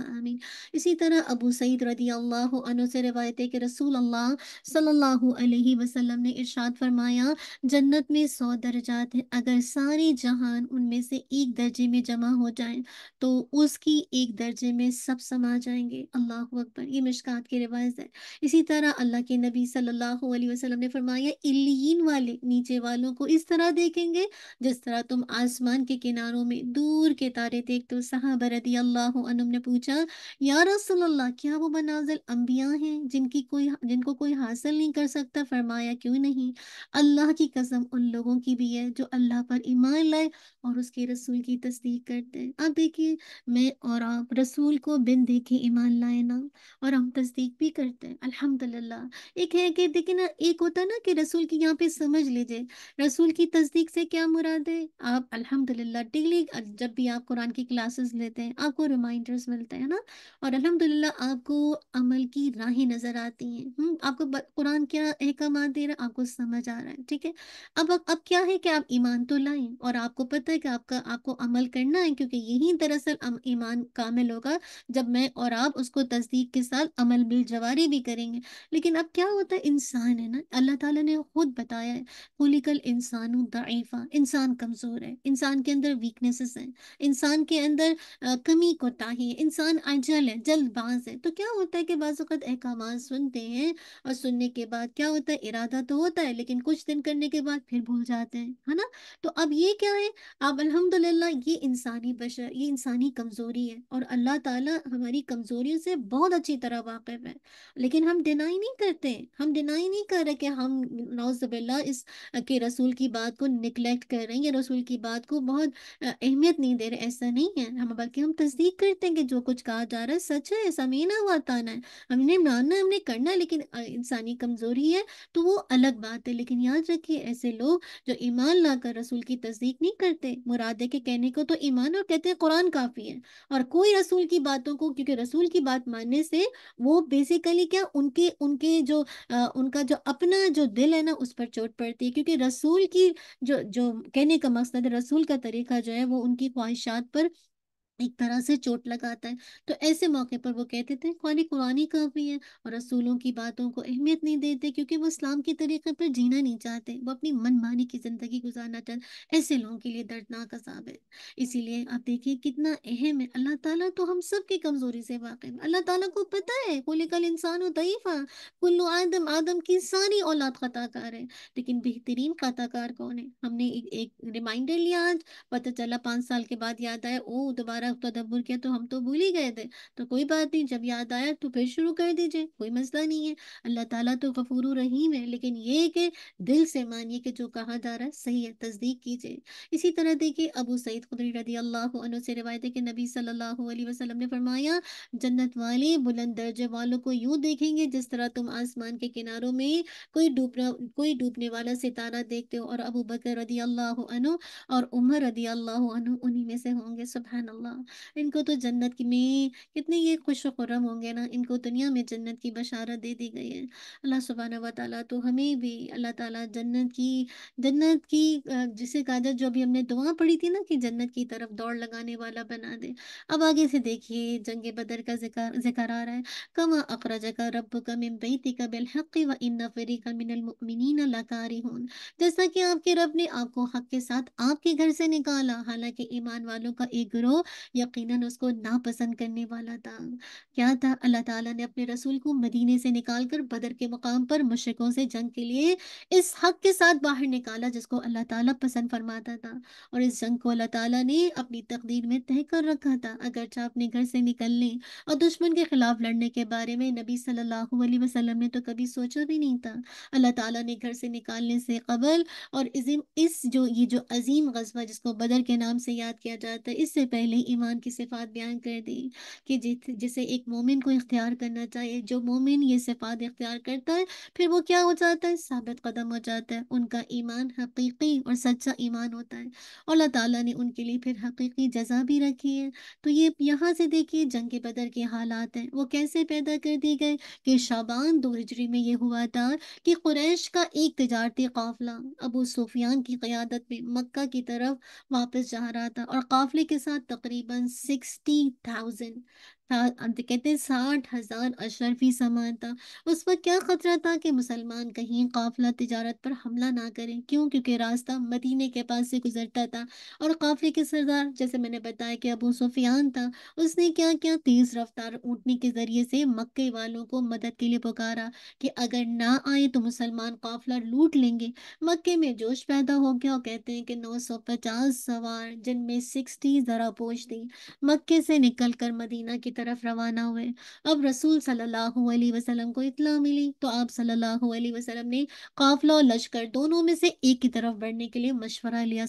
आमीन इसी तरह अबू सईद रदी अल्लाह से रिवायत है रसूल अल्लाह अलैहि वसल्लम ने इरशाद फरमाया जन्नत में सौ दर्जात हैं अगर सारे जहान उनमें से एक दर्जे में जमा हो जाए तो उसकी एक दर्जे में सब समा जाएंगे अल्लाह अकबर ये मिशकात की रिवायत है इसी तरह अल्लाह के नबी सल्लल्लाहु अलैहि वसल्लम ने फरमाया इल्लियन वाले नीचे वालों चीजों को इस तरह देखेंगे जिस तरह तुम आसमान के किनारों में दूर के तारे देखते हो साहब अल्लाह ने पूछा यार रसोल्ला क्या वो मनाजिल अम्बिया हैं जिनकी कोई जिनको कोई हासिल नहीं कर सकता फरमाया क्यों नहीं अल्लाह की कसम उन लोगों की भी है जो अल्लाह पर ईमान लाए और उसके रसूल की तस्दीक करते हैं आप देखिए मैं और आप रसूल को बिन देखे ईमान लाए ना और हम तस्दीक भी करते हैं अल्हम्दुलिल्लाह एक है कि देखिए ना एक होता ना कि रसूल की यहाँ पे समझ लीजिए रसूल की तस्दीक से क्या मुराद है आप अल्हम्दुलिल्लाह डेली जब भी आप कुरान की क्लासेस लेते हैं आपको रिमाइंडर्स मिलते हैं ना और अल्हम्दुलिल्लाह आपको अमल की राहें नज़र आती हैं हम्म, आपको कुरान क्या अहकाम दे रहा है आपको समझ आ रहा है ठीक है अब अब क्या है कि आप ईमान तो लाएं और आपको पता है कि आपका आपको अमल करना है क्योंकि यही दरअसल ईमान कामिल होगा जब मैं और आप उसको तस्दीक के साथ अमल बिल जवारी भी करेंगे लेकिन अब क्या होता है इंसान है ना अल्लाह ताला ने खुद बताया है इंसान दईफ़ा हाँ, इंसान कमज़ोर है इंसान के अंदर वीकनेसेस हैं इंसान के अंदर कमी कोताही है इंसान अजल है जल्दबाज है तो क्या होता है कि बाज़त अहकाम सुनते हैं और सुनने के बाद क्या होता है इरादा तो होता है लेकिन कुछ दिन करने के बाद फिर भूल जाते हैं है ना तो अब ये क्या है अब अलहमदिल्ला ये इंसानी बशर ये इंसानी कमज़ोरी है और अल्लाह ताली हमारी कमज़ोरियों से बहुत अच्छी तरह वाकिफ़ है लेकिन हम डिनाई नहीं करते हम डिनाई नहीं कर रहे कि हम नौजबिल्ला इस के रसूल रसूल की बात को निगलेक्ट कर रहे हैं या रसूल की बात को बहुत अहमियत नहीं दे रहे ऐसा नहीं है हम बल्कि हम तस्दीक करते हैं कि जो कुछ कहा जा रहा है सच है ऐसा ना हुआ ताना है हमने मानना हमने करना लेकिन इंसानी कमजोरी है तो वो अलग बात है लेकिन याद रखिए ऐसे लोग जो ईमान ला रसूल की तस्दीक नहीं करते मुरादे के कहने को तो ईमान और कहते हैं कुरान काफी है और कोई रसूल की बातों को क्योंकि रसूल की बात मानने से वो बेसिकली क्या उनके उनके जो आ, उनका जो अपना जो दिल है ना उस पर चोट पड़ती है क्योंकि रसूल रसूल की जो जो कहने का मकसद रसूल का तरीका जो है वो उनकी ख्वाहिशात पर एक तरह से चोट लगाता है तो ऐसे मौके पर वो कहते थे कौन कुरानी काफ़ी है और रसूलों की बातों को अहमियत नहीं देते क्योंकि वो इस्लाम के तरीके पर जीना नहीं चाहते वो अपनी मनमानी की ज़िंदगी गुजारना चाहते ऐसे लोगों के लिए दर्दनाक असाब है इसीलिए आप देखिए कितना अहम है अल्लाह ताला तो हम सब की कमज़ोरी से है अल्लाह ताला को पता है बोले कल इंसान तयफ़ा कुल्लु आदम आदम की सारी औलाद खताकार है लेकिन बेहतरीन खताकार कौन है हमने एक, एक रिमाइंडर लिया आज पता चला पाँच साल के बाद याद आया ओ दोबारा सारा तदब्बर किया तो हम तो भूल ही गए थे तो कोई बात नहीं जब याद आया तो फिर शुरू कर दीजिए कोई मसला नहीं है अल्लाह ताला तो गफूर रहीम है लेकिन ये कि दिल से मानिए कि जो कहा जा रहा है सही है तस्दीक कीजिए इसी तरह देखिए अबू सईद खुदरी रदी अल्लाह से रिवायत है कि नबी सल्लल्लाहु अलैहि वसल्लम ने फरमाया जन्नत वाले बुलंद दर्जे वालों को यूं देखेंगे जिस तरह तुम आसमान के किनारों में कोई डूबना कोई डूबने वाला सितारा देखते हो और अबू बकर रदी अल्लाह और उमर रदी अल्लाह उन्हीं में से होंगे सुबहान अल्लाह इनको तो जन्नत की में कितने ये खुश खुरम होंगे ना इनको दुनिया में जन्नत की बशारत दे दी गई है अल्लाह सुबहाना व तो हमें भी अल्लाह ताला जन्नत की जन्नत की जिसे कहा जो अभी हमने दुआ पढ़ी थी ना कि जन्नत की तरफ दौड़ लगाने वाला बना दे अब आगे से देखिए जंग बदर का जिक्र आ रहा है कमा अखरज का रब का मिम का बिलहक़ व इन फरी का मिनमिन लकारी जैसा कि आपके रब ने आपको हक के साथ आपके घर से निकाला हालांकि ईमान वालों का एक ग्रोह यकीनन उसको नापसंद करने वाला था क्या था अल्लाह ताला ने अपने रसूल को मदीने से निकाल कर बदर के मकाम पर मुशरकों से जंग के लिए इस हक के साथ बाहर निकाला जिसको अल्लाह ताला पसंद फरमाता था और इस जंग को अल्लाह ताला ने अपनी तकदीर में तय कर रखा था अगरचे अपने घर से निकलने और दुश्मन के खिलाफ लड़ने के बारे में नबी सल्लल्लाहु अलैहि वसल्लम ने तो कभी सोचा भी नहीं था अल्लाह ताला ने घर से निकालने से कबल और इस जो ये जो अजीम गजबा जिसको बदर के नाम से याद किया जाता है इससे पहले ईमान की सिफात बयान कर दी कि जिस जिसे एक मोमिन को इख्तियार करना चाहिए जो मोमिन ये सिफात इख्तियार करता है फिर वो क्या हो जाता है साबित कदम हो जाता है उनका ईमान हकीकी और सच्चा ईमान होता है और अल्लाह ताला ने उनके लिए फिर हकीकी जजा भी रखी है तो ये यहाँ से देखिए जंग के बदर के हालात हैं वो कैसे पैदा कर दिए गए कि शाबान दो हिजरी में ये हुआ था कि कुरैश का एक तजारती काफिला अबू सुफियान की क़्यादत में मक्का की तरफ वापस जा रहा था और काफिले के साथ तकरीब even 60,000 तो कहते हैं साठ हजार अशरफी सामान था उस वक्त क्या खतरा था कि मुसलमान कहीं काफिला तजारत पर हमला ना करें क्यों क्योंकि रास्ता मदीने के पास से गुजरता था और काफिले के सरदार जैसे मैंने बताया कि अबू सुफियान था उसने क्या क्या तेज रफ्तार ऊँटने के जरिए से मक्के वालों को मदद के लिए पुकारा कि अगर ना आए तो मुसलमान काफिला लूट लेंगे मक्के में जोश पैदा हो गया और कहते हैं कि नौ सौ पचास सवार जिनमें सिक्सटी जरा पोच दी मक्के से निकल कर मदीना की तरफ रवाना हुए अब रसूल सल्लल्लाहु अलैहि वसल्लम को इतला मिली तो आप सल्लल्लाहु अलैहि वसल्लम ने काफिला और लश्कर दोनों में से एक की तरफ बढ़ने के लिए मशवरा लिया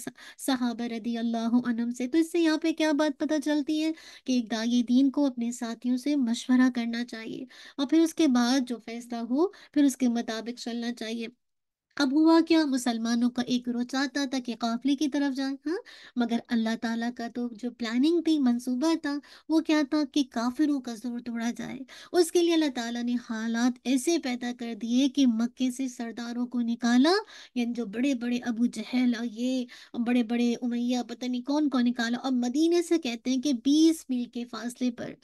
सहाब रदी अल्लाह से तो इससे यहाँ पे क्या बात पता चलती है कि एक दागी दीन को अपने साथियों से मशवरा करना चाहिए और फिर उसके बाद जो फैसला हो फिर उसके मुताबिक चलना चाहिए अब हुआ क्या मुसलमानों का एक रोज चाहता था कि काफिले की तरफ जाए हाँ मगर अल्लाह ताला का तो जो प्लानिंग थी मंसूबा था वो क्या था कि काफिरों का जोर तोड़ा जाए उसके लिए अल्लाह ताला ने हालात ऐसे पैदा कर दिए कि मक्के से सरदारों को निकाला यानी जो बड़े बड़े अबू जहल ये बड़े बड़े उमैया पता नहीं कौन कौन निकाला और मदीने से कहते हैं कि बीस मील के फासले पर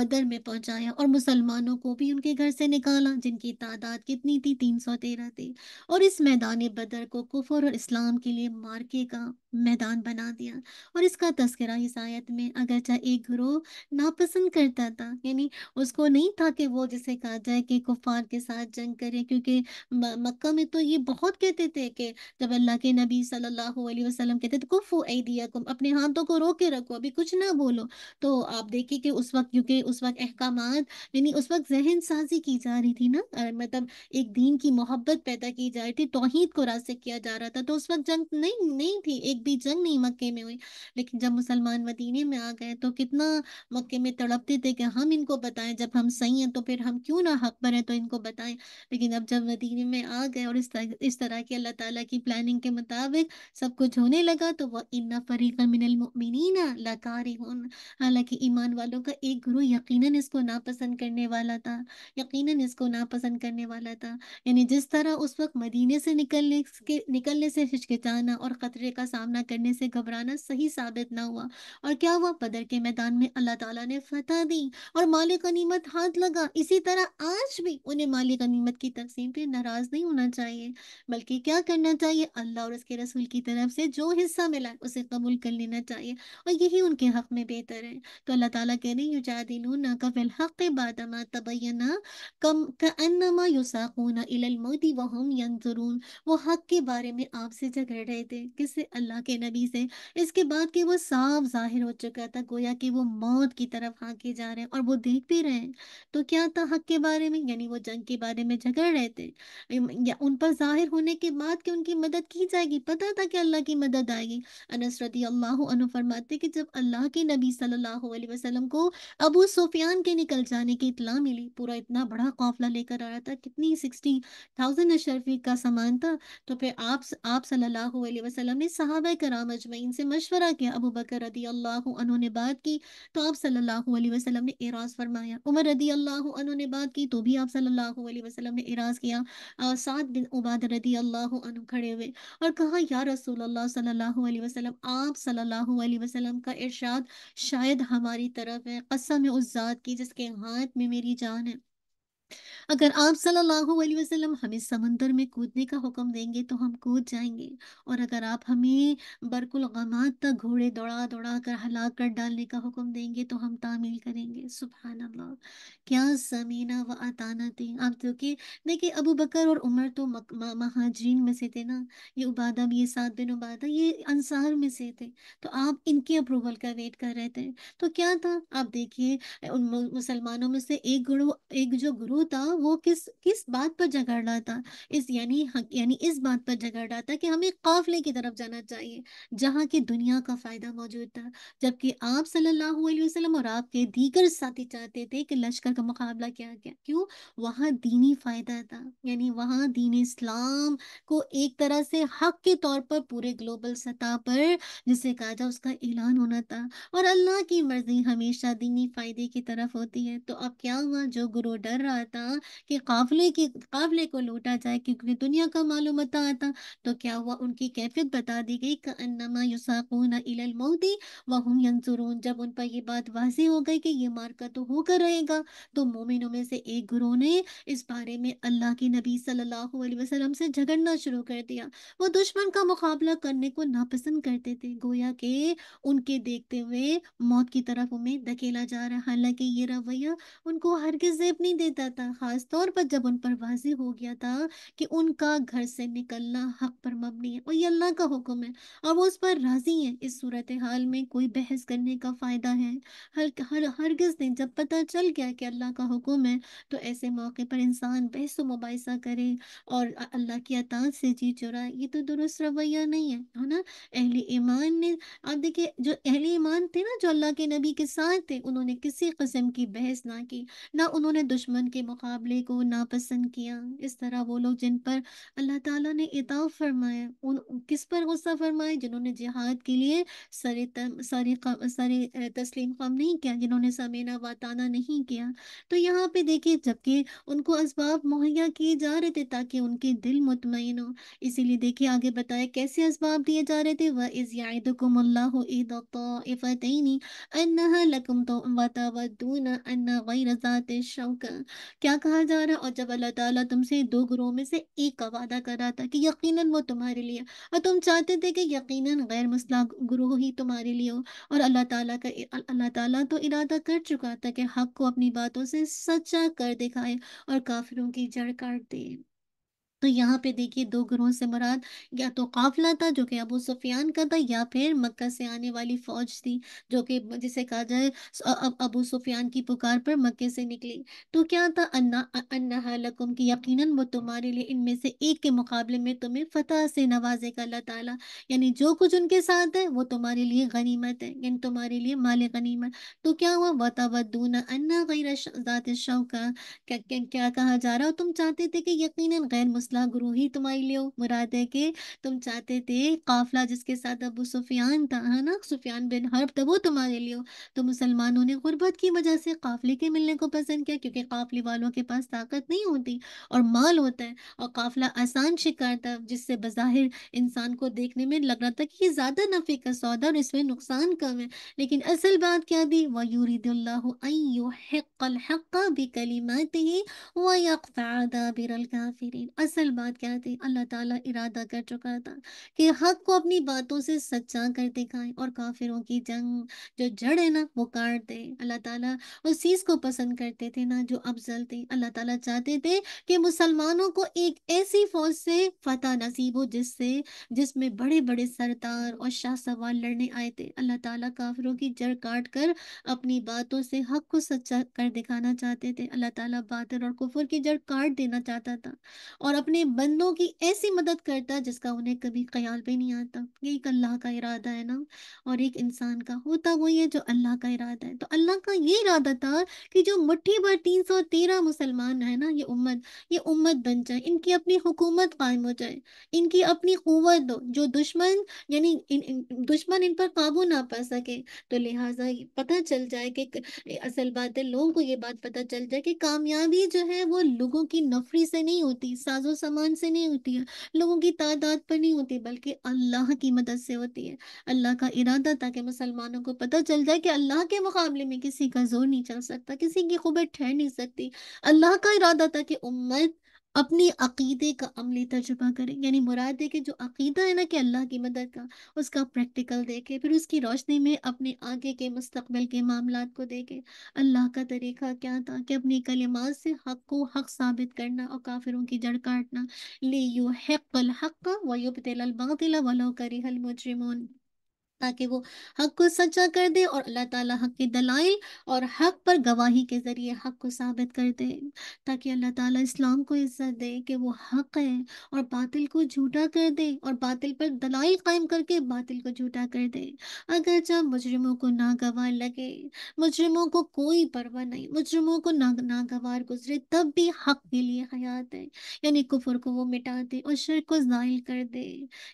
बदर में पहुंचाया और मुसलमानों को भी उनके घर से निकाला जिनकी तादाद कितनी थी तीन सौ तेरह थी और इस इस मैदान बदर को कुफर और इस्लाम के लिए का मैदान बना दिया और इसका तस्करा इस आयत में अगरचे एक ग्रोह नापसंद करता था यानी उसको नहीं था कि वो जिसे कहा जाए कि कुफार के साथ जंग करे क्योंकि मक्का में तो ये बहुत कहते थे कि जब अल्लाह के नबी सल्लल्लाहु अलैहि वसल्लम कहते थे दिया कुम अपने हाथों को रो के रखो अभी कुछ ना बोलो तो आप देखिए कि उस वक्त क्योंकि उस वक्त अहकाम यानी उस वक्त जहन साजी की जा रही थी ना मतलब एक दीन की मोहब्बत पैदा की जा रही थी तोहहीद को रास्ते किया जा रहा था तो उस वक्त जंग नहीं नहीं थी एक भी जंग नहीं मक्के में हुई लेकिन जब मुसलमान मदीने में आ गए तो कितना मक्के में तड़पते थे कि हम इनको बताएं जब हम सही हैं तो फिर हम क्यों ना हक पर हैं तो इनको बताएं लेकिन अब जब मदीने में आ गए और इस तरह इस तरह की अल्लाह ताला की प्लानिंग के मुताबिक सब कुछ होने लगा तो वह इन्ना फरीका मिनलमिन लकारी हालांकि ईमान वालों का एक गुरु यकीनन इसको नापसंद करने वाला था यकीनन इसको नापसंद करने वाला था यानी जिस तरह उस वक्त मदीने से निकलने के निकलने से हिचकिचाना और ख़तरे का सामना सामना करने से घबराना सही साबित ना हुआ और क्या हुआ बदर के मैदान में अल्लाह ताला ने फतह दी और मालिक अनीमत हाथ लगा इसी तरह आज भी उन्हें मालिक अनीमत की तकसीम पर नाराज नहीं होना चाहिए बल्कि क्या करना चाहिए अल्लाह और उसके रसूल की तरफ से जो हिस्सा मिला उसे कबूल कर लेना चाहिए और यही उनके हक में बेहतर है तो अल्लाह ताला कह रहे युजादिलूना कफिल हक बादमा तबैना कम कन्नमा युसाकूना इलल मौती वहम यंजुरून वो हक के बारे में आपसे झगड़ रहे थे किससे अल्लाह अल्लाह के नबी से इसके बाद कि वो साफ जाहिर हो चुका था गोया कि वो मौत की तरफ हाँके जा रहे हैं और वो देख भी रहे हैं तो क्या था हक के बारे में यानी वो जंग के बारे में झगड़ रहे थे या उन पर जाहिर होने के बाद कि उनकी मदद की जाएगी पता था कि अल्लाह की मदद आएगी अनसरती रदी अल्लाह फरमाते कि जब अल्लाह के नबी सल्लल्लाहु अलैहि वसल्लम को अबू सुफियान के निकल जाने की इतला मिली पूरा इतना बड़ा काफिला लेकर आ रहा था कितनी सिक्सटी थाउजेंड अशरफी का सामान था तो फिर आप आप सल्लल्लाहु अलैहि वसल्लम ने सहाब सहाबा कराम अजमैन से मशवरा किया अबू बकर रदी अल्लाह उन्होंने बात की तो आप सल्लल्लाहु अलैहि वसल्लम ने इराज फरमाया उमर रदी अल्लाह उन्होंने बात की तो भी आप सल्लल्लाहु अलैहि वसल्लम ने इराज किया सात बिन उबाद रदी अल्लाह खड़े हुए और कहा या रसूल अल्लाह सल्लल्लाहु अलैहि वसल्लम आप सल्लल्लाहु अलैहि वसल्लम का इरशाद शायद हमारी तरफ है कसम उस ज़ात की जिसके हाथ में मेरी जान है अगर आप सल्लल्लाहु अलैहि वसल्लम हमें समंदर में कूदने का हुक्म देंगे तो हम कूद जाएंगे और अगर आप हमें बरकुल गमात तक घोड़े दौड़ा दौड़ा कर हला कर डालने का हुक्म देंगे तो हम तामील करेंगे सुबह अल्लाह क्या समीना व अताना थी आप तो कि देखिए अबू बकर और उमर तो महाजरीन में से थे ना ये उबादा भी ये सात बिन उबादा ये अंसार में से थे तो आप इनके अप्रूवल का वेट कर रहे थे तो क्या था आप देखिए उन मुसलमानों में से एक गुरु एक जो गुरु था वो किस किस बात पर झगड़ रहा था इस यानी हक यानी इस बात पर झगड़ रहा था कि हमें काफले की तरफ जाना चाहिए जहाँ की दुनिया का फ़ायदा मौजूद था जबकि आप सल्लल्लाहु अलैहि वसल्लम और आपके दीगर साथी चाहते थे कि लश्कर का मुकाबला क्या क्या क्यों वहाँ दीनी फ़ायदा था यानी वहाँ दीन इस्लाम को एक तरह से हक के तौर पर पूरे ग्लोबल सतह पर जिसे कहा जाए उसका ऐलान होना था और अल्लाह की मर्जी हमेशा दीनी फ़ायदे की तरफ होती है तो अब क्या हुआ जो गुरु डर रहा था कि काफले की काफले को लूटा जाए क्योंकि दुनिया का मालूम आता तो क्या हुआ उनकी कैफियत बता दी गई का अन्नमा युसाकून वहम यंसुरून जब उन पर यह बात वाजी हो गई कि ये मारका तो होकर रहेगा तो मोमिनों में से एक गुरु ने इस बारे में अल्लाह के नबी सल्लल्लाहु अलैहि वसल्लम से झगड़ना शुरू कर दिया वो दुश्मन का मुकाबला करने को नापसंद करते थे गोया के उनके देखते हुए मौत की तरफ उन्हें धकेला जा रहा हालांकि ये रवैया उनको हरगिज जेब नहीं देता था तौर पर जब उन पर वाजी हो गया था कि उनका घर से निकलना हक पर मबनी है और ये अल्लाह का हुक्म है और वो उस पर राज़ी हैं इस सूरत हाल में कोई बहस करने का फ़ायदा है हर हर हरगज़ नहीं जब पता चल गया कि अल्लाह का हुक्म है तो ऐसे मौके पर इंसान बहस मुबासा करे और अल्लाह की अताज़ से जी चुराए ये तो दुरुस्त रवैया नहीं है है ना अहले ईमान ने आप देखिए जो अहले ईमान थे ना जो अल्लाह के नबी के साथ थे उन्होंने किसी कस्म की बहस ना की ना उन्होंने दुश्मन के मुकाबले मुकाबले को नापसंद किया इस तरह वो लोग जिन पर अल्लाह ताला ने इताफ फरमाया उन किस पर गुस्सा फरमाया जिन्होंने जिहाद के लिए सारे तम, सारे सारे तस्लीम कम नहीं किया जिन्होंने समेना वाताना नहीं किया तो यहाँ पे देखिए जबकि उनको इसबाब मुहैया किए जा रहे थे ताकि उनके दिल मुतमिन हो इसीलिए देखिए आगे बताया कैसे इसबाब दिए जा रहे थे वह इस याद को लकुम अन्ना क्या कहा कहा जा रहा है और जब अल्लाह ताला तुमसे दो गुरुओं में से एक का वादा कर रहा था कि यकीनन वो तुम्हारे लिए और तुम चाहते थे कि यकीनन गैर मसला गुरु ही तुम्हारे लिए हो और अल्लाह ताला का अल्लाह ताला तो इरादा कर चुका था कि हक को अपनी बातों से सच्चा कर दिखाए और काफिरों की जड़ काट दे तो यहाँ पे देखिए दो ग्रोह से मुराद या तो काफिला था जो कि अबू सुफियान का था या फिर मक्का से आने वाली फौज थी जो कि जिसे कहा जाए अबू सुफियान की पुकार पर मक्के से निकली तो क्या था अन्ना अन्ना लकुम यकीनन वो तुम्हारे लिए इनमें से एक के मुकाबले में तुम्हें फतह से नवाजेगा अल्लाह ताला यानी जो कुछ उनके साथ है वो तुम्हारे लिए गनीमत है यानी तुम्हारे लिए माल गनीमत तो क्या हुआ वतावदून अन्ना गैर ज़ात शौका क्या, कहा जा रहा हो तुम चाहते थे कि यकीनन गैर मसला गुरु ही तुम्हारी लियो मुराद है कि तुम चाहते थे काफिला जिसके साथ अबू सुफियान था है ना सुफियान बिन हर्ब था वो तुम्हारे लियो तो मुसलमानों ने गुर्बत की वजह से काफिले के मिलने को पसंद किया क्योंकि काफिले वालों के पास ताकत नहीं होती और माल होता है और काफिला आसान शिकार था जिससे बज़ाहिर इंसान को देखने में लग रहा था कि ये ज़्यादा नफ़े का सौदा और इसमें नुकसान कम है लेकिन असल बात क्या थी वयूरीदिल्लाकलिमात ही वाफ़िर असल बात क्या थी अल्लाह ताला इरादा कर चुका था कि हक को अपनी बातों से सच्चा कर दिखाए और काफिरों की जंग जो जड़ है ना वो काट दे अल्लाह ताला उस चीज़ को पसंद करते थे ना जो अफजल थे अल्लाह ताला चाहते थे कि मुसलमानों को एक ऐसी फौज से फतह नसीब हो जिससे जिसमें बड़े बड़े सरदार और शाह सवार लड़ने आए थे अल्लाह ताला काफिरों की जड़ काट कर अपनी बातों से हक को सच्चा कर दिखाना चाहते थे अल्लाह ताला बातर और कुफर की जड़ काट देना चाहता था और अपने बंदों की ऐसी मदद करता जिसका उन्हें कभी ख्याल भी नहीं आता ये एक अल्लाह का इरादा है ना और एक इंसान का होता वही है जो अल्लाह का इरादा है तो अल्लाह का ये इरादा था कि जो मुठ्ठी भर तीन सौ तेरह मुसलमान है ना ये उम्मत ये उम्मत बन जाए इनकी अपनी हुकूमत कायम हो जाए इनकी अपनी क़ुत दो जो दुश्मन यानी इन, इन, दुश्मन इन पर काबू ना पा सके तो लिहाजा पता चल जाए कि असल बात है लोगों को ये बात पता चल जाए कि कामयाबी जो है वो लोगों की नफरी से नहीं होती साजो सामान से नहीं होती है लोगों की तादाद पर नहीं होती बल्कि अल्लाह की मदद से होती है अल्लाह का इरादा था कि मुसलमानों को पता चल जाए कि अल्लाह के मुकाबले में किसी का जोर नहीं चल सकता किसी की खुबे ठहर नहीं सकती अल्लाह का इरादा था कि उम्मत अपने अकीदे का अमली तजुबा करें यानी मुराद देखें जो अकीदा है ना कि अल्लाह की मदद का उसका प्रैक्टिकल देखें फिर उसकी रोशनी में अपने आगे के मुस्तबिल के मामला को देखें अल्लाह का तरीका क्या था कि अपनी कलिमात से हक को हक साबित करना और काफिरों की जड़ काटना ले यू हक हक वलो करी हल मुजरिमोन ताकि वो हक को सच्चा कर दे और अल्लाह ताला हक के दलाइल और हक पर गवाही के ज़रिए हक को साबित कर दे ताकि अल्लाह ताला इस्लाम को इज्जत दे कि वो हक है और बातिल को झूठा कर दे और बातिल पर दलाइल कायम करके बातिल को झूठा कर दे जब मुजरमों को नागवार लगे मुजरमों को कोई परवाह नहीं मुजरमों को ना नागवार गुजरे तब भी हक के लिए हयात है यानी कुफर को वो मिटा दे और शर को जायल कर दे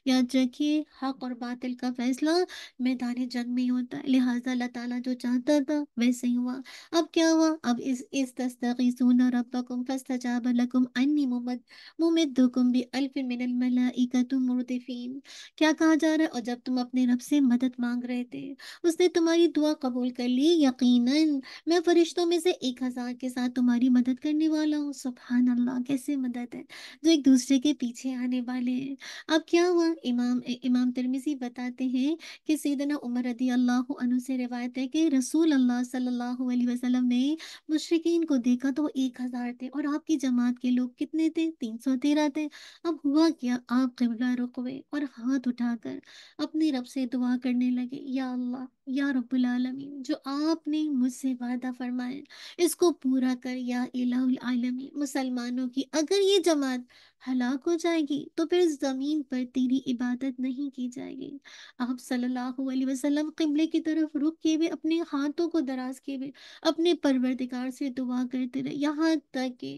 याद रखिए हक और बातिल का फैसला मैदान जंग में ही होता है लिहाजा अल्लाह ताला जो चाहता था वैसे ही हुआ अब क्या हुआ अब इस इस तस्तगीसून रब्बकुम फस्तजाब लकुम अन्नी मुमद मुमद्दुकुम बि अल्फ अल्फिन मिनल मलाइकतु मुर्दिफीन क्या कहा जा रहा है और जब तुम अपने रब से मदद मांग रहे थे उसने तुम्हारी दुआ कबूल कर ली यकीनन मैं फरिश्तों में से एक हज़ार के साथ तुम्हारी मदद करने वाला हूँ सुभान अल्लाह कैसे मदद है जो एक दूसरे के पीछे आने वाले हैं अब क्या हुआ इमाम इमाम तिरमिजी बताते हैं कि सीदना उमर रदी अल्लाह से रिवायत है कि रसूल अल्लाह सल्लल्लाहु अलैहि वसल्लम ने मुशरकिन को देखा तो एक हज़ार थे और आपकी जमात के लोग कितने थे तीन सौ तेरह थे अब हुआ क्या आप कबला रुक और हाथ उठाकर अपने रब से दुआ करने लगे या अल्लाह या रब्बुल जो आपने मुझसे वादा फरमाया इसको पूरा कर या इलामी मुसलमानों की अगर ये जमात हलाक हो जाएगी तो फिर ज़मीन पर तेरी इबादत नहीं की जाएगी आप सल्लल्लाहु अलैहि वसल्लम किबले की तरफ रुक के भी अपने हाथों को दराज किए हुए अपने परवरदिगार से दुआ करते रहे यहाँ तक कि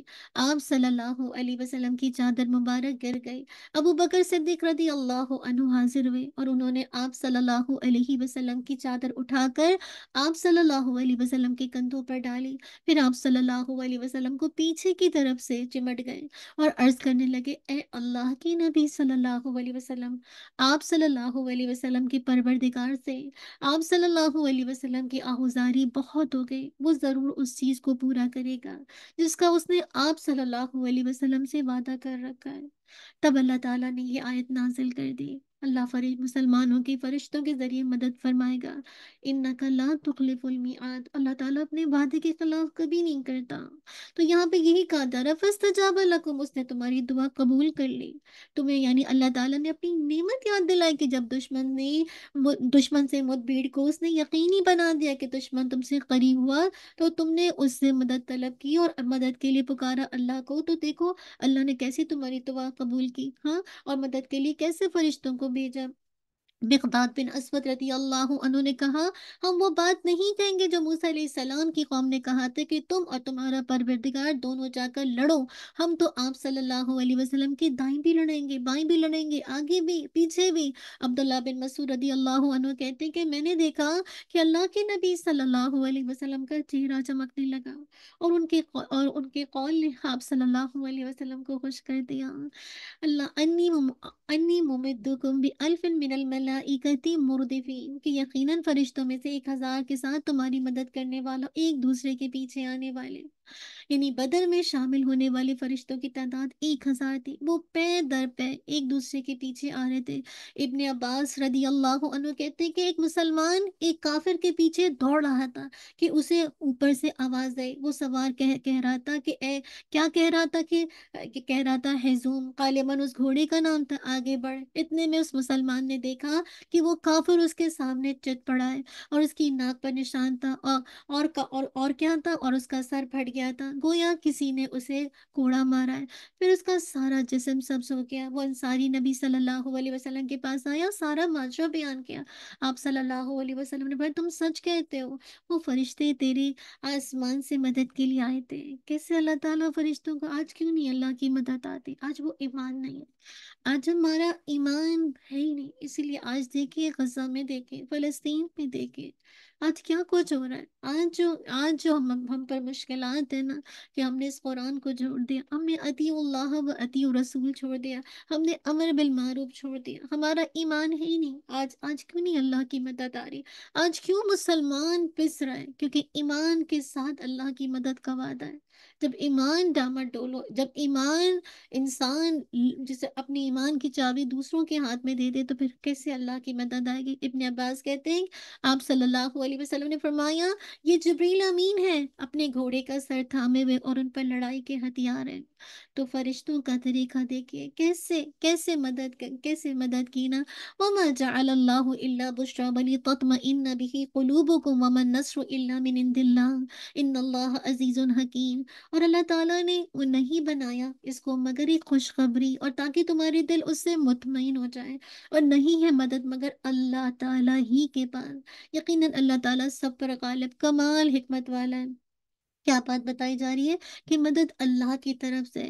आप सल्लल्लाहु अलैहि वसल्लम की चादर मुबारक गिर गई अबू बकर सिद्दीक रदी अल्लाह अनु हाजिर हुए और उन्होंने आप सल्लल्लाहु अलैहि वसल्लम की चादर उठाकर आप सल्लल्लाहु अलैहि वसल्लम के कंधों पर डाली फिर आप सल्लल्लाहु अलैहि वसल्लम को पीछे की तरफ से चिमट गए और अर्ज करने लगे ए अल्लाह के नबी सल्लल्लाहु अलैहि वसल्लम आप सल्लल्लाहु अलैहि वसल्लम के परवरदिगार से आप सल्लल्लाहु अलैहि वसल्लम की आहुजारी बहुत हो गई वो ज़रूर उस चीज़ को पूरा करेगा जिसका उसने आप सल्लल्लाहु अलैहि वसल्लम से वादा कर रखा है तब अल्लाह ताला ने ये आयत नाजिल कर दी अल्लाह फरिश मुसलमानों के फरिश्तों के ज़रिए मदद फरमाएगा इन नकला तुखलिफुलमियात अल्लाह ताला अपने वादे के खिलाफ कभी नहीं करता तो यहाँ पे यही कहा जा रहा फस्तजाब लकुम उसने तुम्हारी दुआ कबूल कर ली तुम्हें यानी अल्लाह ताला ने अपनी नेमत याद दिलाई कि जब दुश्मन ने दुश्मन से मुठभेड़ को उसने यकीनी बना दिया कि दुश्मन तुमसे करीब हुआ तो तुमने उससे मदद तलब की और मदद के लिए पुकारा अल्लाह को तो देखो अल्लाह ने कैसे तुम्हारी दुआ कबूल की हाँ और मदद के लिए कैसे फरिश्तों को भेजा मिकदाद बिन असवद रती अल्लाह ने कहा हम वो बात नहीं कहेंगे जो मूसा सलाम की कौम ने कहा था कि तुम और तुम्हारा परवरदिगार दोनों जाकर लड़ो हम तो आप सल्लल्लाहु अलैहि वसल्लम की दाई भी लड़ेंगे बाई भी लड़ेंगे आगे भी पीछे भी अब्दुल्ला बिन मसूर रदी अल्लाह कहते कि मैंने देखा कि अल्लाह के नबी सल्ला वसलम का चेहरा चमकने लगा और उनके और उनके कौल ने आप सल्ला वसलम को खुश कर दिया अल्लाह अन्नी अन्नी मुमिदुकुम भी अल्फिन मिनल मला मलाइकती कि यकीनन फरिश्तों में से एक हज़ार के साथ तुम्हारी मदद करने वालों एक दूसरे के पीछे आने वाले यानी बदर में शामिल होने वाले फरिश्तों की तादाद एक हजार थी वो पै दर पै एक दूसरे के पीछे आ रहे थे इबन अब्बास रदी अल्लाह कहते हैं कि एक मुसलमान एक काफिर के पीछे दौड़ रहा था कि उसे ऊपर से आवाज आई वो सवार कह कह रहा था कि ए, क्या कह रहा था कि, कि कह रहा था हेजूम कालेमन उस घोड़े का नाम था आगे बढ़ इतने में उस मुसलमान ने देखा कि वो काफिर उसके सामने चित पड़ा है और उसकी नाक पर निशान था और और, और, और क्या था और उसका सर फट गया था गोया किसी ने उसे कोड़ा मारा है फिर उसका सारा जिसम सब्ज हो गया वो अंसारी नबी सल्लल्लाहु अलैहि वसल्लम के पास आया सारा माजरा बयान किया आप सल्लल्लाहु अलैहि वसल्लम ने भाई तुम सच कहते हो वो फरिश्ते तेरे आसमान से मदद के लिए आए थे कैसे अल्लाह ताला फरिश्तों को आज क्यों नहीं अल्लाह की मदद आती आज वो ईमान नहीं है आज हमारा ईमान है ही नहीं इसीलिए आज देखिए गजा में देखिए फलस्तीन में देखिए आज क्या कुछ हो रहा है आज जो आज जो हम हम पर मुश्किल है ना कि हमने इस कुरान को छोड़ दिया हमने अती व अति रसूल छोड़ दिया हमने अमर बिल मारूफ छोड़ दिया हमारा ईमान है ही नहीं आज आज क्यों नहीं अल्लाह की मदद आ रही आज क्यों मुसलमान पिस रहा है क्योंकि ईमान के साथ अल्लाह की मदद का वादा है जब ईमान डामा डोलो जब ईमान इंसान जैसे अपने ईमान की चाबी दूसरों के हाथ में दे दे तो फिर कैसे अल्लाह की मदद आएगी इबन अब्बास कहते हैं आप सल्लल्लाहु अलैहि वसल्लम ने फरमाया ये जबरील अमीन है अपने घोड़े का सर थामे हुए और उन पर लड़ाई के हथियार हैं तो फरिश्तों का तरीका देखिए कैसे कैसे मदद कैसे मदद की ना वमा जअल्लाहु इल्ला बुशरा बलि नबी बिही कुलूबुकुम वमन नसर इल्ला मिन इंदिल्लाह इन्नल्लाह अजीजुन हकीम और अल्लाह ताला ने नहीं बनाया इसको मगर एक खुशखबरी और ताकि तुम्हारे दिल उससे मुतमिन हो जाए और नहीं है मदद मगर अल्लाह ताला ही के पास यकीनन अल्लाह ताला सब पर गालिब कमाल हिकमत वाला है क्या बात बताई जा रही है कि मदद अल्लाह की तरफ से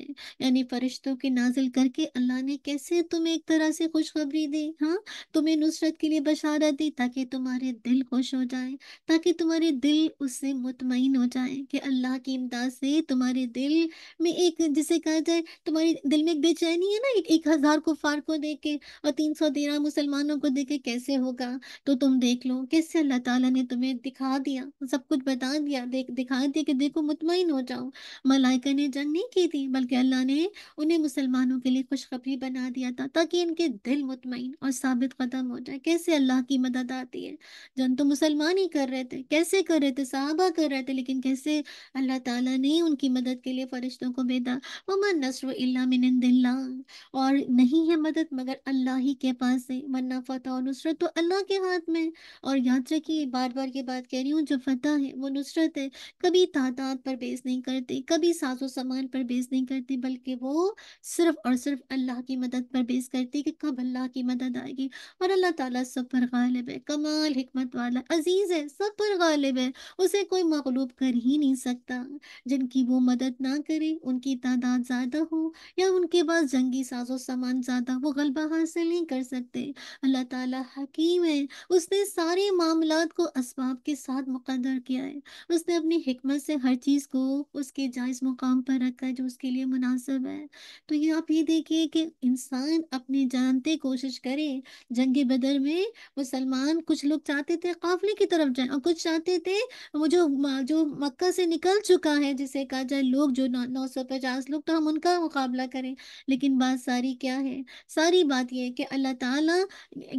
यानी फरिश्तों के नाजिल करके अल्लाह ने कैसे तुम्हें एक तरह से खुशखबरी दी हाँ तुम्हें नुसरत के लिए बशारत दी ताकि तुम्हारे दिल खुश हो जाए ताकि तुम्हारे दिल उससे मुतमिन हो जाए कि अल्लाह की इमदाद से तुम्हारे दिल में एक जिसे कहा जाए तुम्हारे दिल में एक बेचैनी है ना एक, एक हज़ार कुफार को देख के और तीन सौ तेरह मुसलमानों को देख के कैसे होगा तो तुम देख लो कैसे अल्लाह ने तुम्हें दिखा दिया सब कुछ बता दिया देख दिखा दिया कि वादे को मुतमिन हो जाओ मलाइका ने जंग नहीं की थी बल्कि अल्लाह ने उन्हें मुसलमानों के लिए खुशखबरी बना दिया था ताकि इनके दिल मुतमिन और साबित कदम हो जाए कैसे अल्लाह की मदद आती है जन तो मुसलमान ही कर रहे थे कैसे कर रहे थे साहबा कर रहे थे लेकिन कैसे अल्लाह ताला ने उनकी मदद के लिए फरिश्तों को भेदा ममन नसर इला और नहीं है मदद मगर अल्लाह ही के पास है वरना फतह और नुसरत तो अल्लाह के हाथ में और याद रखिए बार बार ये बात कह रही हूँ जो फतह है वो नुसरत है कभी ताद जायदाद पर बेस नहीं करते कभी साजो सामान पर बेस नहीं करते बल्कि वो सिर्फ और सिर्फ अल्लाह की मदद पर बेस करते कि कब अल्लाह की मदद आएगी और अल्लाह ताला सब पर गालिब है कमाल हमत वाला अजीज़ है सब पर गालिब है उसे कोई मकलूब कर ही नहीं सकता जिनकी वो मदद ना करे उनकी तादाद ज़्यादा हो या उनके पास जंगी साजो सामान ज़्यादा वो गलबा हासिल नहीं कर सकते अल्लाह ताला हकीम है उसने सारे मामला को इसबाब के साथ मुकदर किया है उसने अपनी हमत से हर चीज़ को उसके जायज़ मुकाम पर रखा है जो उसके लिए मुनासिब है तो ये आप ये देखिए कि इंसान अपने जानते कोशिश करे जंग बदर में मुसलमान कुछ लोग चाहते थे काफले की तरफ जाए और कुछ चाहते थे वो जो जो मक्का से निकल चुका है जिसे कहा जाए लोग जो नौ सौ पचास लोग तो हम उनका मुकाबला करें लेकिन बात सारी क्या है सारी बात यह है कि अल्लाह ताला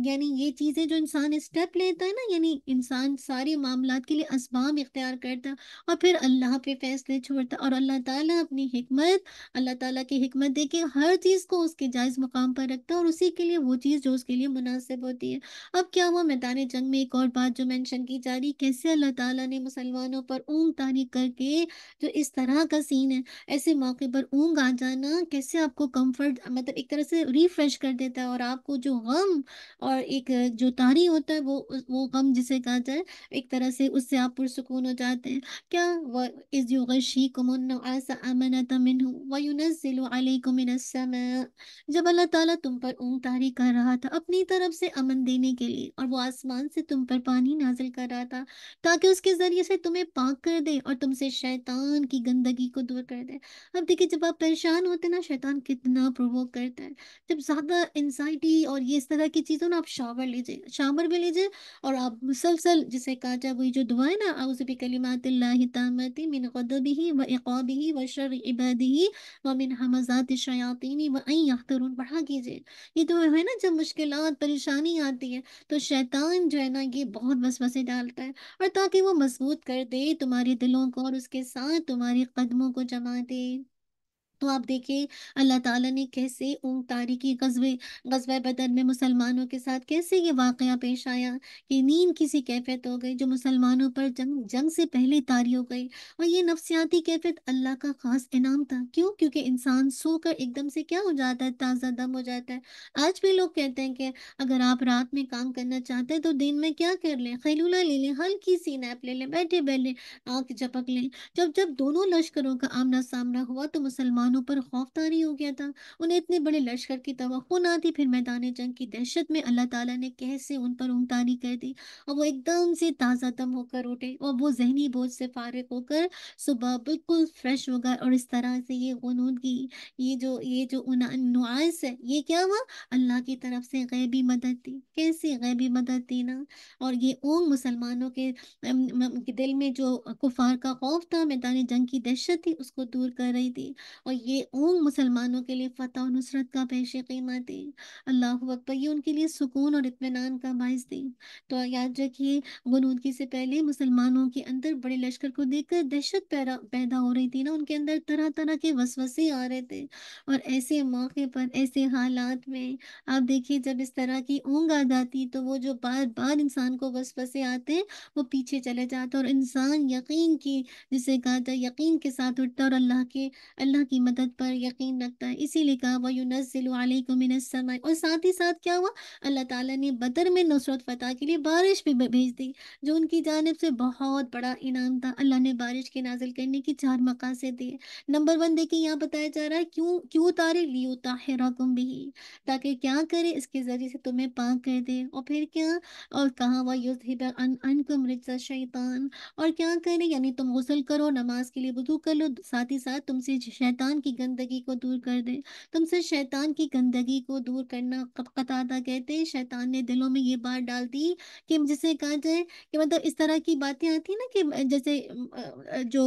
यानी ये चीज़ें जो इंसान स्टेप लेता है ना यानी इंसान सारे मामला के लिए इसबाम इख्तियार करता और फिर अल्लाह अल्लाह पे फैसले छोड़ता और अल्लाह ताला अपनी हमत अल्लाह ताला की हमत देके हर चीज़ को उसके जायज़ मुकाम पर रखता है और उसी के लिए वो चीज़ जो उसके लिए मुनासिब होती है अब क्या हुआ मैदान जंग में एक और बात जो मैंशन की जा रही कैसे अल्लाह ताला ने मुसलमानों पर ऊँग तारी करके जो इस तरह का सीन है ऐसे मौके पर ऊँग आ जाना कैसे आपको कम्फर्ट मतलब एक तरह से रिफ्रेश कर देता है और आपको जो गम और एक जो तारी होता है वो वो गम जिसे कहा जाए एक तरह से उससे आप पुरसकून हो जाते हैं क्या وإذ يغشيكم النعاس أمنة منه وينزل عليكم من السماء जब अल्लाह ताला तुम पर ऊँग तारी कर रहा था अपनी तरफ से अमन देने के लिए और वो आसमान से तुम पर पानी नाजिल कर रहा था ताकि उसके ज़रिए से तुम्हें पाक कर दे और तुमसे शैतान की गंदगी को दूर कर दे अब देखिए जब आप परेशान होते ना शैतान कितना प्रोवोक करता है जब ज़्यादा एनजाइटी और ये इस तरह की चीज़ों ना आप शावर लीजिए शावर भी लीजिए और आप मुसलसल जिसे कहा जाए वही जो दुआ है ना आउज़ भी कलीमात الرحمه من غضبه व وشر عباده ومن همزات الشياطين وان हमजात بحاجه ये तो है ना जब मुश्किल परेशानी आती है तो शैतान जो है ना ये बहुत वसवसे डालता है और ताकि वो मजबूत कर दे तुम्हारे दिलों को और उसके साथ तुम्हारे कदमों को जमा दे तो आप देखिए अल्लाह ताला ने कैसे उन तारीखी गजबे गजबे बदर में मुसलमानों के साथ कैसे ये वाक़ पेश आया कि नींद किसी कैफियत हो गई जो मुसलमानों पर जंग जंग से पहले तारी हो गई और ये नफसियाती कैफियत अल्लाह का ख़ास इनाम था क्यों क्योंकि इंसान सोकर एकदम से क्या हो जाता है ताज़ा दम हो जाता है आज भी लोग कहते हैं कि अगर आप रात में काम करना चाहते हैं तो दिन में क्या कर लें खैलूला ले लें हल्की सी नैप ले लें बैठे बैठ लें आँख झपक लें जब जब दोनों लश्करों का आमना सामना हुआ तो मुसलमानों मुसलमानों पर खौफदारी हो गया था उन्हें इतने बड़े लश्कर की तो ना थी फिर मैदान जंग की दहशत में अल्लाह ताला ने कैसे उन पर उमतारी कर दी और वो एकदम से ताज़ा दम होकर उठे और वो जहनी बोझ से फारग होकर सुबह बिल्कुल फ्रेश हो गए और इस तरह से ये की ये जो ये जो नुआस है ये क्या हुआ अल्लाह की तरफ से गैबी मदद दी कैसे गैबी मदद दी ना और ये ओंग मुसलमानों के दिल में जो कुफार का खौफ था मैदान जंग की दहशत थी उसको दूर कर रही थी और ये उन मुसलमानों के लिए फ़तह और नुसरत का पेश कीमत दे अल्लाह अकबर ये उनके लिए सुकून और इतमान का बायस दे तो याद रखिए गनूदगी से पहले मुसलमानों के अंदर बड़े लश्कर को देखकर दहशत पैदा पैदा हो रही थी ना उनके अंदर तरह तरह के वसवसे आ रहे थे और ऐसे मौके पर ऐसे हालात में आप देखिए जब इस तरह की ऊँग आ जाती तो वो जो बार बार इंसान को वसवसे आते हैं वो पीछे चले जाते और इंसान यकीन की जिसे कहा जाए यकीन के साथ उठता और अल्लाह के अल्लाह की मदद पर यकीन रखता है इसीलिए कहा वह यूनसमिनसमय और साथ ही साथ क्या हुआ अल्लाह ताला ने बदर में नुसरत फतह के लिए बारिश भी भेज दी जो उनकी जानब से बहुत बड़ा इनाम था अल्लाह ने बारिश के नाजिल करने की चार मकासद दिए नंबर वन देखिए यहाँ बताया जा रहा है क्यों क्यों तारे लियो ताहरा गुम भी ताकि क्या करे इसके ज़रिए से तुम्हें पाक कर दे और फिर क्या और कहाँ वह युद्ध रिजा शैतान और क्या करे यानी तुम गसल करो नमाज के लिए वजू कर लो साथ ही साथ तुमसे शैतान शैतान की गंदगी को दूर कर दे तुमसे शैतान की गंदगी को दूर करना कब कतादा कहते हैं शैतान ने दिलों में ये बात डाल दी कि जिसे कहा जाए कि मतलब इस तरह की बातें आती है ना कि जैसे जो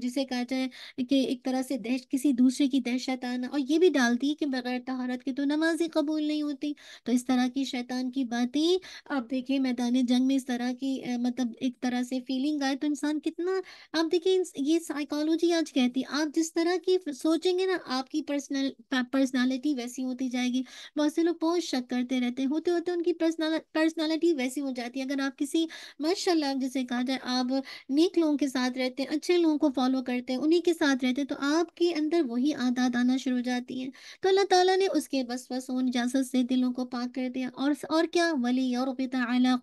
जिसे कहा जाए कि एक तरह से दहश किसी दूसरे की दहशत आना और ये भी डाल दी कि बगैर तहारत के तो नमाज ही कबूल नहीं होती तो इस तरह की शैतान की बातें आप देखिए मैदान जंग में इस तरह की मतलब एक तरह से फीलिंग आए तो इंसान कितना आप देखिए ये साइकोलॉजी आज कहती आप जिस तरह की सो सोचेंगे ना आपकी पर्सनल पर्सनालिटी वैसी होती जाएगी बहुत से लोग बहुत शक करते रहते हैं होते होते उनकी पर्सनल पर्सनालिटी वैसी हो जाती है अगर आप किसी माशाल्लाह जिसे कहा जाए आप नेक लोगों के साथ रहते हैं अच्छे लोगों को फॉलो करते हैं उन्हीं के साथ रहते हैं तो आपके अंदर वही आदात आना शुरू हो जाती है तो अल्लाह तला ने उसके बस उन इजाजत से दिलों को पाक कर दिया और और क्या वली और अला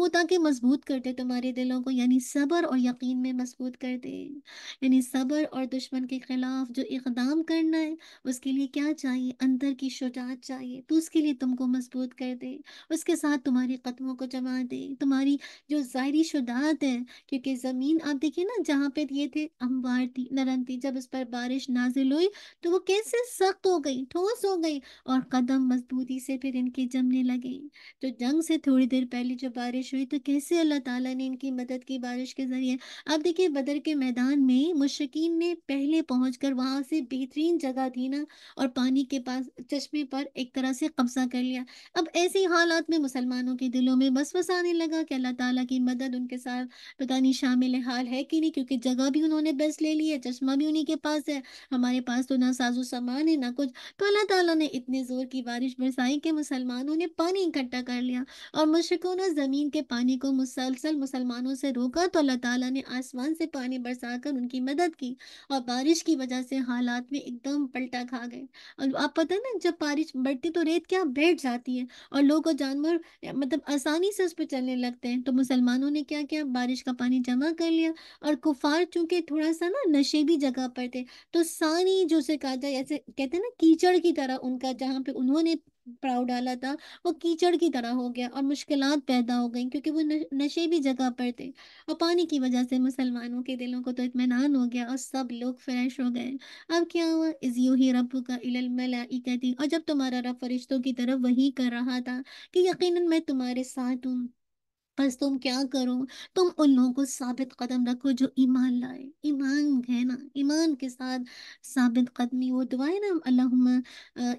वो ताकि मजबूत कर दे तुम्हारे दिलों को यानी सब्र और यकीन में मजबूत कर दे यानी सब्र और दुश्मन के खिलाफ खिलाफ जो इकदाम करना है उसके लिए क्या चाहिए अंदर की शुजात चाहिए तो उसके लिए तुमको मजबूत कर दे उसके साथ तुम्हारे कदमों को जमा दे तुम्हारी जो ज़ाहरी शुजात है क्योंकि ज़मीन आप देखिए ना जहाँ पे ये थे अम्बार थी नरम थी जब उस पर बारिश नाजिल हुई तो वो कैसे सख्त हो गई ठोस हो गई और कदम मजबूती से फिर इनके जमने लगे तो जंग से थोड़ी देर पहले जो बारिश हुई तो कैसे अल्लाह ताला ने इनकी मदद की बारिश के ज़रिए अब देखिए बदर के मैदान में मुशकिन ने पहले पहुँच और वहां से बेहतरीन जगह थी ना और पानी के पास चश्मे पर एक तरह से कब्जा कर लिया अब ऐसे हालात में मुसलमानों के दिलों में बस आने लगा कि अल्लाह ताला की मदद उनके साथ पता नहीं शामिल हाल है कि नहीं क्योंकि जगह भी उन्होंने बेस्ट ले ली है चश्मा भी उन्हीं के पास है हमारे पास तो ना साजो सामान है ना कुछ तो अल्लाह ताला ने इतने जोर की बारिश बरसाई कि मुसलमानों ने पानी इकट्ठा कर लिया और मुश्कों ने ज़मीन के पानी को मुसलसल मुसलमानों से रोका तो अल्लाह ताला ने आसमान से पानी बरसा कर उनकी मदद की और बारिश की वजह से हालात में एकदम पलटा खा गए और आप पता ना जब बारिश बढ़ती तो रेत क्या बैठ जाती है और लोग और जानवर मतलब आसानी से उस पर चलने लगते हैं तो मुसलमानों ने क्या किया बारिश का पानी जमा कर लिया और कुफार चूंकि थोड़ा सा ना नशे भी जगह पर थे तो सानी जो से कहा जाए ऐसे कहते हैं ना कीचड़ की तरह उनका जहाँ पे उन्होंने प्राव डाला था वो कीचड़ की तरह हो गया और मुश्किल पैदा हो गई क्योंकि वो नशे भी जगह पर थे और पानी की वजह से मुसलमानों के दिलों को तो इतमान हो गया और सब लोग फ्रेश हो गए अब क्या हुआ इज यू ही रब का कहती और जब तुम्हारा रब फरिश्तों की तरफ वही कर रहा था कि यकीन मैं तुम्हारे साथ हूँ बस तुम क्या करो तुम उन लोगों को साबित कदम रखो जो ईमान लाए ईमान है ना ईमान के साथ साबित कदमी वो दुआ है ना अल्लाहुम्मा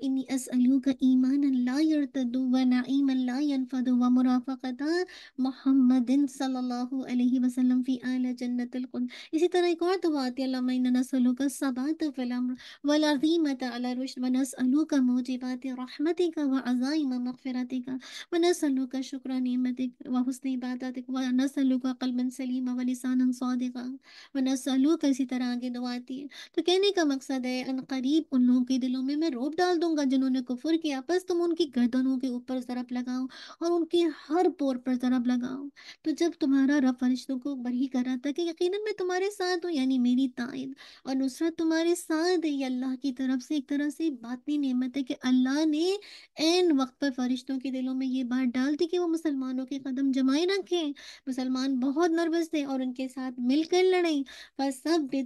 इन्नी असलू का ईमान अल्लाह यरतदु व नईम अल्लाह यनफदु व मुराफ़कता मुहम्मदिन सल्लल्लाहु अलैहि वसल्लम फी आला जन्नतिल कुन इसी तरह एक और दुआ आती है अल्लाह इन्ना नसलुका सबात फिल अमर व लजीमत अला रुश्द व नसअलुका मूजिबात रहमतिका व अज़ाइम मगफिरतिका व नसअलुका शुक्र नियमतिक व हुस्न हसन इबादत वनसलूक कलबन सलीम वलिसान सौदगा वनसलूक इसी तरह आगे दुआ आती है तो कहने का मकसद है अन करीब उन लोगों के दिलों में मैं रोप डाल दूंगा जिन्होंने कुफर किया बस तुम उनकी गर्दनों के ऊपर ज़रब लगाओ और उनके हर पोर पर ज़रब लगाओ तो जब तुम्हारा रफ़ फरिश्तों को बरी कर रहा था कि यकीन मैं तुम्हारे साथ हूँ यानी मेरी तायद और नुसरत तुम्हारे साथ है अल्लाह की तरफ से एक तरह से बात नहीं नियमत है कि अल्लाह ने एन वक्त पर फरिश्तों के दिलों में ये बात डाल दी कि वो मुसलमानों के कदम जमा छुपाए रखे मुसलमान बहुत नर्वस थे और उनके साथ मिलकर लड़े पर सब बे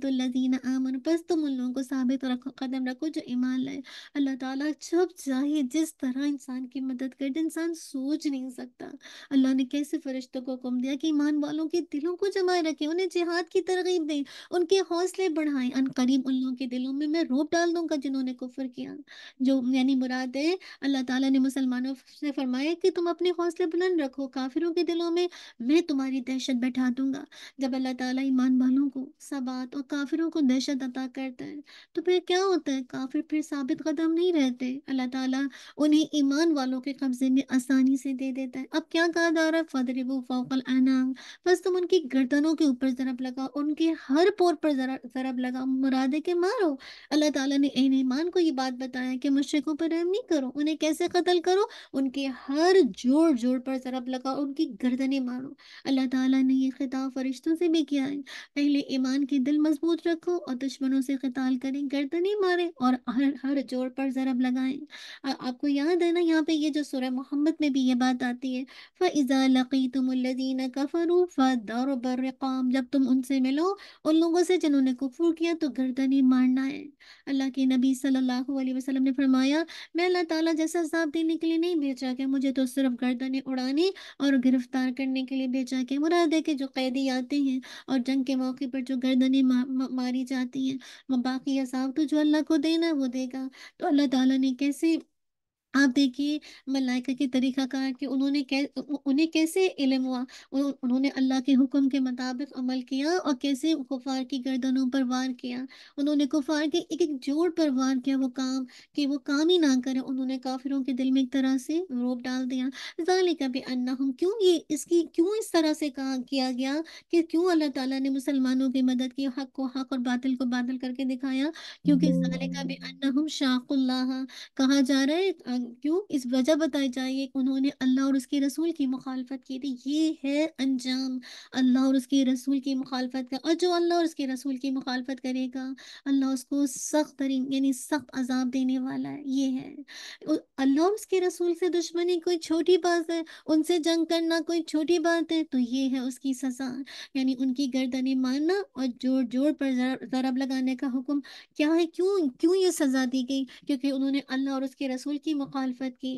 आमन बस तुम उन लोगों को साबित रखो कदम रखो जो ईमान लाए अल्लाह ताला जब चाहे जिस तरह इंसान की मदद करे इंसान सोच नहीं सकता अल्लाह ने कैसे फरिश्तों को हुक्म दिया कि ईमान वालों के दिलों को जमाए रखे उन्हें जिहाद की तरगीब दें उनके हौसले बढ़ाएं अन करीब उन लोगों के दिलों में मैं रोप डाल दूंगा जिन्होंने कुफर किया जो यानी मुराद है अल्लाह ताला ने मुसलमानों से फरमाया कि तुम अपने हौसले बुलंद रखो काफिरों के दिलों वालों में मैं तुम्हारी दहशत बैठा दूंगा जब अल्लाह ताला ईमान वालों को सबात और काफिरों को दहशत अता करता है तो फिर क्या होता है काफिर फिर साबित कदम नहीं रहते अल्लाह ताला उन्हें ईमान वालों के कब्जे में आसानी से दे देता है अब क्या कहा जा रहा है फदर वो फोकल अनाम बस तुम उनकी गर्दनों के ऊपर जरब लगाओ उनके हर पोर पर जरब लगाओ मुरादे के मारो अल्लाह ताला ने एन ईमान को ये बात बताया कि मुश्रकों पर रहम नहीं करो उन्हें कैसे कतल करो उनके हर जोड़ जोड़ पर जरब लगाओ उनकी गर्दने मारो अल्लाह ताला ने ये खिताब फरिश्तों से भी किया है पहले ईमान के दिल मजबूत रखो और दुश्मनों से खिताल करें गर्दने मारें और हर हर जोड़ पर ज़रब लगाएं आपको याद है ना यहाँ पे ये जो सुरह मोहम्मद में भी ये बात आती है फ़ैज़ा लकी तुमदीन कफरू फ़रक़ाम जब तुम उनसे मिलो उन लोगों से जिन्होंने कुफर किया तो गर्दनें मारना है अल्लाह के नबी सल्लल्लाहु अलैहि वसल्लम ने फरमाया मैं अल्लाह ताला जैसा हिसाब देने के लिए नहीं भेजा गया मुझे तो सिर्फ गर्दनें उड़ाने और गिरफ्तार गिरफ्तार करने के लिए भेजा गया मुराद है कि जो कैदी आते हैं और जंग के मौके पर जो गर्दनें मा, मारी जाती हैं बाकी असाब तो जो अल्लाह को देना वो देगा तो अल्लाह ताला ने कैसे आप देखिए मलाइका के तरीक़ाकार कि उन्होंने कै उन्हें कैसे इलम हुआ उन उन्होंने अल्लाह के हुक्म के मुताबिक अमल किया और कैसे कुफ़ार की गर्दनों पर वार किया उन्होंने कुफ़ार के एक-एक जोड़ पर वार किया वो काम कि वो काम ही ना करें उन्होंने काफ़िरों के दिल में एक तरह से रोप डाल दिया का अन्ना हम क्यों ये इसकी क्यों इस तरह से कहा किया गया कि क्यों अल्लाह तला ने मुसलमानों की मदद की हक़ को हक़ और बादल को बादल करके दिखाया क्योंकि का ज़ालिका हम शाखुल्ला कहा जा रहा है क्यों इस वजह बताई जाए कि उन्होंने अल्लाह और उसके रसूल की मुखालफत की थी ये है अंजाम अल्लाह और उसके रसूल की मुखालफत का और जो अल्लाह और उसके रसूल की मुखालफत करेगा अल्लाह उसको सख्त यानी सख्त अजाब देने वाला है ये है अल्लाह और उसके रसूल से दुश्मनी कोई छोटी बात है उनसे जंग करना कोई छोटी बात है तो ये है उसकी सजा यानी उनकी गर्दने मारना और जोड़ जोड़ पर ज़रब लगाने का हुक्म क्या है क्यों क्यों ये सजा दी गई क्योंकि उन्होंने अल्लाह और उसके रसूल की मुखालफत की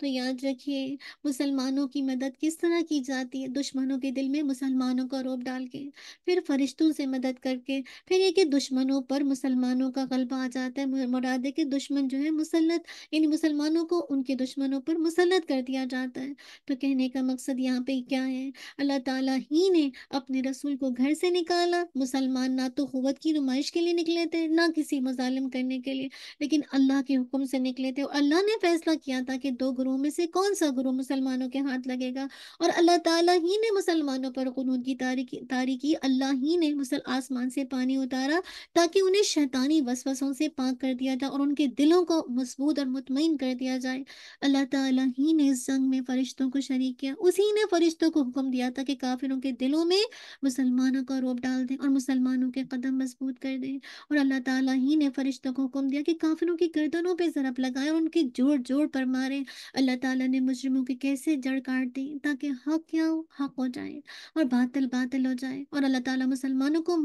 तो याद रखिए मुसलमानों की मदद किस तरह की जाती है दुश्मनों के दिल में मुसलमानों का रोप डाल के फिर फरिश्तों से मदद करके फिर ये कि दुश्मनों पर मुसलमानों का गलबा आ जाता है मुरादे के दुश्मन जो है मुसलत यानी मुसलमानों को उनके दुश्मनों पर मुसलत कर दिया जाता है तो कहने का मकसद यहाँ पे क्या है अल्लाह ताला ही ने अपने रसूल को घर से निकाला मुसलमान ना तो कुत की नुमाइश के लिए निकले थे ना किसी मुजालम करने के लिए लेकिन अल्लाह के हुक्म से निकले थे और अल्लाह ने फैसला किया था कि दो गुरुओं में से कौन सा गुरु मुसलमानों के हाथ लगेगा और अल्लाह ताला ही ने मुसलमानों पर कुनूद की तारीखी तारीखी अल्लाह ही ने मुसल आसमान से पानी उतारा ताकि उन्हें शैतानी वसवसों से पाक कर दिया जाए और उनके दिलों को मजबूत और मुतमिन कर दिया जाए अल्लाह ताला ही ने इस जंग में फरिश्तों को शरीक किया उसी ने फरिश्तों को हुक्म दिया था कि काफिरों के दिलों में मुसलमानों का रोब डाल दें और मुसलमानों के कदम मजबूत कर दें और अल्लाह ताला ही ने फरिश्तों को हुक्म दिया कि काफिरों की गर्दनों पर ज़रब लगाए और उनके जोड़ जोड़ जोड़ पर मारे अल्लाह ताला ने मुजरिमों के कैसे जड़ काट दी ताकि हक क्या हो हक हो जाए और बातल बातल हो जाए और अल्लाह ताला मुसलमानों को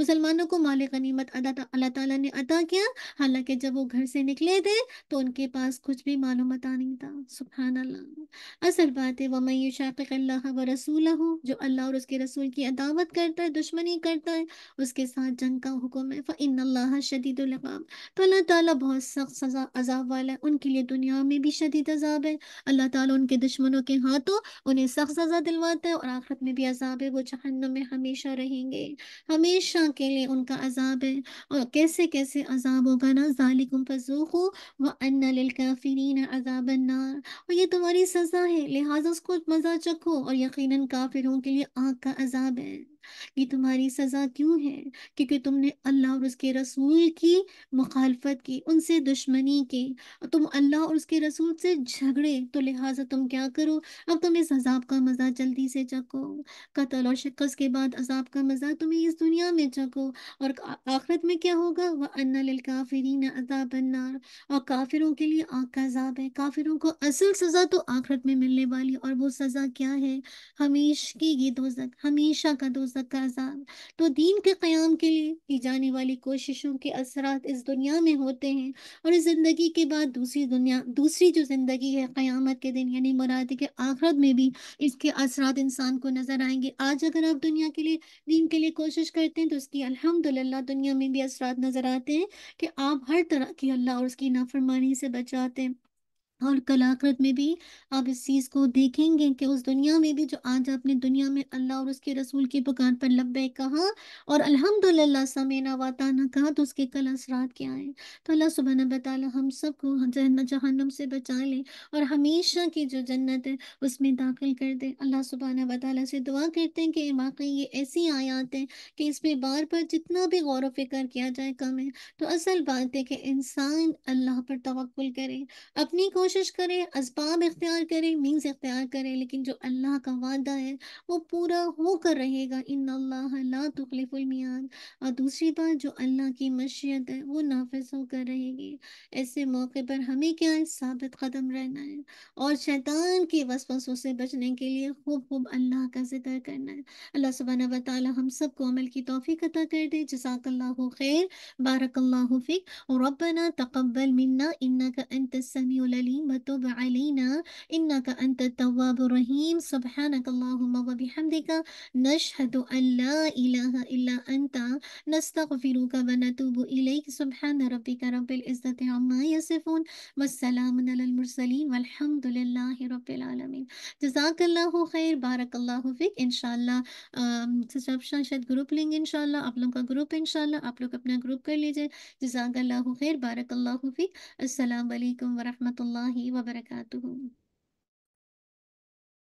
मुसलमानों को माल गनीमत अदा अल्लाह ताला ने अदा किया हालांकि जब वो घर से निकले थे तो उनके पास कुछ भी मालूम नहीं था सुबहान अल्लाह असल बात है वह मैं शाक़ अल्लाह व रसूल हूँ जो अल्लाह और उसके रसूल की अदावत करता है दुश्मनी करता है उसके साथ जंग का हुक्म है फ़ इन अल्लाह शदीद तो अल्लाह ताला बहुत सख्त सजा अजाब वाला है उनके लिए दुनिया में भी शदीद अजाब है अल्लाह ताला उनके दुश्मनों के हाथों उन्हें सख्त सजा दिलवाता है और आखिरत में भी अजाब है वो जहन्नम में हमेशा रहेंगे हमेशा के लिए उनका अजाब है और कैसे कैसे अजाब होगा ना जालिकुम फजूखो व अन्नाफरीन अजाब नार और ये तुम्हारी सज़ा है लिहाजा उसको मज़ा चखो और यकीनन काफिरों के लिए आग का अजाब है ये तुम्हारी सज़ा क्यों है क्योंकि तुमने अल्लाह और उसके रसूल की मुखालफत की उनसे दुश्मनी की तुम अल्लाह और उसके रसूल से झगड़े तो लिहाजा तुम क्या करो अब तुम इस अजाब का मज़ा जल्दी से चको कतल और शिकस्त के बाद अजाब का मज़ा तुम्हें इस दुनिया में चको और आखरत में क्या होगा वह अन्नाफरीन अजाबन्नार और काफिरों के लिए आग का अजाब है काफिरों को असल सज़ा तो आखरत में मिलने वाली और वो सज़ा क्या है हमेश की ये दोजक हमेशा का दोजक दोजक का अजाब तो दीन के क़्याम के लिए की जाने वाली कोशिशों के असर इस दुनिया में होते हैं और इस ज़िंदगी के बाद दूसरी दुनिया दूसरी जो ज़िंदगी है क़्यामत के दिन यानी मुराद के आखरत में भी इसके असर इंसान को नज़र आएंगे आज अगर आप दुनिया के लिए दीन के लिए कोशिश करते हैं तो उसकी अलहमदिल्ला दुनिया में भी असरा नज़र आते हैं कि आप हर तरह की अल्लाह और उसकी नाफरमानी से बचाते हैं और कलाकृत में भी आप इस चीज़ को देखेंगे कि उस दुनिया में भी जो आज आपने दुनिया में अल्लाह और उसके रसूल की पुकार पर लब्बे कहा और अल्हम्दुलिल्लाह समेना वाताना कहा तो उसके कल असरात क्या आए तो अल्लाह सुबहाना ताली हम सबको जहन्नम से बचा ले और हमेशा की जो जन्नत है उसमें दाखिल कर दे अल्लाह सुबहाना ताली से दुआ करते हैं कि वाकई ये ऐसी आयात हैं कि इसमें बार बार जितना भी गौर व फिक्र किया जाए कम है तो असल बात है कि इंसान अल्लाह पर तवक्ल करे अपनी को कोशिश करें इसबाब इख्तियार करें मीन्स इख्तियार करें लेकिन जो अल्लाह का वादा है वो पूरा होकर रहेगा इन अल्लाह ला और दूसरी बात जो अल्लाह की मशीत है वो नाफिज होकर रहेगी ऐसे मौके पर हमें क्या है साबित कदम रहना है और शैतान के वसवसों से बचने के लिए खूब खूब अल्लाह का जिक्र करना है अल्लाह सुबहाना वाली हम को अमल की तोफ़ी अता कर दे जजाकल्ला खैर बारकल्ला फ़िक और रबना तकबल मन्ना इन्ना का अंत الرحيم وتب علينا إنك أنت التواب الرحيم سبحانك اللهم وبحمدك نشهد أن لا إله إلا أنت نستغفرك ونتوب إليك سبحان ربك رب العزة عما يصفون والسلام على المرسلين والحمد لله رب العالمين جزاك الله خير بارك الله فيك إن شاء الله शाह शायद ग्रुप लिंक इनशाला आप लोग آپ لوگ اپنا आप کر لیجئے جزاك الله خير بارك الله فيك السلام عليكم ورحمة الله warahmatullahi wabarakatuh.